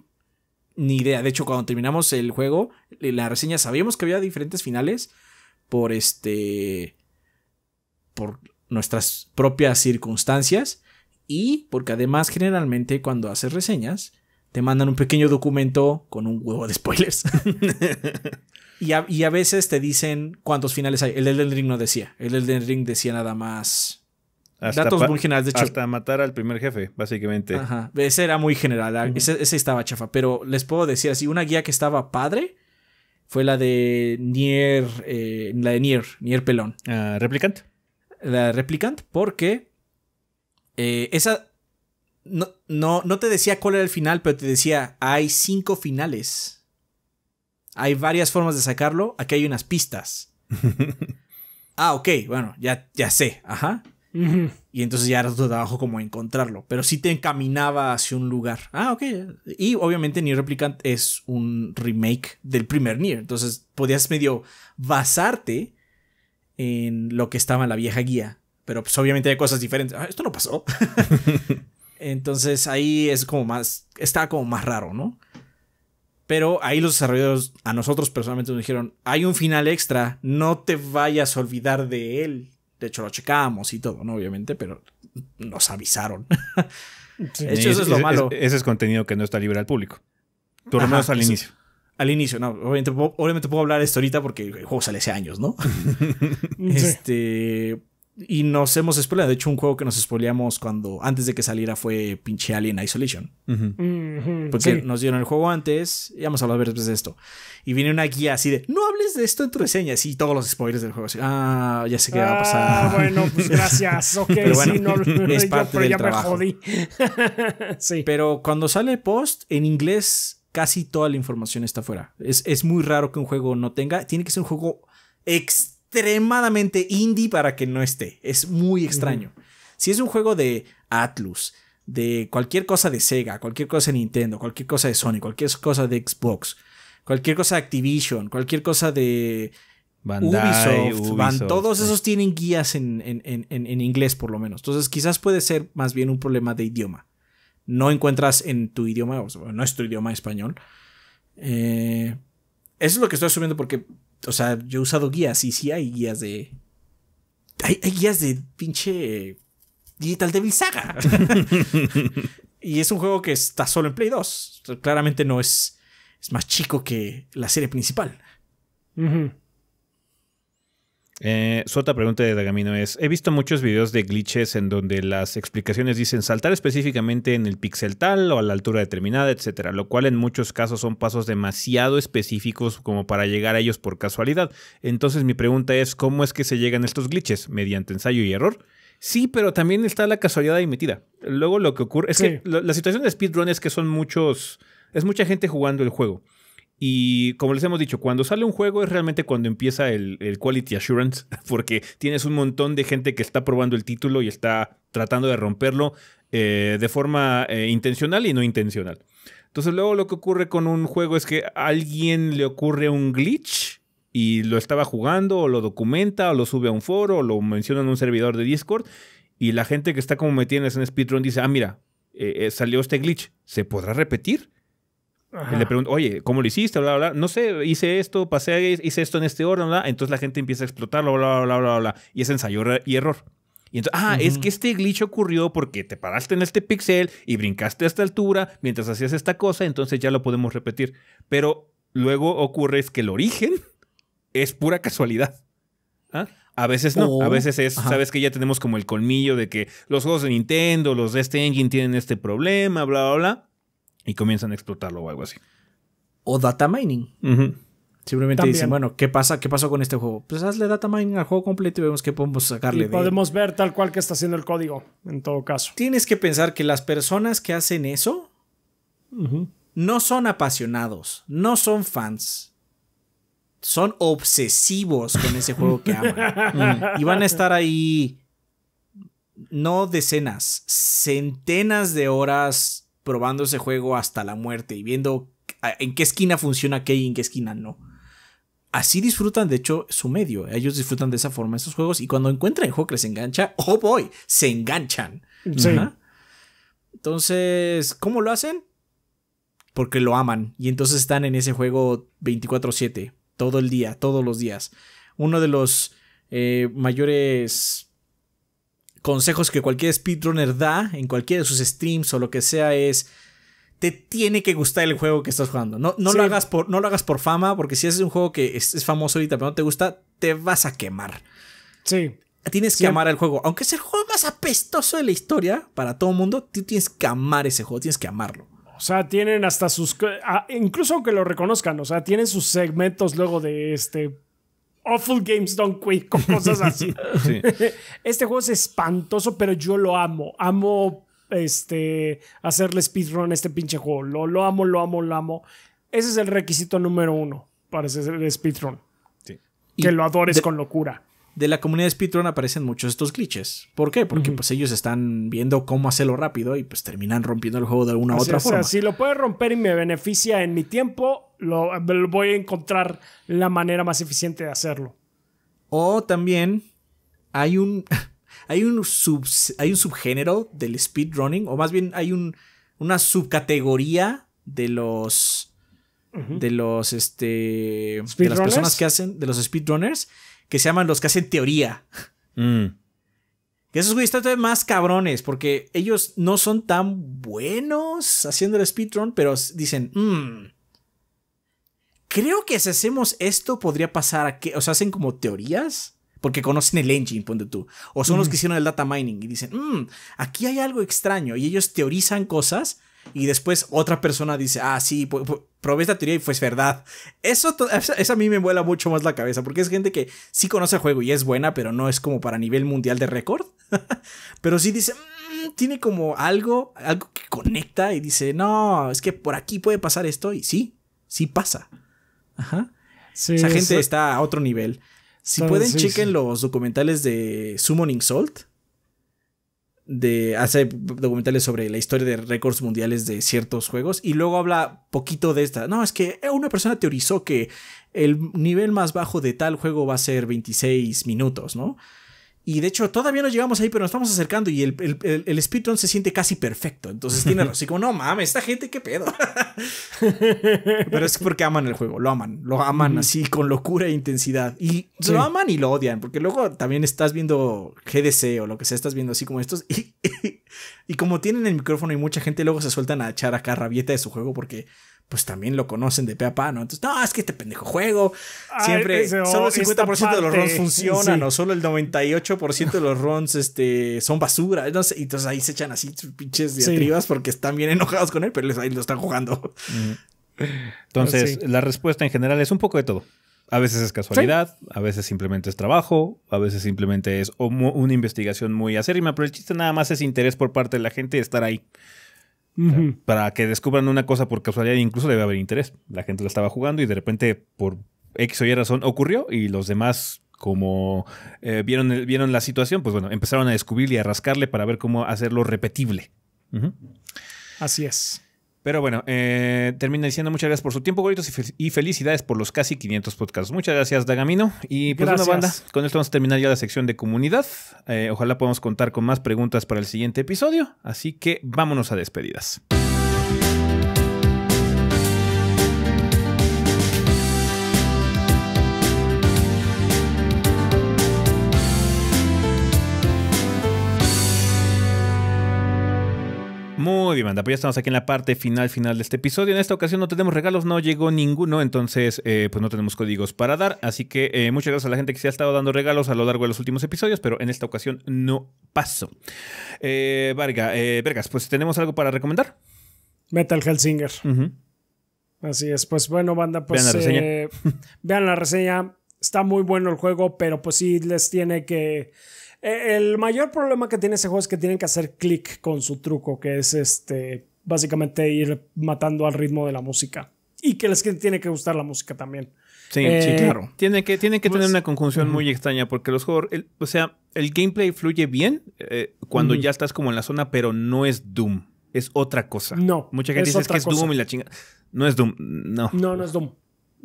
ni idea. De hecho, cuando terminamos el juego, eh, la reseña sabíamos que había diferentes finales por este. por nuestras propias circunstancias. Y porque además, generalmente, cuando haces reseñas, te mandan un pequeño documento con un huevo de spoilers. (laughs) y, a, veces te dicen cuántos finales hay. El Elden Ring no decía. El Elden Ring decía nada más. Hasta datos muy generales, de hecho. Hasta matar al primer jefe, básicamente. Ajá. Ese era muy general. ese, estaba chafa. Pero les puedo decir así: una guía que estaba padre fue la de Nier. Eh, la de Nier, Nier Pelón. Ah, ¿Replicant? La Replicant, porque eh, esa no, no, no te decía cuál era el final, pero te decía, hay cinco finales. Hay varias formas de sacarlo, aquí hay unas pistas. (laughs) ah, ok, bueno, ya, ya sé, ajá. Y entonces ya era tu trabajo como encontrarlo, pero sí te encaminaba hacia un lugar. Ah, ok. Y obviamente Nier Replicant es un remake del primer Nier, entonces podías medio basarte en lo que estaba en la vieja guía, pero pues obviamente hay cosas diferentes. Ah, esto no pasó. (laughs) Entonces ahí es como más, está como más raro, ¿no? Pero ahí los desarrolladores a nosotros personalmente nos dijeron, hay un final extra, no te vayas a olvidar de él. De hecho lo checamos y todo, ¿no? Obviamente, pero nos avisaron. (laughs) eso es, lo malo. ese es contenido que no está libre al público. Tú al inicio. Al inicio, no. Obviamente, puedo hablar de esto ahorita porque el juego sale hace años, ¿no? (laughs) Este y nos hemos spoileado. De hecho, un juego que nos spoileamos cuando antes de que saliera fue pinche Alien Isolation. Porque nos dieron el juego antes, y vamos a hablar después de esto. Y viene una guía así de, no hables de esto en tu reseña, Y todos los spoilers del juego. Así, ah, ya sé qué va a pasar. Ah, bueno, pues (laughs) gracias. Ok, pero sí, no, (laughs) es parte yo, pero ya me jodí. (laughs) sí. Pero cuando sale post, en inglés casi toda la información está fuera. Es, es muy raro que un juego no tenga. Tiene que ser un juego ex extremadamente indie para que no esté. Es muy extraño. Si es un juego de Atlus, de cualquier cosa de Sega, cualquier cosa de Nintendo, cualquier cosa de Sony, cualquier cosa de Xbox, cualquier cosa de Activision, cualquier cosa de Ubisoft, van, todos esos tienen guías en, inglés por lo menos. Entonces quizás puede ser más bien un problema de idioma. No encuentras en tu idioma, no es tu idioma español. Eh, eso es lo que estoy asumiendo porque o sea, yo he usado guías y sí hay guías de. Hay, guías de pinche Digital Devil Saga. (laughs) y es un juego que está solo en Play 2. Claramente no es. Es más chico que la serie principal. Uh eh, su otra pregunta de Dagamino es, he visto muchos videos de glitches en donde las explicaciones dicen saltar específicamente en el pixel tal o a la altura determinada, etcétera, lo cual en muchos casos son pasos demasiado específicos como para llegar a ellos por casualidad. Entonces mi pregunta es, ¿cómo es que se llegan estos glitches? ¿Mediante ensayo y error? Sí, pero también está la casualidad admitida Luego lo que ocurre es que la situación de speedrun es que son muchos, es mucha gente jugando el juego. Y como les hemos dicho, cuando sale un juego es realmente cuando empieza el, quality assurance, (laughs) porque tienes un montón de gente que está probando el título y está tratando de romperlo eh, de forma eh, intencional y no intencional. Entonces luego lo que ocurre con un juego es que a alguien le ocurre un glitch y lo estaba jugando o lo documenta o lo sube a un foro o lo menciona en un servidor de Discord y la gente que está como metida en ese speedrun dice, ah, mira, eh, salió este glitch, ¿se podrá repetir? Le pregunto, oye, ¿cómo lo hiciste? Bla, bla, bla. No sé, hice esto, pasé, hice esto en este orden, bla. Entonces la gente empieza a explotarlo, bla, bla, bla, bla, Y es ensayo y error. Y entonces, ah, es que este glitch ocurrió porque te paraste en este pixel y brincaste a esta altura mientras hacías esta cosa, entonces ya lo podemos repetir. Pero luego ocurre es que el origen es pura casualidad. ¿Ah? A veces no, a oh, veces es, sabes que ya tenemos como el colmillo de que los juegos de Nintendo, los de este engine tienen este problema, bla, bla, bla y comienzan a explotarlo o algo así. O data mining. Simplemente dicen, bueno, ¿qué pasa? ¿Qué pasó con este juego? Pues hazle data mining al juego completo y vemos qué podemos sacarle. Y podemos ver tal cual que está haciendo el código, en todo caso. Tienes que pensar que las personas que hacen eso no son apasionados, no son fans. Son obsesivos con ese juego que aman. (laughs) Y van a estar ahí no decenas, centenas de horas probando ese juego hasta la muerte y viendo en qué esquina funciona qué y en qué esquina no. Así disfrutan, de hecho, su medio. Ellos disfrutan de esa forma esos juegos y cuando encuentran el juego que les engancha, oh boy, se enganchan. Sí. Entonces, ¿cómo lo hacen? Porque lo aman y entonces están en ese juego 24/7, todo el día, todos los días. Uno de los eh, mayores consejos que cualquier speedrunner da en cualquiera de sus streams o lo que sea es te tiene que gustar el juego que estás jugando. No, no lo, hagas por, no lo hagas por fama, porque si es un juego que es, famoso ahorita pero no te gusta, te vas a quemar. Sí. Tienes que amar el juego. Aunque es el juego más apestoso de la historia para todo el mundo, tú tienes que amar ese juego, tienes que amarlo. O sea, tienen hasta sus. Incluso aunque lo reconozcan, o sea, tienen sus segmentos luego de este Awful Games Don't Quit, con cosas así. (laughs) Este juego es espantoso, pero yo lo amo. Amo este, hacerle speedrun a este pinche juego. Lo, amo, lo amo, lo amo. Ese es el requisito número uno para hacer speedrun. Que lo adores con locura de la comunidad de speedrun aparecen muchos estos glitches. ¿Por qué? Porque pues ellos están viendo cómo hacerlo rápido y pues terminan rompiendo el juego de alguna u otra o sea, si lo puedo romper y me beneficia en mi tiempo, lo, voy a encontrar la manera más eficiente de hacerlo. O también hay un (laughs) hay un sub, hay un subgénero del speedrunning o más bien hay un una subcategoría de los de los este de las personas que hacen de los speedrunners que se llaman los que hacen teoría. Mm. Que esos güeyes están todavía más cabrones porque ellos no son tan buenos haciendo el speedrun, pero dicen, mm, creo que si hacemos esto podría pasar a que, o sea, hacen como teorías. Porque conocen el engine, ponte tú. O son los que hicieron el data mining y dicen, mm, aquí hay algo extraño. Y ellos teorizan cosas y después otra persona dice, ah, sí, probé esta teoría y fue pues verdad. (laughs) Eso, a mí me vuela mucho más la cabeza, porque es gente que sí conoce el juego y es buena, pero no es como para nivel mundial de récord. (laughs) pero sí dice, mm, tiene como algo, algo que conecta y dice, no, es que por aquí puede pasar esto y sí, sí pasa. Esa gente está a otro nivel. Si pueden, chequen los documentales de Summoning Salt de hace documentales sobre la historia de récords mundiales de ciertos juegos y luego habla poquito de esta. No, es que eh, una persona teorizó que el nivel más bajo de tal juego va a ser 26 minutos, ¿no? Y de hecho, todavía no llegamos ahí, pero nos estamos acercando y el, el, speedrun se siente casi perfecto. Entonces tiene (laughs) así como, no mames, esta gente, qué pedo. (laughs) pero es porque aman el juego, lo aman, lo aman así con locura e intensidad. Y lo aman y lo odian, porque luego también estás viendo GDC o lo que sea, estás viendo así como estos. (laughs) Y, como tienen el micrófono y mucha gente, luego se sueltan a echar acá rabieta de su juego porque pues también lo conocen de pe a ¿no? Entonces, no, es que este pendejo juego. Siempre, solo el 50% de los runs funcionan, o solo el 98% de los runs este, son basura. Entonces, ahí se echan así pinches diatribas porque están bien enojados con él, pero ahí lo están jugando. Entonces, la respuesta en general es un poco de todo. A veces es casualidad, a veces simplemente es trabajo, a veces simplemente es una investigación muy acérrima, pero el chiste nada más es interés por parte de la gente de estar ahí para que descubran una cosa por casualidad, incluso debe haber interés. La gente la estaba jugando y de repente, por X o Y razón, ocurrió y los demás como eh, vieron, vieron la situación, pues bueno, empezaron a descubrir y a rascarle para ver cómo hacerlo repetible. Así es. Pero bueno, eh, termina diciendo muchas gracias por su tiempo, goritos y, felicidades por los casi 500 podcasts. Muchas gracias, Dagamino. Y pues gracias. banda, con esto vamos a terminar ya la sección de comunidad. Eh, ojalá podamos contar con más preguntas para el siguiente episodio. Así que vámonos a despedidas. Muy bien, banda, pues ya estamos aquí en la parte final, final de este episodio. En esta ocasión no tenemos regalos, no llegó ninguno, entonces eh, pues no tenemos códigos para dar. Así que eh, muchas gracias a la gente que se ha estado dando regalos a lo largo de los últimos episodios, pero en esta ocasión no pasó. Eh, Varga, eh, Vergas, pues tenemos algo para recomendar. Metal Hellsinger. Así es, pues bueno, banda, pues vean la reseña. Está muy bueno el juego, pero pues sí les tiene que eh, el mayor problema que tiene ese juego es que tienen que hacer clic con su truco, que es este básicamente ir matando al ritmo de la música. Y que les tiene que gustar la música también. Sí, eh, claro. Tiene que, que pues tener una conjunción muy extraña porque los juegos, o sea, el gameplay fluye bien eh, cuando ya estás como en la zona, pero no es Doom. Es otra cosa. No. Mucha gente dice que es Doom y la chinga. No es Doom. No. No, no es Doom.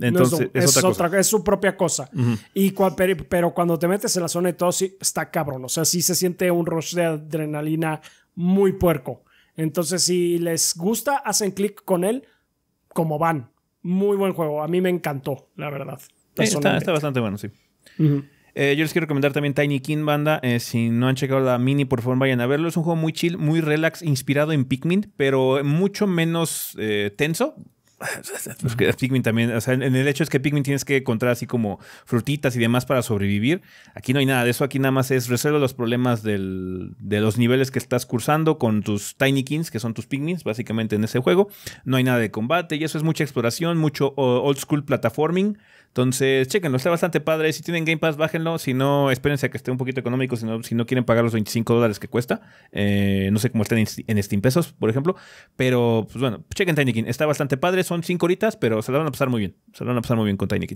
Entonces, es, otra su propia cosa. y pero, cuando te metes en la zona de todo, sí, está cabrón. O sea, sí se siente un rush de adrenalina muy puerco. Entonces, si les gusta, hacen clic con él, como van. Muy buen juego. A mí me encantó, la verdad. está, bastante bueno, sí. Eh, yo les quiero recomendar también Tiny King Banda. Eh, si no han checado la mini, por favor vayan a verlo. Es un juego muy chill, muy relax, inspirado en Pikmin, pero mucho menos eh, tenso. (laughs) también, o sea, en el hecho es que Pikmin tienes que encontrar así como frutitas y demás para sobrevivir. Aquí no hay nada de eso, aquí nada más es resuelve los problemas de los niveles que estás cursando con tus Tiny Kings, que son tus Pikmin, básicamente en ese juego. No hay nada de combate y eso es mucha exploración, mucho old school platforming entonces, chequenlo, está bastante padre. Si tienen Game Pass, bájenlo. Si no, espérense a que esté un poquito económico. Si no, si no quieren pagar los 25 dólares que cuesta, eh, no sé cómo estén en, Steam pesos, por ejemplo. Pero, pues bueno, chequen Tiny Está bastante padre. Son 5 horitas, pero se la van a pasar muy bien. Se la van a pasar muy bien con Tiny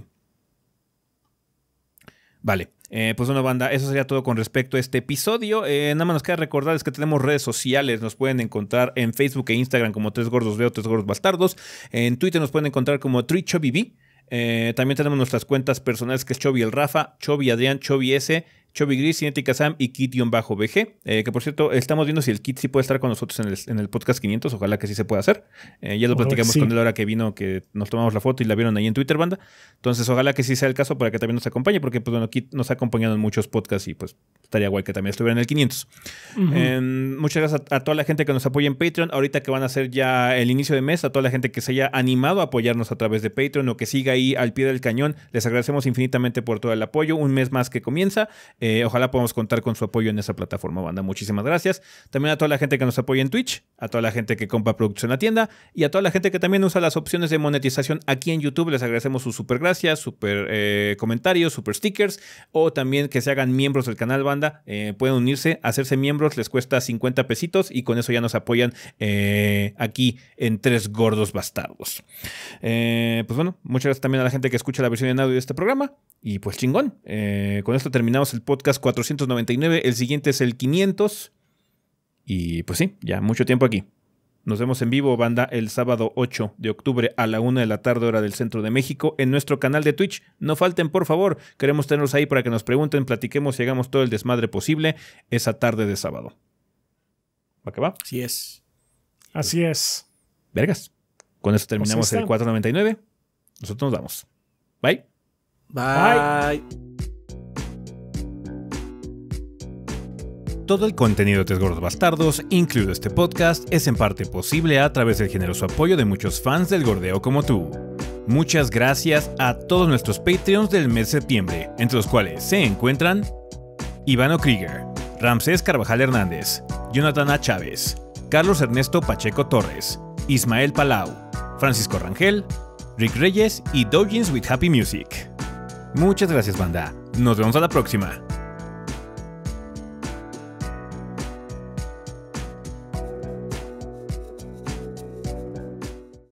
Vale. Eh, pues bueno, banda, eso sería todo con respecto a este episodio. Eh, nada más nos queda recordarles que tenemos redes sociales. Nos pueden encontrar en Facebook e Instagram como Tres Gordos Veo, Tres Gordos Bastardos. En Twitter nos pueden encontrar como TrichoBB. Eh, también tenemos nuestras cuentas personales que es Chovy el Rafa, Chovy Adrián, Chovy S Chubby Gris, Cinética Sam y Kit-BG. Eh, que por cierto, estamos viendo si el Kit sí puede estar con nosotros en el, podcast 500. Ojalá que sí se pueda hacer. Eh, ya lo platicamos con él ahora que vino, que nos tomamos la foto y la vieron ahí en Twitter, banda. Entonces, ojalá que sí sea el caso para que también nos acompañe, porque pues, bueno, Kit nos ha acompañado en muchos podcasts y pues estaría guay que también estuviera en el 500. muchas gracias a, toda la gente que nos apoya en Patreon. Ahorita que van a ser ya el inicio de mes, a toda la gente que se haya animado a apoyarnos a través de Patreon o que siga ahí al pie del cañón, les agradecemos infinitamente por todo el apoyo. Un mes más que comienza. Eh, ojalá podamos contar con su apoyo en esa plataforma, banda. Muchísimas gracias. También a toda la gente que nos apoya en Twitch, a toda la gente que compra productos en la tienda y a toda la gente que también usa las opciones de monetización aquí en YouTube. Les agradecemos sus super gracias, eh, super comentarios, super stickers o también que se hagan miembros del canal, banda. Eh, pueden unirse, hacerse miembros, les cuesta 50 pesitos y con eso ya nos apoyan aquí en Tres Gordos Bastardos. pues bueno, muchas gracias también a la gente que escucha la versión en audio de este programa. Y pues chingón. Eh, con esto terminamos el podcast 499. El siguiente es el 500. Y pues sí, ya mucho tiempo aquí. Nos vemos en vivo, banda, el sábado 8 de octubre a la 1 de la tarde, hora del centro de México, en nuestro canal de Twitch. No falten, por favor. Queremos tenerlos ahí para que nos pregunten, platiquemos y hagamos todo el desmadre posible esa tarde de sábado. ¿Va que va? Así es. Así es. Vergas. Con esto terminamos pues el 499. Nosotros nos vamos. Bye. Bye. Todo el contenido de Tres Gordos Bastardos, incluido este podcast, es en parte posible a través del generoso apoyo de muchos fans del gordeo como tú. Muchas gracias a todos nuestros Patreons del mes de septiembre, entre los cuales se encuentran Ivano Krieger, Ramsés Carvajal Hernández, Jonathan Chávez, Carlos Ernesto Pacheco Torres, Ismael Palau, Francisco Rangel, Rick Reyes y Dogins with Happy Music. Muchas gracias, banda. Nos vemos a la próxima.